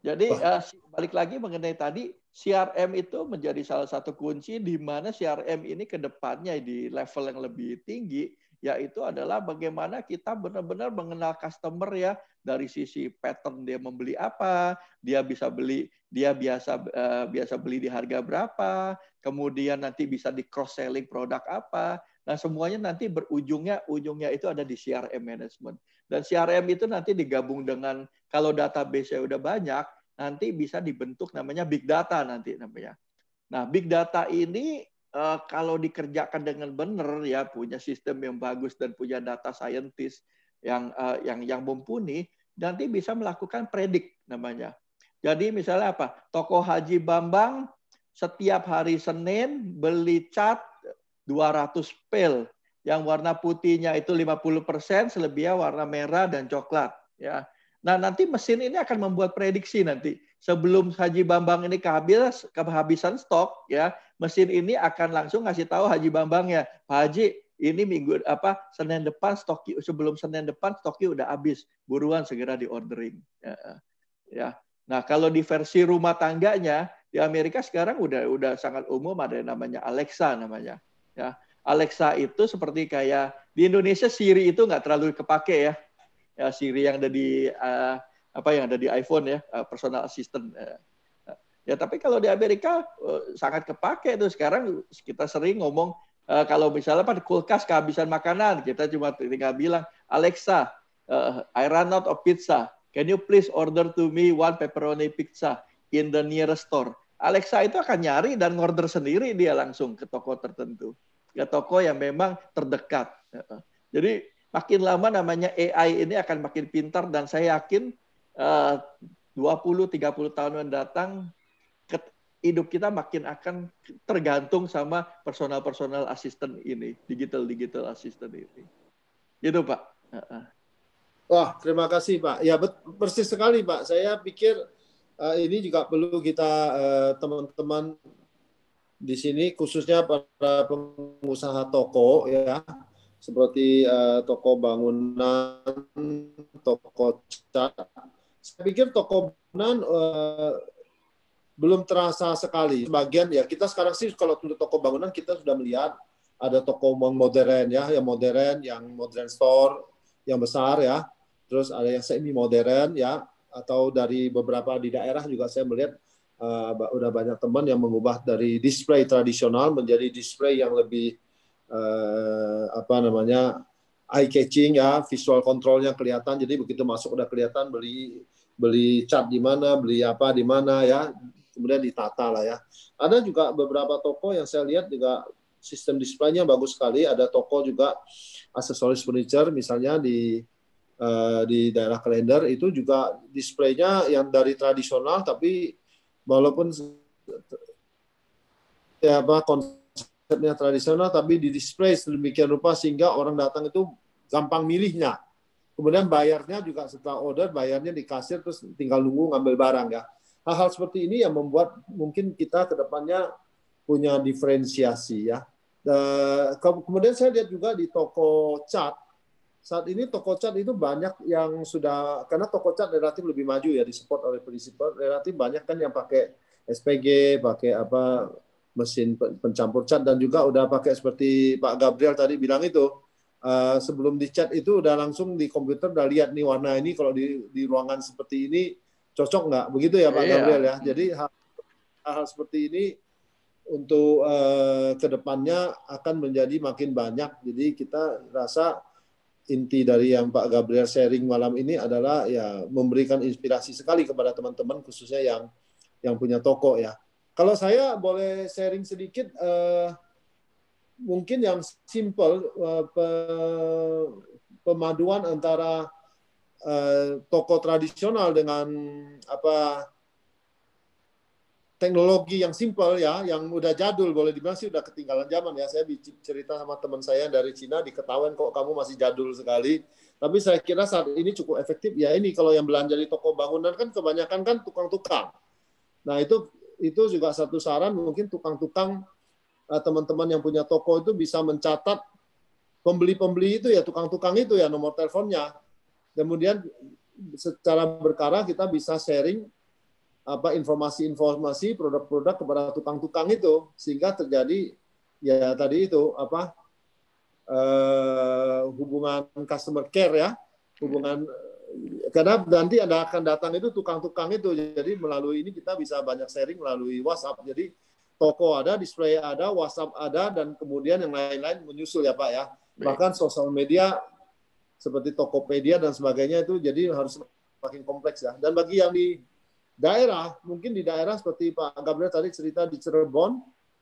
jadi balik lagi mengenai tadi CRM itu menjadi salah satu kunci di mana CRM ini kedepannya di level yang lebih tinggi yaitu adalah bagaimana kita benar-benar mengenal customer ya dari sisi pattern dia membeli apa, dia bisa beli dia biasa uh, biasa beli di harga berapa, kemudian nanti bisa di cross selling produk apa. Nah, semuanya nanti berujungnya ujungnya itu ada di CRM management. Dan CRM itu nanti digabung dengan kalau database-nya udah banyak, nanti bisa dibentuk namanya big data nanti namanya. Nah, big data ini uh, kalau dikerjakan dengan benar ya punya sistem yang bagus dan punya data scientist yang uh, yang yang mumpuni nanti bisa melakukan predik namanya. Jadi misalnya apa? Toko Haji Bambang setiap hari Senin beli cat 200 pil yang warna putihnya itu 50%, selebihnya warna merah dan coklat ya. Nah, nanti mesin ini akan membuat prediksi nanti. Sebelum Haji Bambang ini kehabis, kehabisan stok, ya mesin ini akan langsung ngasih tahu Haji Bambangnya, Pak Haji, ini minggu apa Senin depan stok sebelum Senin depan stoknya udah habis, buruan segera di ordering. Ya. ya. Nah, kalau di versi rumah tangganya di Amerika sekarang udah udah sangat umum ada yang namanya Alexa namanya. Ya. Alexa itu seperti kayak di Indonesia Siri itu nggak terlalu kepake ya ya, Siri yang ada di uh, apa yang ada di iPhone ya, uh, personal assistant. Uh, ya tapi kalau di Amerika uh, sangat kepake itu sekarang kita sering ngomong uh, kalau misalnya pada kulkas kehabisan makanan kita cuma tinggal bilang Alexa uh, I run out of pizza can you please order to me one pepperoni pizza in the nearest store Alexa itu akan nyari dan order sendiri dia langsung ke toko tertentu ke toko yang memang terdekat jadi makin lama namanya AI ini akan makin pintar dan saya yakin uh, 20-30 tahun mendatang hidup kita makin akan tergantung sama personal-personal asisten ini, digital-digital asisten ini. Gitu Pak. Wah, terima kasih Pak. Ya persis sekali Pak. Saya pikir uh, ini juga perlu kita eh, teman-teman uh, di sini khususnya para pengusaha toko ya seperti uh, toko bangunan, toko cat. Saya pikir toko bangunan uh, belum terasa sekali. Sebagian ya kita sekarang sih kalau untuk toko bangunan kita sudah melihat ada toko yang modern ya, yang modern, yang modern store yang besar ya. Terus ada yang semi modern ya atau dari beberapa di daerah juga saya melihat uh, udah banyak teman yang mengubah dari display tradisional menjadi display yang lebih eh, apa namanya eye catching ya, visual kontrolnya kelihatan. Jadi begitu masuk udah kelihatan beli beli cat di mana, beli apa di mana ya, kemudian ditata lah ya. Ada juga beberapa toko yang saya lihat juga sistem displaynya bagus sekali. Ada toko juga aksesoris furniture misalnya di eh, di daerah kalender itu juga displaynya yang dari tradisional tapi walaupun ya apa konsep konsepnya tradisional tapi di display sedemikian rupa sehingga orang datang itu gampang milihnya. Kemudian bayarnya juga setelah order bayarnya di kasir terus tinggal nunggu ngambil barang ya. Hal-hal seperti ini yang membuat mungkin kita kedepannya punya diferensiasi ya. Eh, kemudian saya lihat juga di toko cat saat ini toko cat itu banyak yang sudah karena toko cat relatif lebih maju ya disupport oleh prinsipal relatif banyak kan yang pakai SPG pakai apa mesin pencampur cat dan juga udah pakai seperti Pak Gabriel tadi bilang itu uh, sebelum dicat itu udah langsung di komputer udah lihat nih warna ini kalau di di ruangan seperti ini cocok nggak begitu ya Pak yeah. Gabriel ya jadi hal, hal seperti ini untuk uh, eh, kedepannya akan menjadi makin banyak jadi kita rasa inti dari yang Pak Gabriel sharing malam ini adalah ya memberikan inspirasi sekali kepada teman-teman khususnya yang yang punya toko ya kalau saya boleh sharing sedikit, uh, mungkin yang simple uh, pe pemaduan antara uh, toko tradisional dengan apa teknologi yang simple ya, yang udah jadul boleh dibilang sih udah ketinggalan zaman ya. Saya cerita sama teman saya dari Cina diketahuan kok kamu masih jadul sekali. Tapi saya kira saat ini cukup efektif ya ini kalau yang belanja di toko bangunan kan kebanyakan kan tukang-tukang. Nah itu itu juga satu saran mungkin tukang-tukang eh, teman-teman yang punya toko itu bisa mencatat pembeli-pembeli itu ya tukang-tukang itu ya nomor teleponnya. Kemudian secara berkala kita bisa sharing apa informasi-informasi produk-produk kepada tukang-tukang itu sehingga terjadi ya tadi itu apa eh, hubungan customer care ya hubungan karena nanti ada akan datang itu tukang-tukang itu jadi melalui ini kita bisa banyak sharing melalui WhatsApp jadi toko ada display ada WhatsApp ada dan kemudian yang lain-lain menyusul ya Pak ya bahkan sosial media seperti Tokopedia dan sebagainya itu jadi harus makin kompleks ya dan bagi yang di daerah mungkin di daerah seperti Pak Gabriel tadi cerita di Cirebon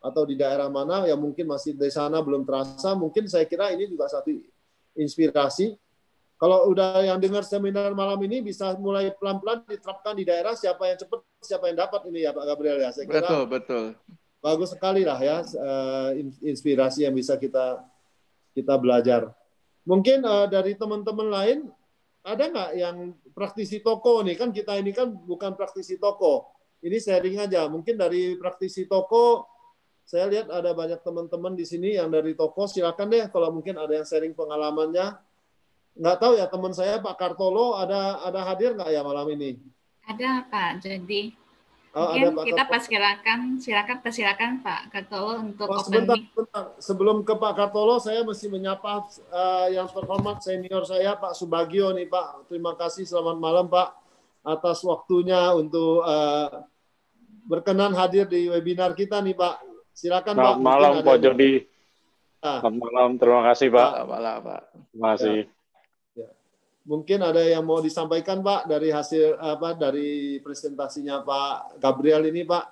atau di daerah mana yang mungkin masih dari sana belum terasa mungkin saya kira ini juga satu inspirasi kalau udah yang dengar seminar malam ini bisa mulai pelan-pelan diterapkan di daerah siapa yang cepat siapa yang dapat ini ya Pak Gabriel ya. Saya kira betul Bagus sekali lah ya eh, inspirasi yang bisa kita kita belajar. Mungkin eh, dari teman-teman lain ada nggak yang praktisi toko nih kan kita ini kan bukan praktisi toko. Ini sharing aja. Mungkin dari praktisi toko saya lihat ada banyak teman-teman di sini yang dari toko silakan deh kalau mungkin ada yang sharing pengalamannya nggak tahu ya teman saya Pak Kartolo ada ada hadir nggak ya malam ini? Ada Pak. Jadi oh, mungkin ada Pak kita pas silakan silakan persilakan Pak Kartolo untuk oh, sebentar, opening. sebentar. Sebelum ke Pak Kartolo saya mesti menyapa uh, yang terhormat senior saya Pak Subagio nih Pak. Terima kasih selamat malam Pak atas waktunya untuk uh, berkenan hadir di webinar kita nih Pak. Silakan Selamat Pak. Malam Pak Jody. Nah. Selamat malam, terima kasih Pak. Ah. Selamat malam Pak. Terima kasih. Ya. Mungkin ada yang mau disampaikan Pak dari hasil apa dari presentasinya Pak Gabriel ini Pak?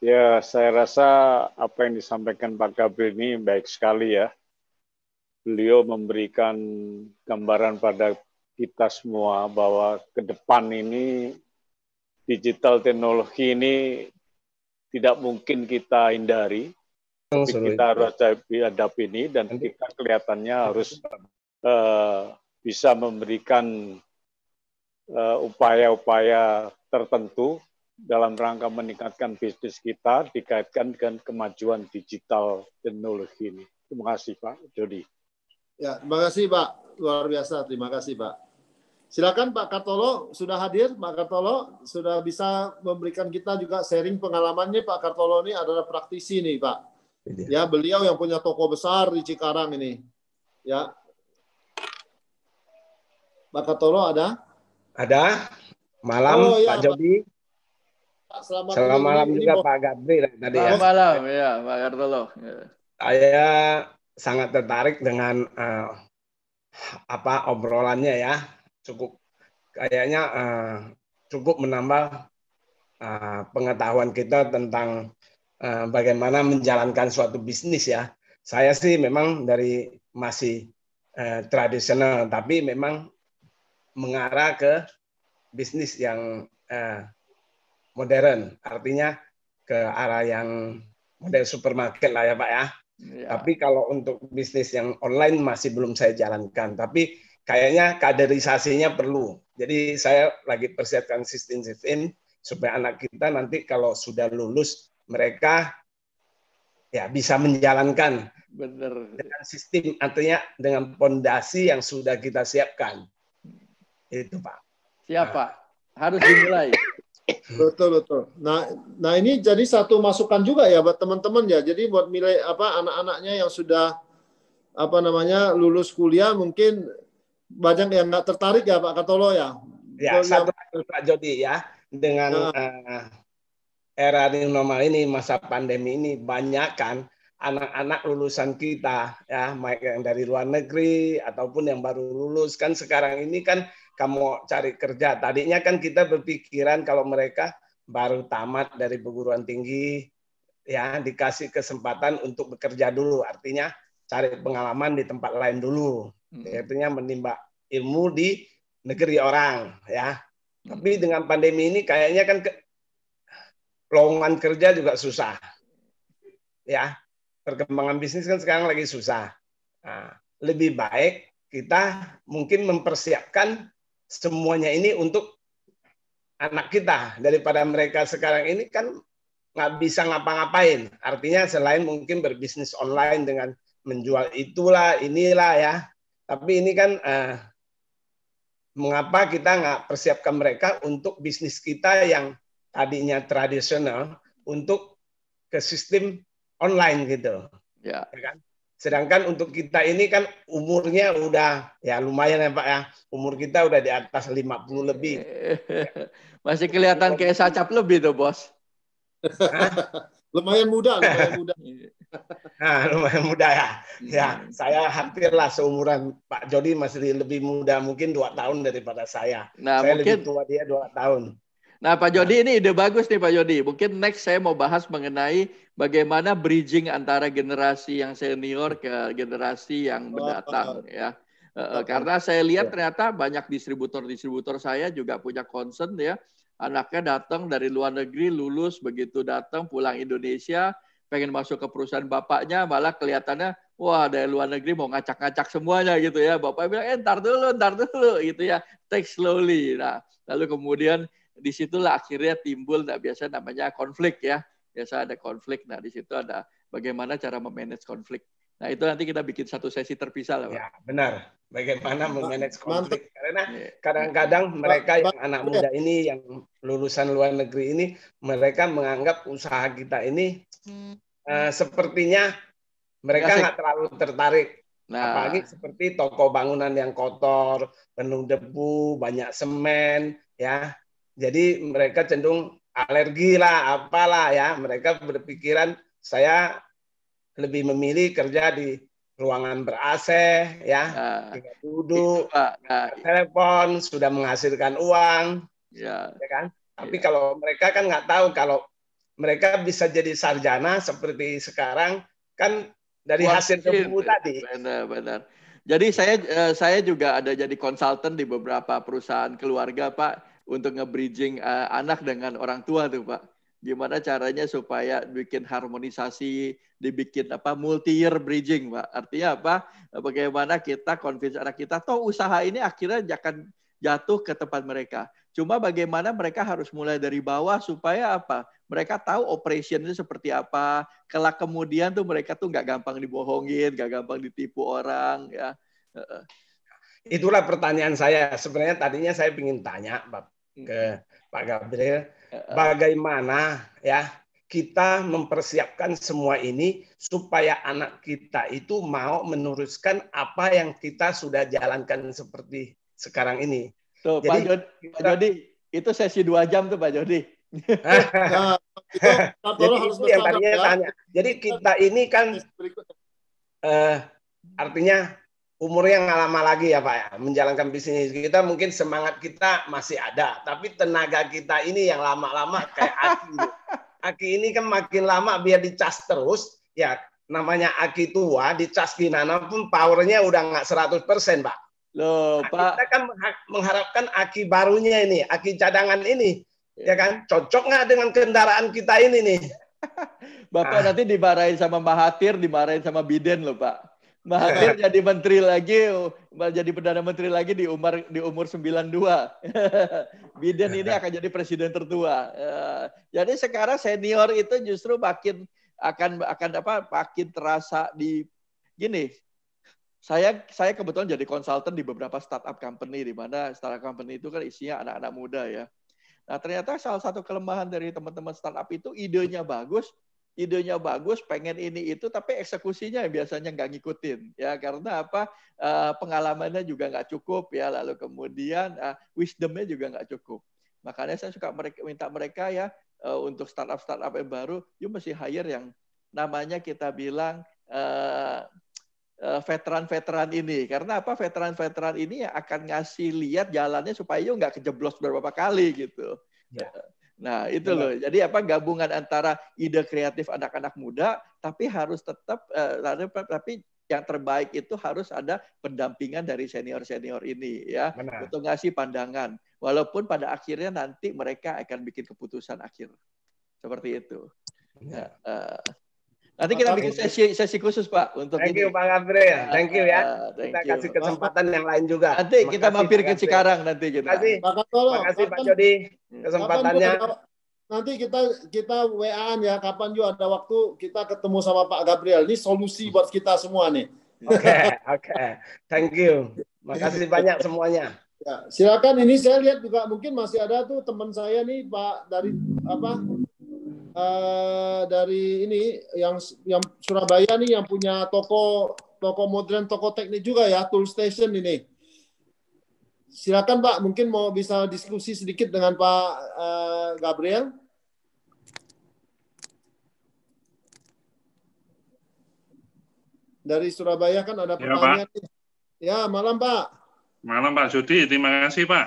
Ya, saya rasa apa yang disampaikan Pak Gabriel ini baik sekali ya. Beliau memberikan gambaran pada kita semua bahwa ke depan ini digital teknologi ini tidak mungkin kita hindari, tapi kita harus hadapi ini dan kita kelihatannya harus uh, bisa memberikan eh, upaya-upaya uh, tertentu dalam rangka meningkatkan bisnis kita dikaitkan dengan kemajuan digital teknologi ini. Terima kasih Pak Jody. Ya, terima kasih Pak. Luar biasa, terima kasih Pak. Silakan Pak Kartolo sudah hadir, Pak Kartolo sudah bisa memberikan kita juga sharing pengalamannya. Pak Kartolo ini adalah praktisi nih Pak. Iya. Ya, beliau yang punya toko besar di Cikarang ini. Ya, Bakatolo ada? Ada. Malam oh, ya, Pak Jody. Selamat, Selamat malam juga Pak Gabri tadi ya. Selamat ya. malam ya Pak Kartolo. Iya. Saya sangat tertarik dengan uh, apa obrolannya ya. Cukup kayaknya uh, cukup menambah uh, pengetahuan kita tentang uh, bagaimana menjalankan suatu bisnis ya. Saya sih memang dari masih uh, tradisional tapi memang mengarah ke bisnis yang eh, modern, artinya ke arah yang model supermarket lah ya Pak ya. ya. Tapi kalau untuk bisnis yang online masih belum saya jalankan, tapi kayaknya kaderisasinya perlu. Jadi saya lagi persiapkan sistem-sistem supaya anak kita nanti kalau sudah lulus mereka ya bisa menjalankan Bener. dengan sistem artinya dengan pondasi yang sudah kita siapkan. Itu Pak. siapa Pak. Harus dimulai. Betul betul. Nah, nah ini jadi satu masukan juga ya buat teman-teman ya. Jadi buat nilai apa anak-anaknya yang sudah apa namanya lulus kuliah mungkin banyak yang nggak tertarik ya Pak Katolo ya. Ya, satu yang... Pak Jody ya dengan nah. uh, era normal ini masa pandemi ini banyak kan anak-anak lulusan kita ya baik yang dari luar negeri ataupun yang baru lulus kan sekarang ini kan kamu cari kerja. Tadinya kan kita berpikiran kalau mereka baru tamat dari perguruan tinggi, ya dikasih kesempatan untuk bekerja dulu. Artinya cari pengalaman di tempat lain dulu. Hmm. Ya, artinya menimba ilmu di negeri orang, ya. Hmm. Tapi dengan pandemi ini kayaknya kan ke, lowongan kerja juga susah, ya. Perkembangan bisnis kan sekarang lagi susah. Nah, lebih baik kita mungkin mempersiapkan semuanya ini untuk anak kita daripada mereka sekarang ini kan nggak bisa ngapa-ngapain. Artinya selain mungkin berbisnis online dengan menjual itulah inilah ya, tapi ini kan eh, mengapa kita nggak persiapkan mereka untuk bisnis kita yang tadinya tradisional untuk ke sistem online gitu, ya, ya kan? Sedangkan untuk kita ini kan umurnya udah ya lumayan ya Pak ya. Umur kita udah di atas 50 lebih. Masih kelihatan kayak sacap lebih tuh Bos. lumayan muda, lumayan muda. Iya. nah, lumayan muda ya. Ya, hmm. saya hampirlah seumuran Pak Jody masih lebih muda mungkin dua tahun daripada saya. Nah, saya mungkin lebih tua dia dua tahun. Nah, Pak Jody nah. ini ide bagus nih Pak Jody. Mungkin next saya mau bahas mengenai bagaimana bridging antara generasi yang senior ke generasi yang oh, mendatang oh. ya. Karena saya lihat iya. ternyata banyak distributor-distributor saya juga punya concern ya. Anaknya datang dari luar negeri, lulus, begitu datang pulang Indonesia, pengen masuk ke perusahaan bapaknya, malah kelihatannya, wah dari luar negeri mau ngacak-ngacak semuanya gitu ya. Bapak bilang, eh ntar dulu, ntar dulu gitu ya. Take slowly. Nah, lalu kemudian disitulah akhirnya timbul nah, biasa namanya konflik ya. Biasa ada konflik. Nah di situ ada bagaimana cara memanage konflik. Nah itu nanti kita bikin satu sesi terpisah lah. Ya benar. Bagaimana memanage konflik? Karena iya. kadang-kadang mereka yang anak muda ini, yang lulusan luar negeri ini, mereka menganggap usaha kita ini uh, sepertinya mereka nggak terlalu tertarik. Nah. Apalagi seperti toko bangunan yang kotor, penuh debu, banyak semen, ya jadi mereka cenderung alergi lah, apalah ya. Mereka berpikiran saya lebih memilih kerja di ruangan ber AC ya, nah, duduk, itu, Pak. Nah, telepon sudah menghasilkan uang, ya, ya kan? Tapi ya. kalau mereka kan nggak tahu kalau mereka bisa jadi sarjana seperti sekarang kan dari Wah, hasil ilmu tadi. Benar-benar. Jadi saya eh, saya juga ada jadi konsultan di beberapa perusahaan keluarga Pak untuk nge-bridging uh, anak dengan orang tua tuh Pak. Gimana caranya supaya bikin harmonisasi, dibikin apa multi-year bridging Pak. Artinya apa? Bagaimana kita convince anak kita, toh usaha ini akhirnya akan jatuh ke tempat mereka. Cuma bagaimana mereka harus mulai dari bawah supaya apa? Mereka tahu operation itu seperti apa. Kelak kemudian tuh mereka tuh nggak gampang dibohongin, nggak gampang ditipu orang. ya. Itulah pertanyaan saya. Sebenarnya tadinya saya ingin tanya, Bapak ke Pak Gabriel bagaimana ya kita mempersiapkan semua ini supaya anak kita itu mau meneruskan apa yang kita sudah jalankan seperti sekarang ini. Tuh, Jadi, Pak, Jod, kita... Pak Jody, itu sesi dua jam tuh Pak Jody. nah, itu, Jadi, harus yang ya. tanya. Jadi kita ini kan uh, artinya umurnya nggak lama lagi ya Pak ya menjalankan bisnis kita mungkin semangat kita masih ada tapi tenaga kita ini yang lama-lama kayak aki aki ini kan makin lama biar dicas terus ya namanya aki tua dicas kinana pun powernya udah nggak 100% Pak Loh, nah, Pak. Kita kan mengharapkan aki barunya ini, aki cadangan ini, ya, kan? Cocok nggak dengan kendaraan kita ini nih? Bapak nah. nanti dimarahin sama Mahathir, dimarahin sama Biden loh, Pak. Mahathir jadi menteri lagi, jadi perdana menteri lagi di umur di umur 92. Biden ini akan jadi presiden tertua. Eh, jadi sekarang senior itu justru makin akan akan apa makin terasa di gini. Saya saya kebetulan jadi konsultan di beberapa startup company di mana startup company itu kan isinya anak-anak muda ya. Nah, ternyata salah satu kelemahan dari teman-teman startup itu idenya bagus, idenya bagus, pengen ini itu, tapi eksekusinya biasanya nggak ngikutin ya karena apa eh, pengalamannya juga nggak cukup ya, lalu kemudian eh, wisdomnya juga nggak cukup. Makanya saya suka mereka, minta mereka ya eh, untuk startup startup yang baru, you mesti hire yang namanya kita bilang veteran-veteran ini. Karena apa? Veteran-veteran ini yang akan ngasih lihat jalannya supaya yo nggak kejeblos beberapa kali gitu. Ya. Nah, itu loh. Jadi apa gabungan antara ide kreatif anak-anak muda tapi harus tetap uh, eh, tapi yang terbaik itu harus ada pendampingan dari senior-senior ini ya Benar. untuk ngasih pandangan. Walaupun pada akhirnya nanti mereka akan bikin keputusan akhir. Seperti itu. Ya, eh, Nanti kita bikin sesi sesi khusus Pak untuk Thank you Pak Gabriel. Ah, thank you ya. Ah, thank kita you. kasih kesempatan oh. yang lain juga. Nanti kita kasih, mampir ke Cikarang nanti kita. Terima kasih. Terima kasih Pak Jody kesempatannya. Nanti kita kita wa ya kapan juga ada waktu kita ketemu sama Pak Gabriel. Ini solusi buat kita semua nih. Oke, okay, oke. Okay. Thank you. Makasih banyak semuanya. Ya, silakan ini saya lihat juga mungkin masih ada tuh teman saya nih Pak dari apa Eh, dari ini yang yang Surabaya nih yang punya toko toko modern, toko teknik juga ya, tool station ini. Silakan Pak, mungkin mau bisa diskusi sedikit dengan Pak uh, Gabriel. Dari Surabaya kan ada pertanyaan. Ya, Pak. ya malam Pak. Malam Pak Jody, terima kasih Pak.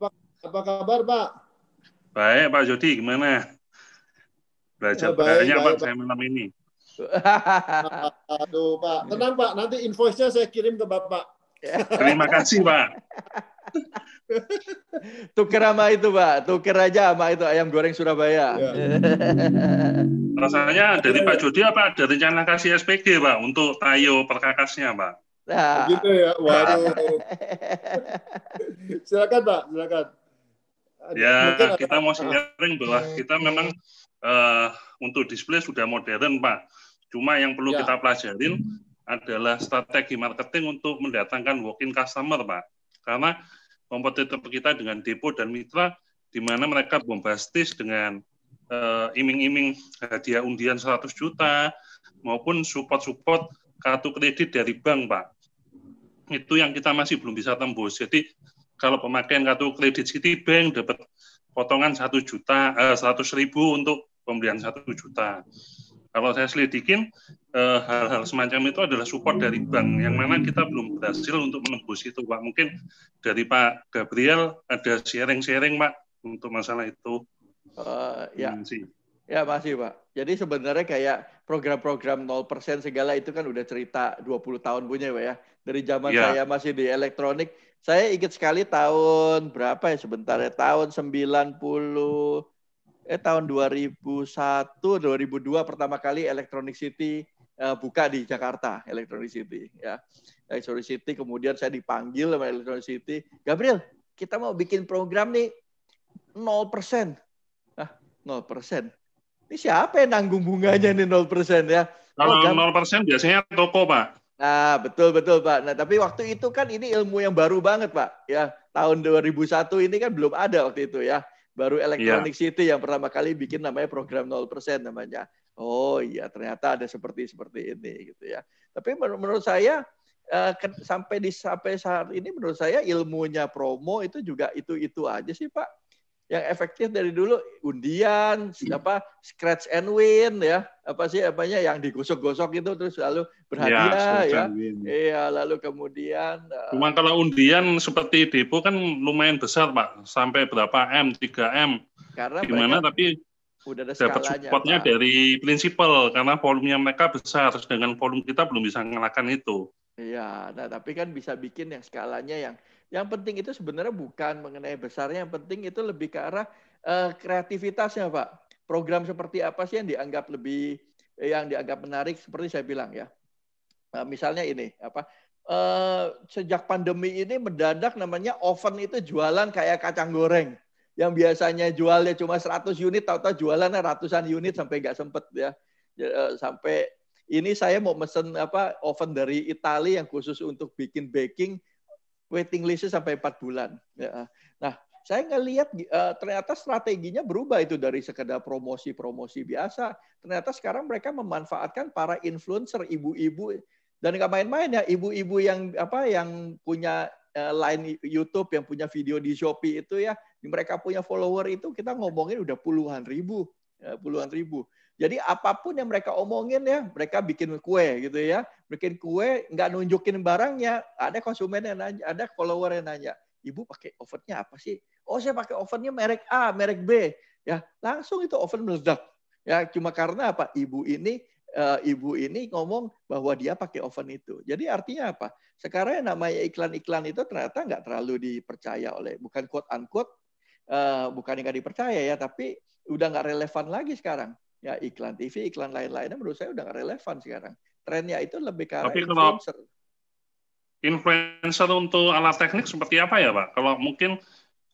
Apa, apa kabar Pak? Baik Pak Jody, gimana? belajar ya, baik, baik, Pak, saya malam ini. Aduh Pak, tenang Pak, nanti invoice-nya saya kirim ke Bapak. Terima kasih Pak. Tuker sama itu Pak, tuker aja sama itu ayam goreng Surabaya. Ya. Rasanya dari Pak Jody apa ada rencana kasih SPG Pak untuk tayo perkakasnya Pak? Nah. Gitu ya, waduh. silakan Pak, silakan. Ya, Mungkin kita mau sharing bahwa kita memang uh, untuk display sudah modern, Pak. Cuma yang perlu ya. kita pelajarin hmm. adalah strategi marketing untuk mendatangkan walk-in customer, Pak. Karena kompetitor kita dengan depo dan mitra, di mana mereka bombastis dengan iming eh, iming-iming hadiah undian 100 juta, maupun support-support kartu kredit dari bank, Pak. Itu yang kita masih belum bisa tembus. Jadi, kalau pemakaian kartu kredit Citibank dapat potongan 1 juta, eh, 100 ribu untuk pembelian satu juta. Kalau saya selidikin hal eh, hal-hal semacam itu adalah support dari bank yang mana kita belum berhasil untuk menembus itu Pak. Mungkin dari Pak Gabriel ada sharing-sharing Pak untuk masalah itu. Uh, ya. Masih. Hmm, ya masih Pak. Jadi sebenarnya kayak program-program 0% segala itu kan udah cerita 20 tahun punya Pak ya. Dari zaman ya. saya masih di elektronik, saya ingat sekali tahun berapa ya sebentar ya, tahun 90 eh tahun 2001 2002 pertama kali Electronic City uh, buka di Jakarta Electronic City ya Electronic City kemudian saya dipanggil sama Electronic City Gabriel kita mau bikin program nih 0% nah 0% ini siapa yang nanggung bunganya nih 0% ya kalau oh, 0% biasanya toko pak Nah, betul betul Pak. Nah, tapi waktu itu kan ini ilmu yang baru banget, Pak. Ya, tahun 2001 ini kan belum ada waktu itu ya. Baru Electronic yeah. City yang pertama kali bikin namanya program 0% namanya. Oh iya, ternyata ada seperti seperti ini gitu ya. Tapi menurut saya uh, eh, ke, sampai di sampai saat ini menurut saya ilmunya promo itu juga itu itu aja sih Pak yang efektif dari dulu undian, siapa iya. scratch and win ya, apa sih apanya yang digosok-gosok itu terus lalu berhadiah iya, ya. Iya, lalu kemudian eh, Cuman kalau undian seperti Depo kan lumayan besar, Pak. Sampai berapa M, 3M. Karena gimana tapi udah ada dapat dari prinsipal karena volumenya mereka besar dengan volume kita belum bisa mengalahkan itu. Iya, nah tapi kan bisa bikin yang skalanya yang yang penting itu sebenarnya bukan mengenai besarnya, yang penting itu lebih ke arah uh, kreativitasnya, Pak. Program seperti apa sih yang dianggap lebih eh, yang dianggap menarik seperti saya bilang ya. Uh, misalnya ini apa? Uh, sejak pandemi ini mendadak namanya oven itu jualan kayak kacang goreng yang biasanya jualnya cuma 100 unit tahu-tahu jualannya ratusan unit sampai nggak sempet ya, ya sampai ini saya mau mesen apa oven dari Italia yang khusus untuk bikin baking waiting listnya sampai empat bulan. Ya. Nah, saya ngelihat uh, ternyata strateginya berubah itu dari sekedar promosi-promosi biasa. Ternyata sekarang mereka memanfaatkan para influencer ibu-ibu dan nggak main-main ya ibu-ibu yang apa yang punya eh, line YouTube yang punya video di Shopee itu ya mereka punya follower itu kita ngomongin udah puluhan ribu ya, puluhan ribu jadi apapun yang mereka omongin ya, mereka bikin kue gitu ya. Bikin kue, nggak nunjukin barangnya. Ada konsumen yang nanya, ada follower yang nanya, ibu pakai ovennya apa sih? Oh saya pakai ovennya merek A, merek B. Ya langsung itu oven meledak. Ya cuma karena apa? Ibu ini eh, ibu ini ngomong bahwa dia pakai oven itu. Jadi artinya apa? Sekarang yang namanya iklan-iklan itu ternyata nggak terlalu dipercaya oleh bukan quote unquote eh, bukan yang nggak dipercaya ya, tapi udah nggak relevan lagi sekarang ya iklan TV, iklan lain-lainnya menurut saya udah gak relevan sekarang. Trennya itu lebih ke arah Tapi influencer. influencer untuk alat teknik seperti apa ya Pak? Kalau mungkin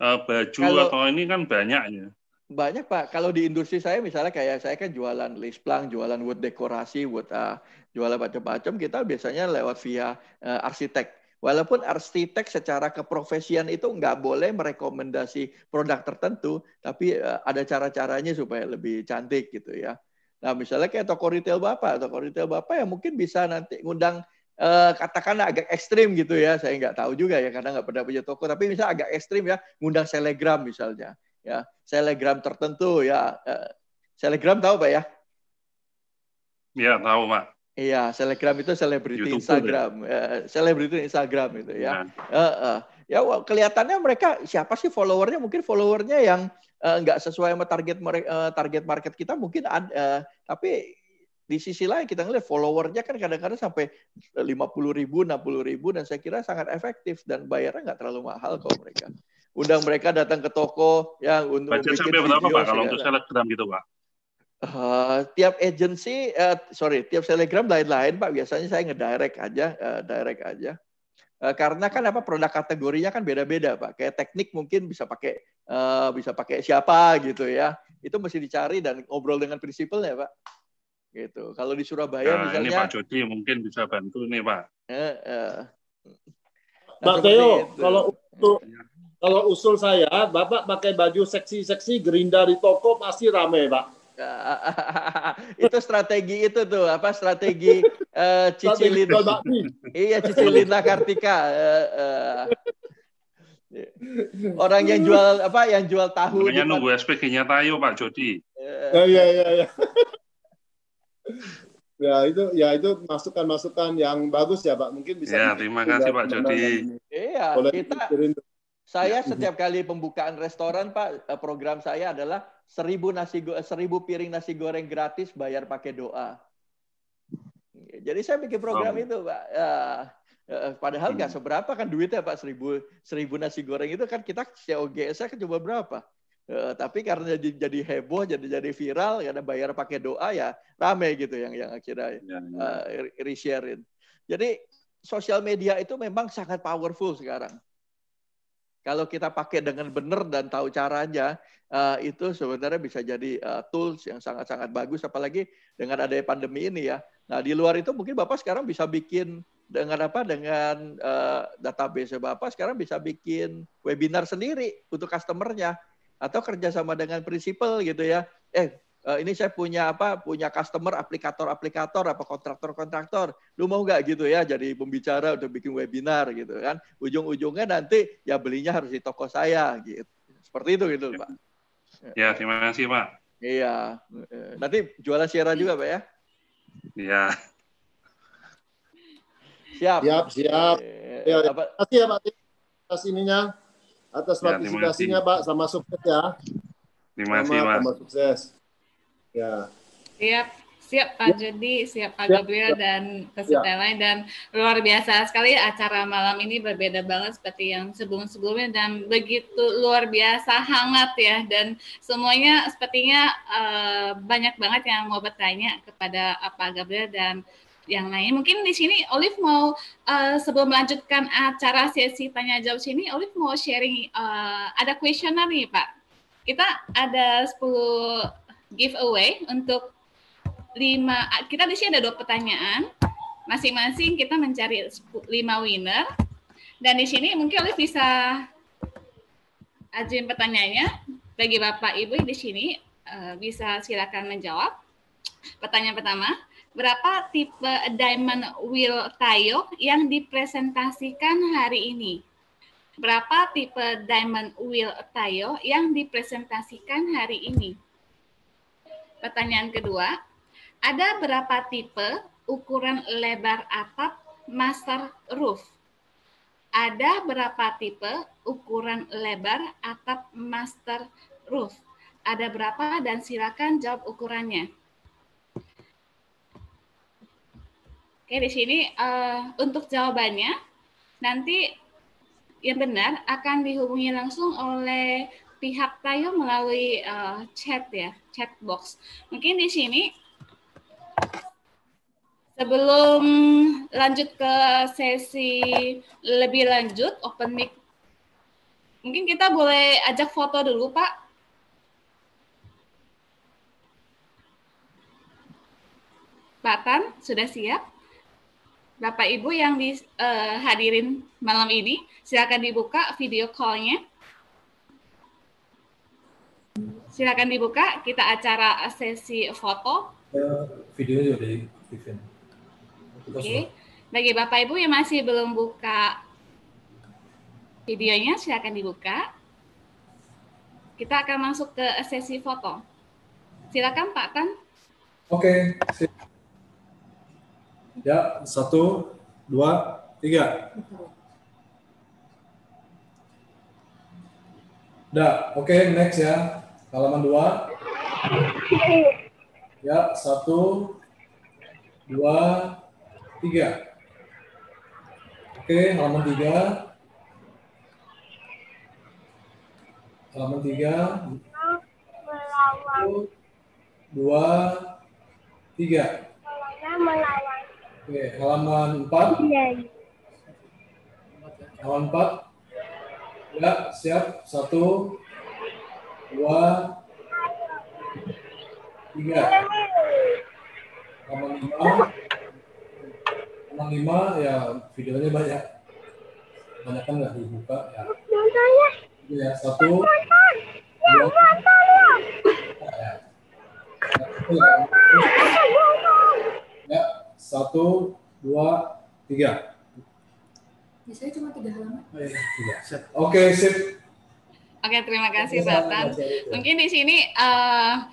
uh, baju kalau, atau ini kan banyaknya. Banyak Pak. Kalau di industri saya misalnya kayak saya kan jualan list plank, jualan wood dekorasi, wood uh, jualan macam-macam, kita biasanya lewat via uh, arsitek Walaupun arsitek secara keprofesian itu nggak boleh merekomendasi produk tertentu, tapi eh, ada cara-caranya supaya lebih cantik gitu ya. Nah misalnya kayak toko retail bapak, toko retail bapak yang mungkin bisa nanti ngundang eh, katakanlah agak ekstrim gitu ya, saya nggak tahu juga ya karena nggak pernah punya toko, tapi bisa agak ekstrim ya, ngundang selegram misalnya, ya selegram tertentu ya, eh, selegram tahu pak ya? Iya tahu pak. Iya, selebgram itu selebriti Instagram, ya, selebriti ya. Instagram itu ya. Iya. Ya, Uh, uh. Ya kelihatannya mereka siapa sih followernya? Mungkin followernya yang uh, sesuai sama target eh, target market kita mungkin ada, uh, eh, tapi di sisi lain kita ngelihat followernya kan kadang-kadang sampai lima puluh ribu, 60 ribu, dan saya kira sangat efektif dan bayarnya nggak terlalu mahal kok mereka. Undang mereka datang ke toko yang untuk bikin sampai berapa Pak kalau untuk selebgram gitu Pak? Uh, tiap agency uh, sorry, tiap selegram lain-lain, Pak. Biasanya saya ngedirect aja, uh, direct aja. Uh, karena kan apa produk kategorinya kan beda-beda, Pak. Kayak teknik mungkin bisa pakai uh, bisa pakai siapa gitu ya. Itu mesti dicari dan ngobrol dengan prinsipnya Pak. Gitu. Kalau di Surabaya nah, misalnya. Ini Pak Jody mungkin bisa bantu nih, Pak. Uh, uh. Nah, Pak Teo, kalau untuk kalau usul saya, Bapak pakai baju seksi-seksi gerinda di toko pasti rame, Pak. itu strategi itu tuh apa strategi uh, cicilin iya cicilin Kartika uh, uh. orang yang jual apa yang jual tahu Makanya nunggu SPG-nya tayo Pak Jody uh, iya iya iya ya. ya itu ya itu masukan-masukan yang bagus ya Pak mungkin bisa ya terima kasih Pak Jody iya kita saya ya. setiap kali pembukaan restoran Pak program saya adalah seribu nasi seribu piring nasi goreng gratis bayar pakai doa. Jadi saya bikin program oh. itu, Pak. Uh, padahal nggak hmm. seberapa kan duitnya Pak seribu seribu nasi goreng itu kan kita COGS-nya kan cuma berapa? Uh, tapi karena jadi, jadi heboh, jadi jadi viral, karena bayar pakai doa ya rame gitu yang yang akhirnya ya, ya. Uh, resharein. Jadi sosial media itu memang sangat powerful sekarang. Kalau kita pakai dengan benar dan tahu caranya, uh, itu sebenarnya bisa jadi uh, tools yang sangat-sangat bagus, apalagi dengan adanya pandemi ini ya. Nah di luar itu mungkin Bapak sekarang bisa bikin dengan apa dengan uh, database Bapak sekarang bisa bikin webinar sendiri untuk customernya atau kerjasama dengan prinsipal gitu ya. Eh Eh, ini saya punya apa punya customer aplikator aplikator apa kontraktor kontraktor lu mau nggak gitu ya jadi pembicara untuk bikin webinar gitu kan ujung ujungnya nanti ya belinya harus di toko saya gitu seperti itu gitu pak ya terima kasih pak iya nanti jualan siara juga pak ya iya siap siap siap eh, ya, terima kasih ya pak atas ininya atas ya, partisipasinya ya, pak sama sukses ya terima kasih pak sama sukses Ya. Siap. Siap Pak ya. Jody, siap Pak siap, ya. Gabriel siap. Ya. dan ya. peserta ya. lain dan luar biasa sekali acara malam ini berbeda banget seperti yang sebelum-sebelumnya dan begitu luar biasa hangat ya dan semuanya sepertinya uh, banyak banget yang mau bertanya kepada Pak Gabriel dan yang lain. Mungkin di sini Olive mau uh, sebelum melanjutkan acara sesi tanya jawab sini Olive mau sharing uh, ada kuesioner nih Pak. Kita ada 10 giveaway untuk lima ah, kita di sini ada dua pertanyaan masing-masing kita mencari lima winner dan di sini mungkin Olive bisa ajuin pertanyaannya bagi Bapak Ibu di sini eh, bisa silakan menjawab pertanyaan pertama berapa tipe diamond wheel tayo yang dipresentasikan hari ini berapa tipe diamond wheel tayo yang dipresentasikan hari ini Pertanyaan kedua, ada berapa tipe ukuran lebar atap master roof? Ada berapa tipe ukuran lebar atap master roof? Ada berapa dan silakan jawab ukurannya. Oke, di sini uh, untuk jawabannya nanti yang benar akan dihubungi langsung oleh pihak Tayo melalui uh, chat ya, chat box. Mungkin di sini sebelum lanjut ke sesi lebih lanjut open mic mungkin kita boleh ajak foto dulu Pak. Pak sudah siap? Bapak Ibu yang dihadirin eh, uh, malam ini, silakan dibuka video call-nya. Silakan dibuka, kita acara sesi foto. Ya, video udah Oke. Bagi Bapak Ibu yang masih belum buka videonya, silakan dibuka. Kita akan masuk ke sesi foto. Silakan Pak Tan. Oke. Ya, satu, dua, tiga. Dah, oke, okay, next ya. Halaman dua, Ya, satu, dua, tiga. Oke, halaman tiga, Halaman tiga, Satu, dua, tiga. Oke, halaman empat, Halaman empat, Ya, siap. satu dua, tiga. Nomor lima, nomor lima ya videonya banyak. Banyak kan nggak dibuka ya. Ya satu, dua, ya. ya satu, dua, tiga. Biasanya cuma tiga halaman. Oh, iya. Oke, okay, sip. Oke, terima kasih Batan. Mungkin di sini uh,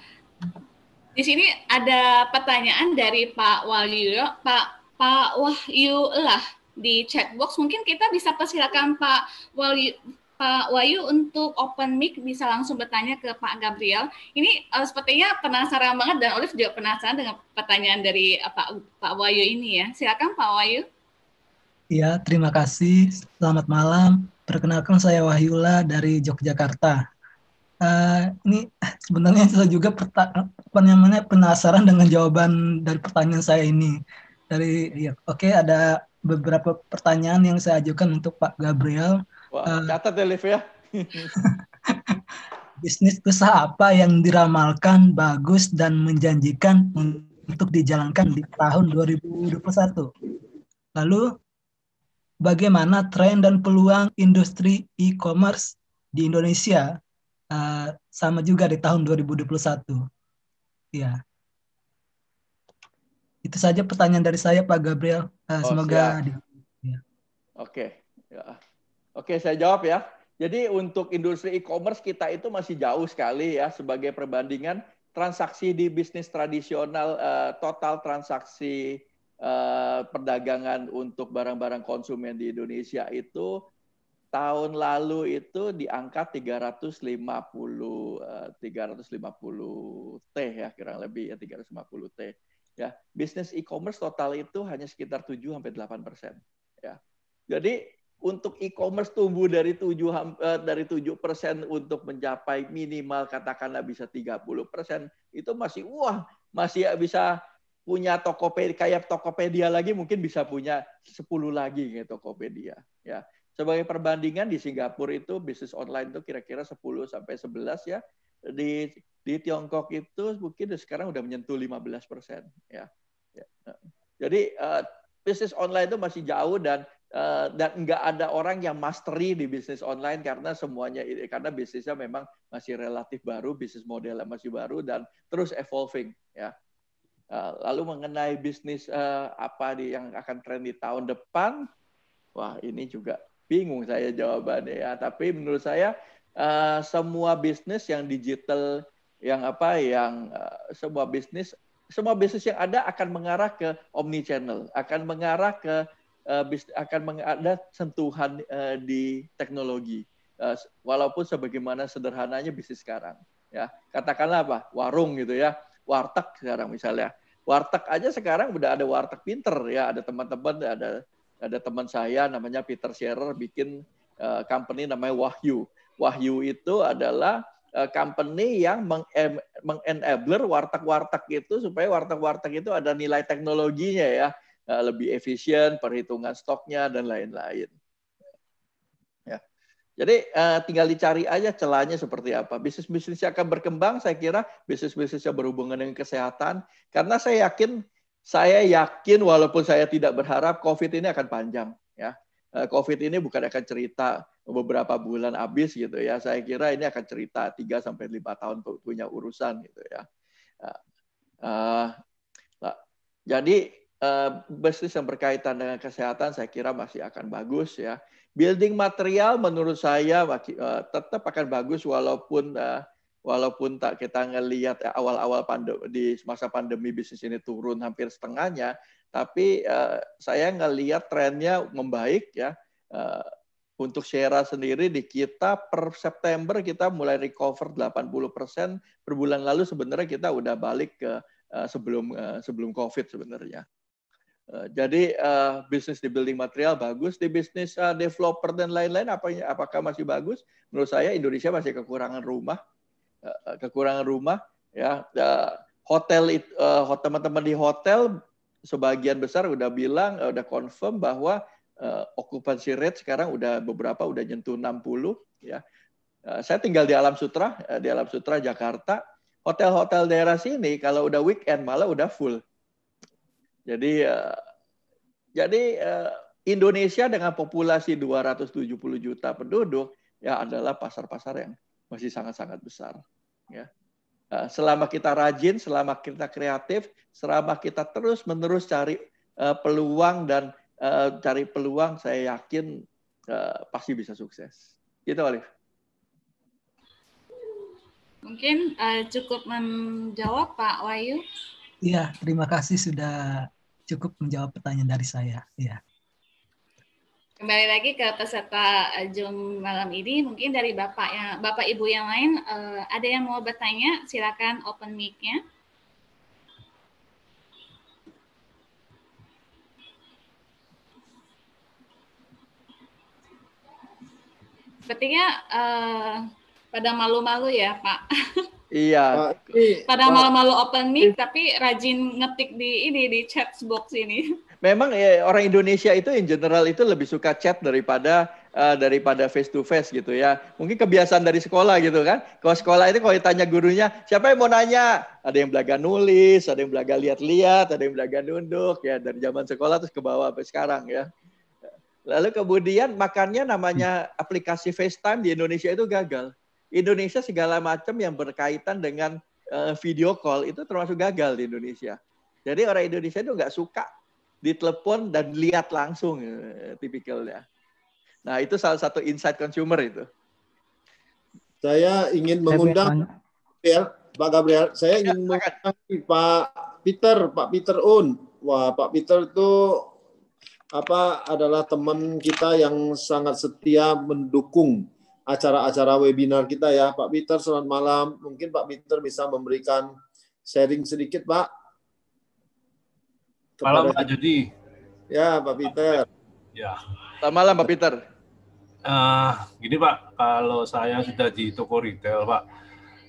di sini ada pertanyaan dari Pak Wahyu, Pak Pak Wahyu lah di chat box. Mungkin kita bisa persilakan Pak Wahyu Pak Wayu untuk open mic bisa langsung bertanya ke Pak Gabriel. Ini uh, sepertinya penasaran banget dan Olive juga penasaran dengan pertanyaan dari uh, Pak Pak Wayu ini ya. Silakan Pak Wahyu. Iya, terima kasih. Selamat malam. Perkenalkan saya Wahyula dari Yogyakarta. Uh, ini sebenarnya saya juga penasaran dengan jawaban dari pertanyaan saya ini. Dari ya, oke okay, ada beberapa pertanyaan yang saya ajukan untuk Pak Gabriel. Wah, eh, catat ya, Liv ya. bisnis usaha apa yang diramalkan bagus dan menjanjikan untuk dijalankan di tahun 2021? Lalu bagaimana tren dan peluang industri e-commerce di Indonesia uh, sama juga di tahun 2021. Ya. Itu saja pertanyaan dari saya Pak Gabriel. Uh, oh, semoga ada. Iya. ya. Oke. Okay. Ya. Oke, okay, saya jawab ya. Jadi untuk industri e-commerce kita itu masih jauh sekali ya sebagai perbandingan transaksi di bisnis tradisional uh, total transaksi Eh, perdagangan untuk barang-barang konsumen di Indonesia itu tahun lalu itu di angka 350 350 eh, T ya kurang lebih ya 350 T ya bisnis e-commerce total itu hanya sekitar 7 sampai 8 persen ya jadi untuk e-commerce tumbuh dari 7 eh, dari 7 persen untuk mencapai minimal katakanlah bisa 30 persen itu masih wah masih bisa punya Tokopedia kayak Tokopedia lagi mungkin bisa punya 10 lagi nih Tokopedia ya. Sebagai perbandingan di Singapura itu bisnis online itu kira-kira 10 sampai 11 ya. Di di Tiongkok itu mungkin sekarang udah menyentuh 15 persen ya. ya. Nah. Jadi uh, bisnis online itu masih jauh dan uh, dan nggak ada orang yang mastery di bisnis online karena semuanya karena bisnisnya memang masih relatif baru, bisnis modelnya masih baru dan terus evolving ya. Eh, lalu mengenai bisnis eh, apa yang akan tren di tahun depan, wah ini juga bingung saya jawabannya ya. Tapi menurut saya eh, semua bisnis yang digital, yang apa, yang semua bisnis, semua bisnis yang ada akan mengarah ke omni channel, akan mengarah ke akan ada sentuhan di teknologi. Walaupun sebagaimana sederhananya bisnis sekarang, ya katakanlah apa warung gitu ya warteg sekarang misalnya warteg aja sekarang udah ada warteg pinter ya ada teman-teman ada ada teman saya namanya Peter Scherer bikin uh, company namanya Wahyu Wahyu itu adalah uh, company yang mengenabler warteg-warteg itu supaya warteg-warteg itu ada nilai teknologinya ya eh, lebih efisien perhitungan stoknya dan lain-lain jadi uh, tinggal dicari aja celahnya seperti apa. Bisnis-bisnis yang akan berkembang, saya kira bisnis-bisnis yang berhubungan dengan kesehatan. Karena saya yakin, saya yakin walaupun saya tidak berharap COVID ini akan panjang. Ya, uh, COVID ini bukan akan cerita beberapa bulan habis gitu ya. Saya kira ini akan cerita 3 sampai lima tahun punya urusan gitu ya. Uh, nah, jadi uh, bisnis yang berkaitan dengan kesehatan saya kira masih akan bagus ya building material menurut saya uh, eh, tetap akan bagus walaupun uh, walaupun tak kita ngelihat eh, awal-awal pandemi di masa pandemi bisnis ini turun hampir setengahnya tapi uh, saya ngelihat trennya membaik ya uh, untuk Sierra sendiri di kita per September kita mulai recover 80% per bulan lalu sebenarnya kita udah balik ke sebelum sebelum Covid sebenarnya Eh, jadi uh, bisnis di building material bagus, di bisnis uh, developer dan lain-lain apa apakah masih bagus? Menurut saya Indonesia masih kekurangan rumah, uh, kekurangan rumah ya. Uh, hotel uh, teman-teman di hotel sebagian besar udah bilang uh, udah confirm bahwa uh, occupancy rate sekarang udah beberapa udah nyentuh 60 ya. Uh, saya tinggal di Alam Sutra, uh, di Alam Sutra Jakarta. Hotel-hotel daerah sini kalau udah weekend malah udah full jadi uh, jadi uh, Indonesia dengan populasi 270 juta penduduk ya adalah pasar-pasar yang masih sangat-sangat besar ya. Uh, selama kita rajin, selama kita kreatif, selama kita terus-menerus cari uh, peluang dan uh, cari peluang, saya yakin uh, pasti bisa sukses. Gitu, Alif. Mungkin uh, cukup menjawab Pak Wayu. Iya, terima kasih sudah cukup menjawab pertanyaan dari saya. Iya. Kembali lagi ke peserta Zoom malam ini, mungkin dari Bapak yang Bapak Ibu yang lain uh, ada yang mau bertanya, silakan open mic-nya. Sepertinya uh, pada malu-malu ya, Pak. Iya. Pada malu-malu open mic eh. tapi rajin ngetik di ini di chat box ini. Memang ya orang Indonesia itu in general itu lebih suka chat daripada uh, daripada face to face gitu ya. Mungkin kebiasaan dari sekolah gitu kan. Kalau sekolah itu kalau ditanya gurunya, siapa yang mau nanya? Ada yang belaga nulis, ada yang belaga lihat-lihat, ada yang belaga nunduk ya dari zaman sekolah terus ke bawah sampai sekarang ya. Lalu kemudian makannya namanya aplikasi FaceTime di Indonesia itu gagal Indonesia segala macam yang berkaitan dengan uh, video call itu termasuk gagal di Indonesia. Jadi orang Indonesia itu nggak suka ditelepon dan lihat langsung eh, tipikalnya. Nah itu salah satu insight consumer itu. Saya ingin mengundang ya Pak Gabriel. Saya ya, ingin ya, mengundang Pak Peter, Pak Peter Un. Wah Pak Peter itu apa adalah teman kita yang sangat setia mendukung acara-acara webinar kita ya. Pak Peter, selamat malam. Mungkin Pak Peter bisa memberikan sharing sedikit, Pak. Kepada malam Pak Jody. Ya, Pak Peter. Ya. Selamat malam, Pak Peter. Uh, gini Pak, kalau saya sudah di toko retail Pak,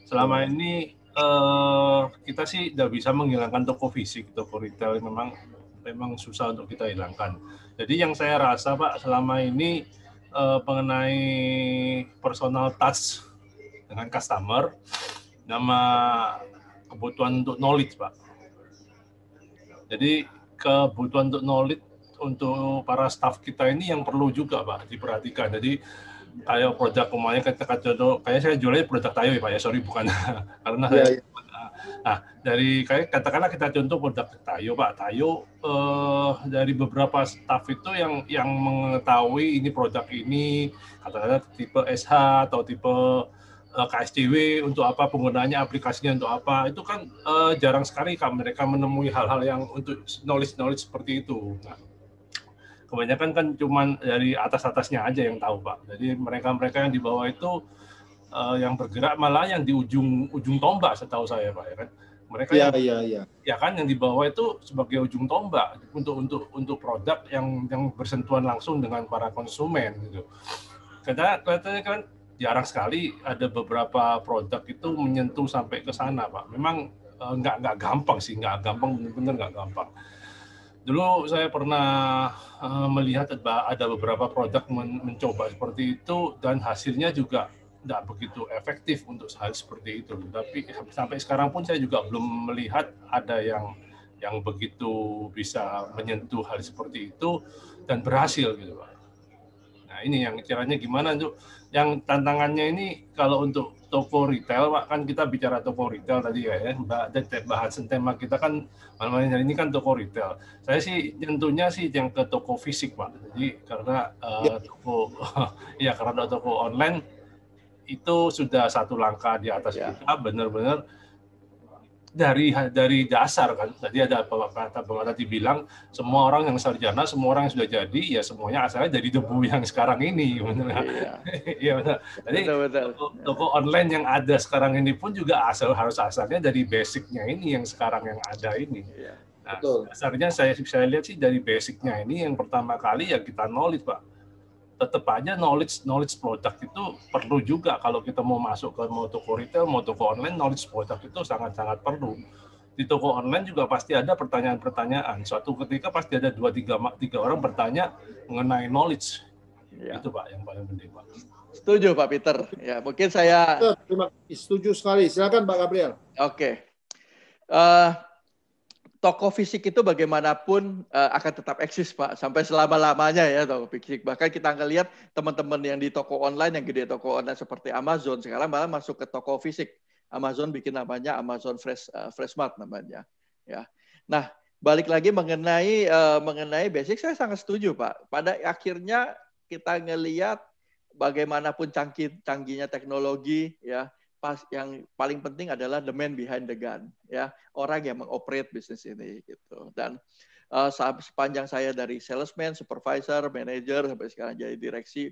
selama ini uh, kita sih tidak bisa menghilangkan toko fisik, toko retail memang memang susah untuk kita hilangkan. Jadi yang saya rasa Pak selama ini uh, mengenai personal touch dengan customer nama kebutuhan untuk knowledge pak jadi kebutuhan untuk knowledge untuk para staff kita ini yang perlu juga pak diperhatikan jadi kayak produk kemarin kata kata kayak saya jualnya produk tayo ya pak ya sorry bukan karena ya, saya ya. Nah, dari kayak katakanlah kita contoh produk Tayo, Pak. Tayo eh, dari beberapa staff itu yang yang mengetahui ini produk ini katakanlah tipe SH atau tipe eh, KSTW untuk apa penggunaannya aplikasinya untuk apa itu kan eh, jarang sekali kan mereka menemui hal-hal yang untuk knowledge knowledge seperti itu. Nah, kebanyakan kan cuman dari atas atasnya aja yang tahu pak. Jadi mereka mereka yang di bawah itu uh, yang bergerak malah yang di ujung ujung tombak setahu saya pak ya kan mereka ya, yang, ya, ya. ya kan yang di bawah itu sebagai ujung tombak untuk untuk untuk produk yang yang bersentuhan langsung dengan para konsumen gitu karena kelihatannya kan jarang sekali ada beberapa produk itu menyentuh sampai ke sana pak memang uh, nggak nggak gampang sih nggak gampang benar-benar nggak gampang dulu saya pernah uh, melihat ada beberapa produk mencoba seperti itu dan hasilnya juga tidak begitu efektif untuk hal seperti itu. Tapi sampai sekarang pun saya juga belum melihat ada yang yang begitu bisa menyentuh hal seperti itu dan berhasil gitu Pak. Nah ini yang caranya gimana tuh? Yang tantangannya ini kalau untuk toko retail Pak kan kita bicara toko retail tadi ya, ya. bahasan tema kita kan malam hari ini kan toko retail. Saya sih tentunya sih yang ke toko fisik Pak. Jadi karena uh, toko ya karena toko online itu sudah satu langkah di atas ya. kita benar-benar dari dari dasar kan tadi ada bapak kata bapak tadi bilang semua orang yang sarjana semua orang yang sudah jadi ya semuanya asalnya dari debu yang sekarang ini iya. benar iya ya, benar jadi betul, betul. Toko, toko online yang ada sekarang ini pun juga asal harus asalnya dari basicnya ini yang sekarang yang ada ini iya. nah, betul. dasarnya saya saya lihat sih dari basicnya ini yang pertama kali ya kita knowledge pak tetap aja knowledge knowledge produk itu perlu juga kalau kita mau masuk ke mau toko retail mau toko online knowledge produk itu sangat sangat perlu di toko online juga pasti ada pertanyaan-pertanyaan suatu ketika pasti ada dua tiga tiga orang bertanya mengenai knowledge ya. itu pak yang paling penting pak setuju pak Peter ya mungkin saya setuju sekali silakan pak Gabriel oke okay. uh, eh, toko fisik itu bagaimanapun uh, akan tetap eksis pak sampai selama lamanya ya toko fisik bahkan kita akan lihat teman-teman yang di toko online yang gede toko online seperti Amazon sekarang malah masuk ke toko fisik Amazon bikin namanya Amazon Fresh uh, eh, Freshmart namanya ya nah balik lagi mengenai uh, mengenai basic saya sangat setuju pak pada akhirnya kita ngelihat bagaimanapun canggih canggihnya teknologi ya pas yang paling penting adalah the man behind the gun ya orang yang mengoperate bisnis ini gitu dan uh, sepanjang saya dari salesman, supervisor, manager sampai sekarang jadi direksi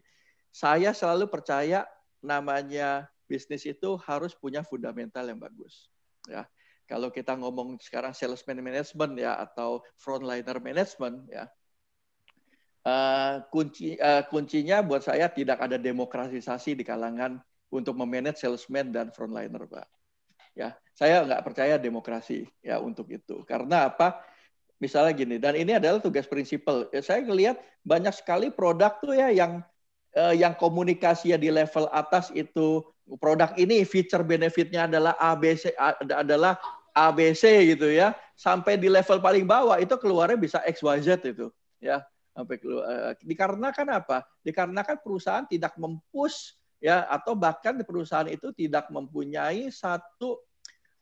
saya selalu percaya namanya bisnis itu harus punya fundamental yang bagus ya kalau kita ngomong sekarang salesman management ya atau frontliner management ya uh, kunci uh, kuncinya buat saya tidak ada demokratisasi di kalangan untuk memanage salesman dan frontliner, Pak. Ya, saya nggak percaya demokrasi ya untuk itu. Karena apa? Misalnya gini, dan ini adalah tugas prinsipal. Ya, saya melihat banyak sekali produk tuh ya yang eh, yang komunikasinya di level atas itu produk ini feature benefitnya adalah ABC adalah ABC gitu ya sampai di level paling bawah itu keluarnya bisa XYZ itu ya sampai keluar eh, dikarenakan apa dikarenakan perusahaan tidak mempush ya atau bahkan di perusahaan itu tidak mempunyai satu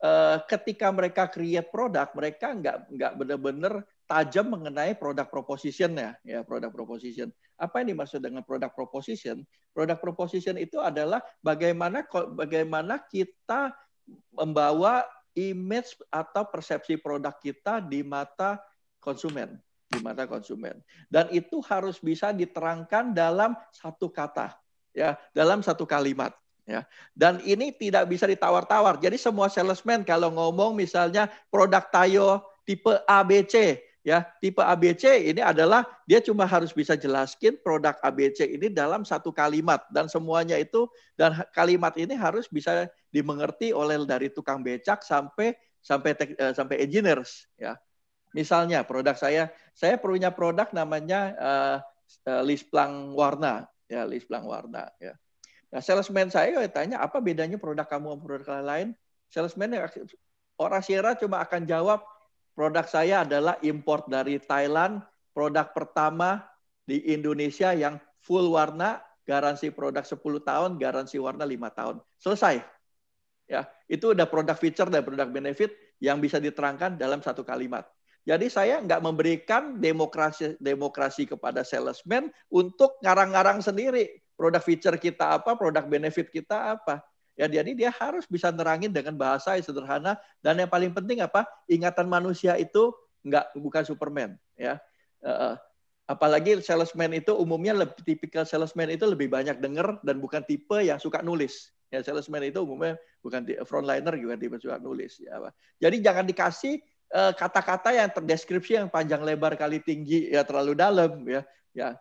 eh, ketika mereka create produk mereka nggak nggak benar-benar tajam mengenai produk propositionnya ya produk proposition apa yang dimaksud dengan produk proposition produk proposition itu adalah bagaimana bagaimana kita membawa image atau persepsi produk kita di mata konsumen di mata konsumen dan itu harus bisa diterangkan dalam satu kata ya dalam satu kalimat ya. Dan ini tidak bisa ditawar-tawar. Jadi semua salesman kalau ngomong misalnya produk Tayo tipe ABC ya, tipe ABC ini adalah dia cuma harus bisa jelaskan produk ABC ini dalam satu kalimat dan semuanya itu dan kalimat ini harus bisa dimengerti oleh dari tukang becak sampai sampai tek, eh, sampai engineers ya. Misalnya produk saya, saya punya produk namanya uh, uh, lisplang warna ya list blank warna ya. Nah, salesman saya kalau ya tanya apa bedanya produk kamu sama produk lain? Salesman yang orang Sierra cuma akan jawab produk saya adalah import dari Thailand, produk pertama di Indonesia yang full warna, garansi produk 10 tahun, garansi warna 5 tahun. Selesai. Ya, itu udah produk feature dan produk benefit yang bisa diterangkan dalam satu kalimat. Jadi saya nggak memberikan demokrasi demokrasi kepada salesman untuk ngarang-ngarang sendiri produk feature kita apa, produk benefit kita apa. Ya jadi dia harus bisa nerangin dengan bahasa yang sederhana dan yang paling penting apa? Ingatan manusia itu nggak bukan Superman ya. apalagi salesman itu umumnya lebih tipikal salesman itu lebih banyak dengar dan bukan tipe yang suka nulis. Ya salesman itu umumnya bukan frontliner juga tipe suka nulis ya. Jadi jangan dikasih Eh, kata-kata yang terdeskripsi yang panjang lebar kali tinggi ya terlalu dalam ya ya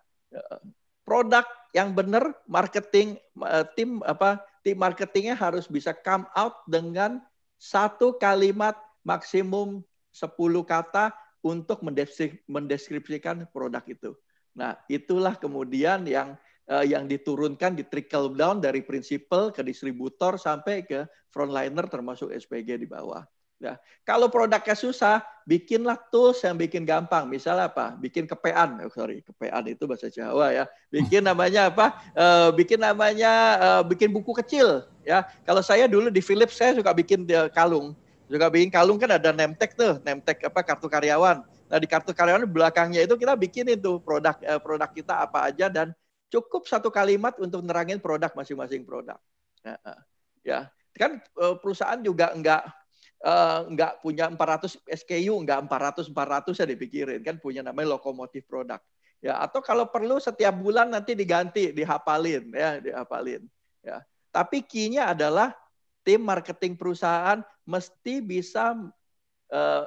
produk yang benar marketing eh, tim apa tim marketingnya harus bisa come out dengan satu kalimat maksimum 10 kata untuk mendeskripsikan produk itu. Nah, itulah kemudian yang eh, yang diturunkan di trickle down dari prinsipal ke distributor sampai ke frontliner termasuk SPG di bawah. Ya. Kalau produknya susah, bikinlah tools yang bikin gampang. Misalnya apa? Bikin kepean. Oh, sorry, kepean itu bahasa Jawa ya. Bikin namanya apa? Uh, bikin namanya uh, bikin buku kecil ya. Kalau saya dulu di Philips saya suka bikin kalung. Suka bikin kalung kan ada nemtek tuh, nemtek apa kartu karyawan. Nah, di kartu karyawan belakangnya itu kita bikin itu produk uh, produk kita apa aja dan cukup satu kalimat untuk nerangin produk masing-masing produk. Ya. ya. Kan perusahaan juga enggak Eh, nggak uh, punya 400 SKU, nggak 400 400 ya dipikirin kan punya namanya lokomotif produk. Ya, atau kalau perlu setiap bulan nanti diganti, dihapalin ya, dihapalin Ya. Tapi key-nya adalah tim marketing perusahaan mesti bisa uh,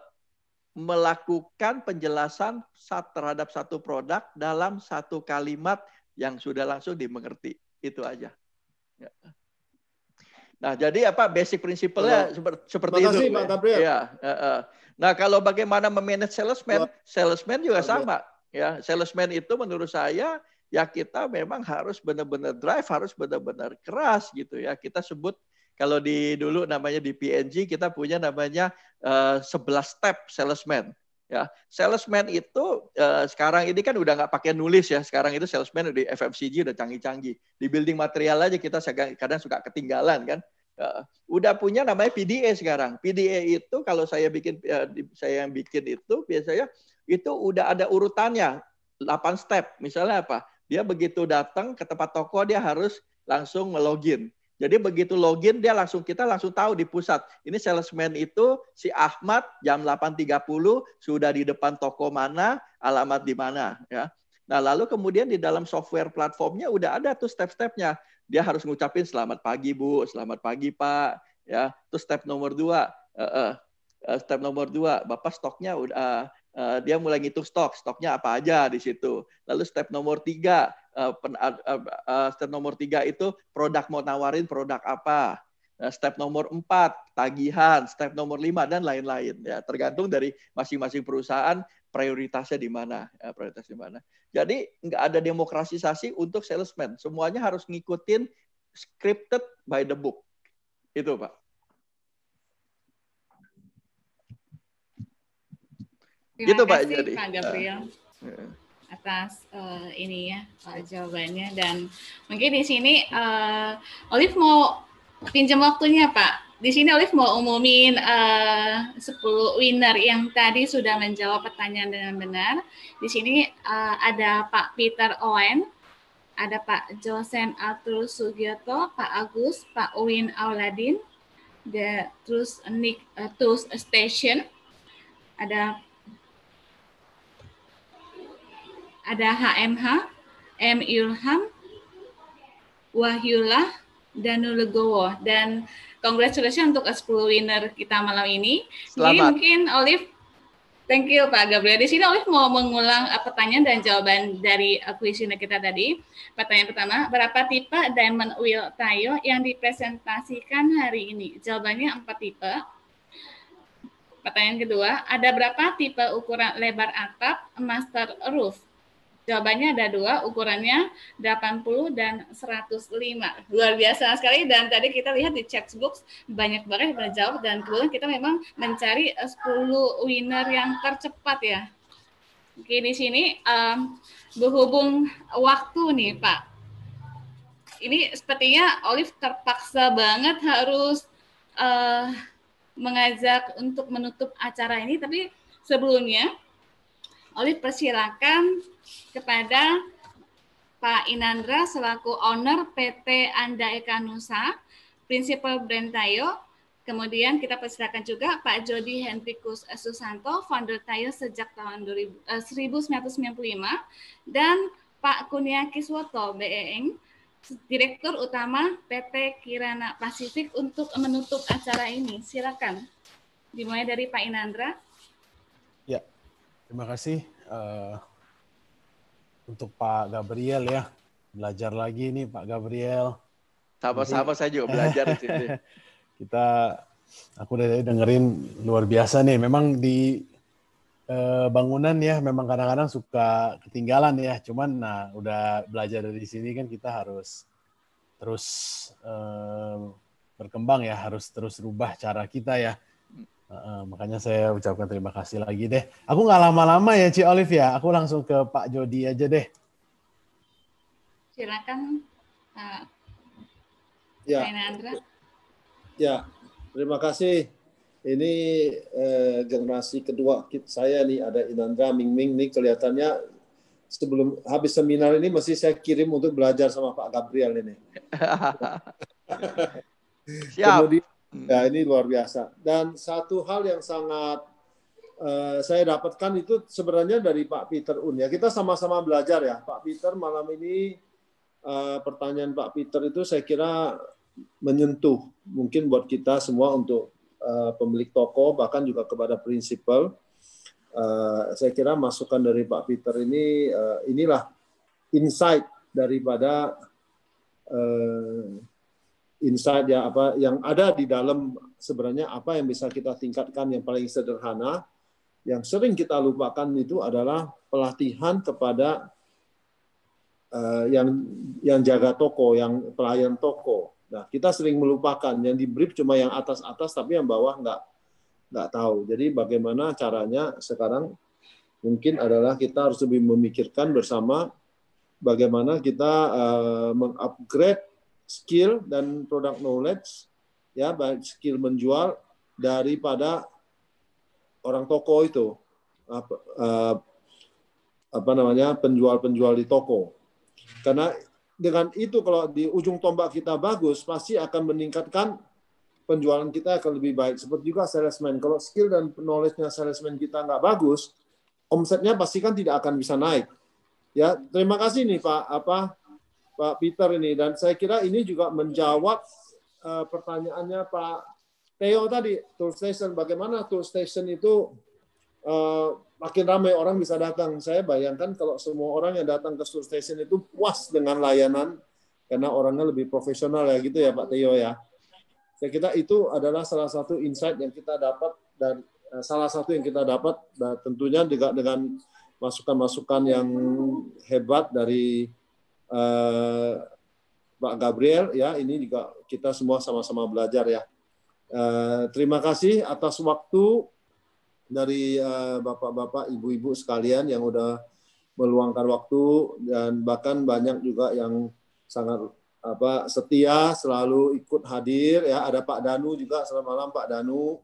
melakukan penjelasan terhadap satu produk dalam satu kalimat yang sudah langsung dimengerti. Itu aja. Ya. Nah, jadi apa basic principle seperti, Makasih, itu. Pak Ya, Nah, kalau bagaimana memanage salesman, salesman juga sama. Ya, salesman itu menurut saya ya kita memang harus benar-benar drive, harus benar-benar keras gitu ya. Kita sebut kalau di dulu namanya di PNG kita punya namanya uh, eh, 11 step salesman. Ya, salesman itu uh, sekarang ini kan udah nggak pakai nulis ya. Sekarang itu salesman di FMCG udah canggih-canggih. Di building material aja kita kadang suka ketinggalan kan. Uh, udah punya namanya PDA sekarang. PDA itu kalau saya bikin uh, saya yang bikin itu biasanya itu udah ada urutannya 8 step. Misalnya apa? Dia begitu datang ke tempat toko dia harus langsung login. Jadi begitu login dia langsung kita langsung tahu di pusat. Ini salesman itu si Ahmad jam 8.30 sudah di depan toko mana, alamat di mana ya. Nah, lalu kemudian di dalam software platformnya udah ada tuh step-stepnya. Dia harus ngucapin selamat pagi Bu, selamat pagi Pak, ya. Terus step nomor dua, uh, uh, step nomor dua, Bapak stoknya udah uh, dia mulai ngitung stok, stoknya apa aja di situ. Lalu step nomor tiga, uh, step nomor tiga itu produk mau nawarin produk apa. Eh, step nomor empat tagihan, step nomor lima dan lain-lain ya tergantung dari masing-masing perusahaan prioritasnya di mana ya, prioritas di mana. Jadi nggak ada demokratisasi untuk salesman, semuanya harus ngikutin scripted by the book itu pak. Terima gitu kasih, pak jadi. Pak Gabriel. Uh, yeah atas uh, ini ya uh, jawabannya dan mungkin di sini uh, Olive mau pinjam waktunya Pak. Di sini Olive mau umumin uh, 10 winner yang tadi sudah menjawab pertanyaan dengan benar. Di sini uh, ada Pak Peter Owen, ada Pak Josen Atul Sugiyoto Pak Agus, Pak Uin Auladin, the terus Nick uh, Station, ada ada HMH, M Ilham, Wahyullah, dan Legowo. Dan congratulations untuk 10 winner kita malam ini. Selamat. Jadi mungkin Olive, thank you Pak Gabriel. Di sini Olive mau mengulang eh, pertanyaan dan jawaban dari kuesioner kita tadi. Pertanyaan pertama, berapa tipe diamond wheel tayo yang dipresentasikan hari ini? Jawabannya empat tipe. Pertanyaan kedua, ada berapa tipe ukuran lebar atap master roof? Jawabannya ada dua, ukurannya 80 dan 105. Luar biasa sekali dan tadi kita lihat di chat box banyak banget yang menjawab dan kemudian kita memang mencari 10 eh, winner yang tercepat ya. Oke, di sini um, berhubung waktu nih Pak. Ini sepertinya Olive terpaksa banget harus uh, mengajak untuk menutup acara ini, tapi sebelumnya Olive persilakan kepada Pak Inandra selaku owner PT Anda Eka Nusa, Prinsipal Brand Tayo. Kemudian kita persilakan juga Pak Jody Hendrikus Susanto, founder Tayo sejak tahun 1995, eh, dan Pak Kunia Kiswoto, BEN, Direktur Utama PT Kirana Pasifik untuk menutup acara ini. Silakan. Dimulai dari Pak Inandra. Ya, terima kasih. Uh untuk Pak Gabriel ya. Belajar lagi nih Pak Gabriel. Sama-sama saya juga belajar di sini. Kita aku udah dengerin luar biasa nih. Memang di eh, bangunan ya memang kadang-kadang suka ketinggalan ya. Cuman nah udah belajar dari sini kan kita harus terus eh, berkembang ya, harus terus rubah cara kita ya Uh, makanya saya ucapkan terima kasih lagi deh. Aku nggak lama-lama ya, Ci Olive ya. Aku langsung ke Pak Jody aja deh. Silakan, uh, ya. Andra. Ya, terima kasih. Ini eh, generasi kedua saya nih ada Inandra, Ming Ming nih kelihatannya sebelum habis seminar ini masih saya kirim untuk belajar sama Pak Gabriel ini. Siap. Kemudian Hmm. Ya ini luar biasa. Dan satu hal yang sangat uh, saya dapatkan itu sebenarnya dari Pak Peter Un ya. Kita sama-sama belajar ya. Pak Peter malam ini uh, pertanyaan Pak Peter itu saya kira menyentuh mungkin buat kita semua untuk uh, pemilik toko bahkan juga kepada prinsipal. Uh, saya kira masukan dari Pak Peter ini uh, inilah insight daripada uh, insight ya apa yang ada di dalam sebenarnya apa yang bisa kita tingkatkan yang paling sederhana yang sering kita lupakan itu adalah pelatihan kepada uh, yang yang jaga toko, yang pelayan toko. Nah, kita sering melupakan yang di brief cuma yang atas-atas tapi yang bawah nggak nggak tahu. Jadi bagaimana caranya sekarang mungkin adalah kita harus lebih memikirkan bersama bagaimana kita uh, mengupgrade skill dan product knowledge ya baik skill menjual daripada orang toko itu apa, uh, apa namanya penjual-penjual di toko karena dengan itu kalau di ujung tombak kita bagus pasti akan meningkatkan penjualan kita akan lebih baik seperti juga salesman kalau skill dan knowledge-nya salesman kita nggak bagus omsetnya pasti kan tidak akan bisa naik ya terima kasih nih pak apa Pak Peter ini dan saya kira ini juga menjawab uh, pertanyaannya Pak Theo tadi tour station bagaimana tour station itu uh, makin ramai orang bisa datang. Saya bayangkan kalau semua orang yang datang ke tour station itu puas dengan layanan karena orangnya lebih profesional ya gitu ya Pak Theo ya. Saya kira itu adalah salah satu insight yang kita dapat dan uh, salah satu yang kita dapat dan tentunya juga dengan masukan-masukan yang hebat dari Eh, Pak Gabriel ya ini juga kita semua sama-sama belajar ya. Eh, terima kasih atas waktu dari eh, bapak-bapak, ibu-ibu sekalian yang udah meluangkan waktu dan bahkan banyak juga yang sangat apa setia selalu ikut hadir ya ada Pak Danu juga selamat malam Pak Danu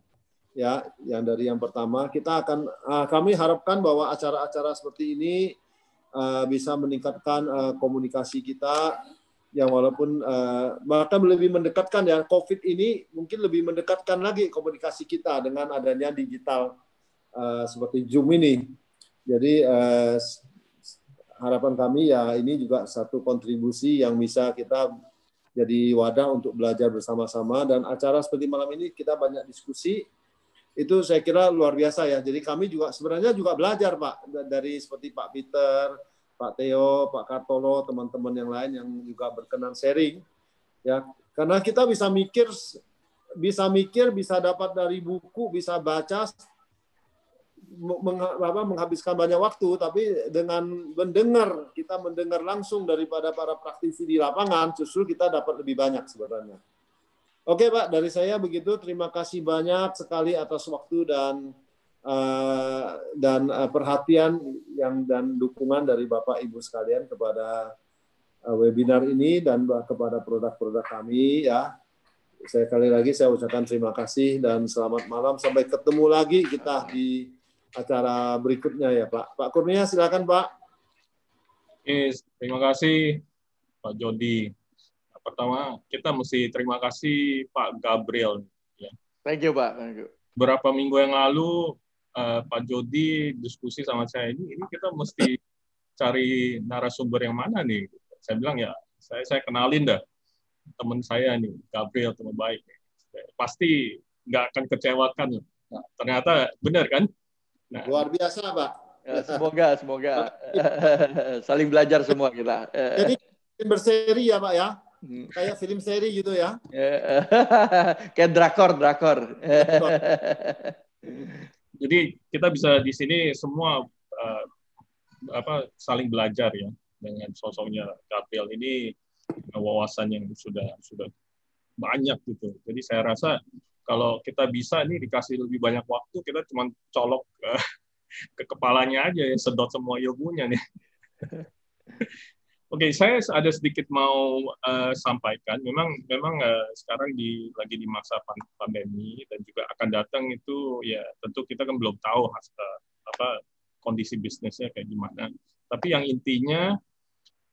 ya yang dari yang pertama kita akan ah, kami harapkan bahwa acara-acara seperti ini Eh, bisa meningkatkan uh, komunikasi kita yang walaupun uh, lebih mendekatkan ya COVID ini mungkin lebih mendekatkan lagi komunikasi kita dengan adanya digital uh, seperti Zoom ini. Jadi uh, harapan kami ya ini juga satu kontribusi yang bisa kita jadi wadah untuk belajar bersama-sama dan acara seperti malam ini kita banyak diskusi itu saya kira luar biasa ya. Jadi kami juga sebenarnya juga belajar Pak dari seperti Pak Peter, Pak Theo, Pak Kartolo, teman-teman yang lain yang juga berkenan sharing ya. Karena kita bisa mikir bisa mikir, bisa dapat dari buku, bisa baca menghabiskan banyak waktu, tapi dengan mendengar, kita mendengar langsung daripada para praktisi di lapangan, justru kita dapat lebih banyak sebenarnya. Oke Pak, dari saya begitu. Terima kasih banyak sekali atas waktu dan uh, dan uh, perhatian yang dan dukungan dari Bapak Ibu sekalian kepada uh, webinar ini dan kepada produk-produk kami ya. Saya kali lagi saya ucapkan terima kasih dan selamat malam sampai ketemu lagi kita di acara berikutnya ya Pak. Pak Kurnia silakan Pak. Oke, terima kasih Pak Jody. Pertama, kita mesti terima kasih Pak Gabriel. Ya. Thank you, Pak. Thank you. Berapa minggu yang lalu, uh, Pak Jody diskusi sama saya, ini, ini kita mesti cari narasumber yang mana nih? Saya bilang, ya, saya, saya kenalin dah teman saya nih, Gabriel, teman baik. Pasti nggak akan kecewakan. Nah, ternyata benar kan? Nah, Luar biasa, Pak. Ya, semoga, semoga saling belajar semua kita. Jadi berseri ya, Pak ya. Hmm, kayak film seri gitu ya. Eh, kayak drakor, drakor. Jadi kita bisa di sini semua uh, apa saling belajar ya dengan sosoknya Gabriel ini wawasan yang sudah sudah banyak gitu. Jadi saya rasa kalau kita bisa nih dikasih lebih banyak waktu kita cuma colok ke, ke kepalanya aja ya sedot semua ilmunya nih. Oke, okay, saya ada sedikit mau uh, sampaikan. Memang, memang uh, sekarang di lagi di masa pandemi dan juga akan datang itu ya tentu kita kan belum tahu hasta, eh, apa kondisi bisnisnya kayak gimana. Tapi yang intinya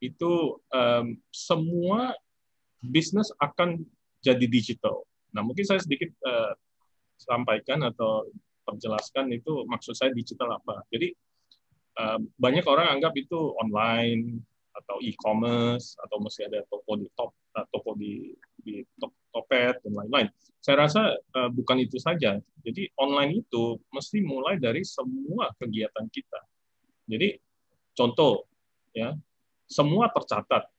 itu um, semua bisnis akan jadi digital. Nah, mungkin saya sedikit uh, sampaikan atau perjelaskan itu maksud saya digital apa. Jadi uh, banyak orang anggap itu online atau e-commerce atau masih ada toko di top eh, toko di di top, Topet dan lain-lain. Saya rasa uh, bukan itu saja. Jadi online itu mesti mulai dari semua kegiatan kita. Jadi contoh ya semua tercatat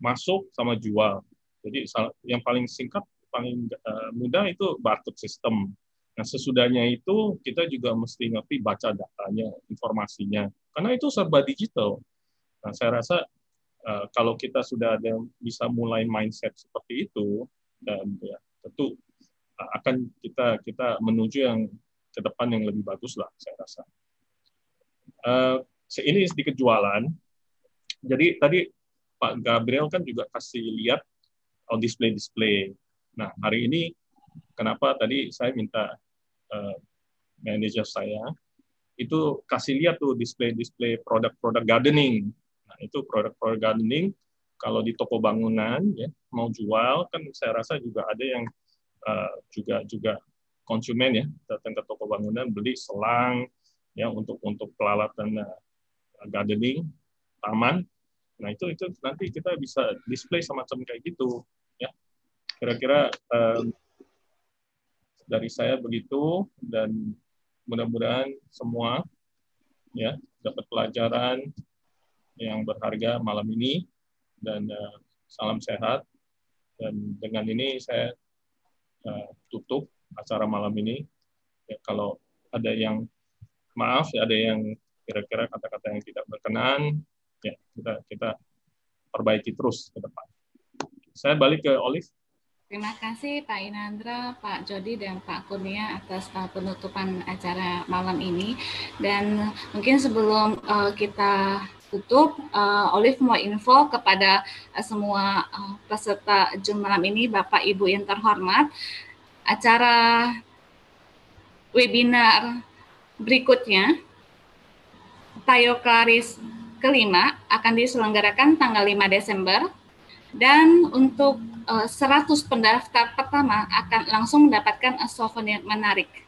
masuk sama jual. Jadi yang paling singkat paling uh, mudah itu barcode system. Nah, sesudahnya itu kita juga mesti ngerti baca datanya, informasinya. Karena itu serba digital. Nah, saya rasa Eh, kalau kita sudah ada bisa mulai mindset seperti itu dan ya, tentu eh, akan kita kita menuju yang ke depan yang lebih bagus lah saya rasa. Uh, eh, ini sedikit jualan. Jadi tadi Pak Gabriel kan juga kasih lihat on display display. Nah hari ini kenapa tadi saya minta uh, manajer saya itu kasih lihat tuh display display produk-produk gardening itu produk-produk gardening kalau di toko bangunan ya mau jual kan saya rasa juga ada yang uh, juga juga konsumen ya datang ke toko bangunan beli selang ya untuk untuk peralatan uh, gardening taman nah itu itu nanti kita bisa display semacam kayak gitu ya kira-kira um, dari saya begitu dan mudah-mudahan semua ya dapat pelajaran yang berharga malam ini dan uh, salam sehat dan dengan ini saya uh, tutup acara malam ini ya kalau ada yang maaf ya ada yang kira-kira kata-kata yang tidak berkenan ya kita kita perbaiki terus ke depan saya balik ke Olive Terima kasih Pak Inandra, Pak Jody, dan Pak Kurnia atas uh, penutupan acara malam ini. Dan mungkin sebelum uh, kita tutup, uh, eh, Olive mau info kepada uh, semua uh, peserta Zoom malam ini, Bapak Ibu yang terhormat, acara webinar berikutnya, Tayo Klaris kelima akan diselenggarakan tanggal 5 Desember dan untuk uh, 100 pendaftar pertama akan langsung mendapatkan souvenir menarik.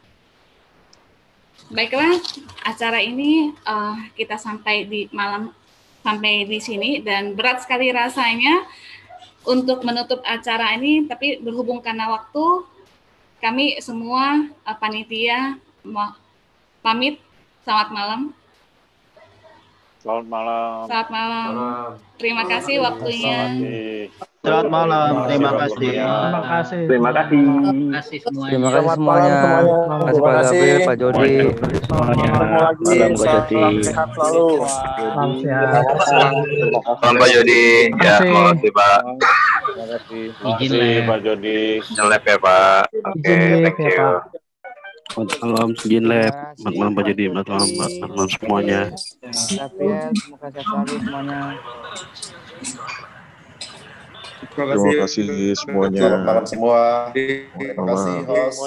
Baiklah, acara ini uh, kita sampai di malam sampai di sini dan berat sekali rasanya untuk menutup acara ini, tapi berhubung karena waktu kami semua uh, panitia pamit. Selamat malam. Selamat malam. Selamat malam. Terima kasih waktunya. Selamat malam. Terima kasih. Terima kasih. Terima kasih. Terima kasih semuanya. Terima kasih semuanya. Terima kasih Pak Gabriel, Pak Jody. Ketemu lagi. Selamat sehat selalu. Selamat sehat. Selamat Pak Jody. Ya, terima kasih Pak. Terima kasih ya. Pak Jody. Jelek ya Pak. Oke, thank ya, you. Selamat malam Segin Lab, selamat malam Pak Jadi, selamat malam, selamat malam semuanya. Terima kasih, semuanya. Terima kasih semuanya. Selamat malam semua. Terima kasih host.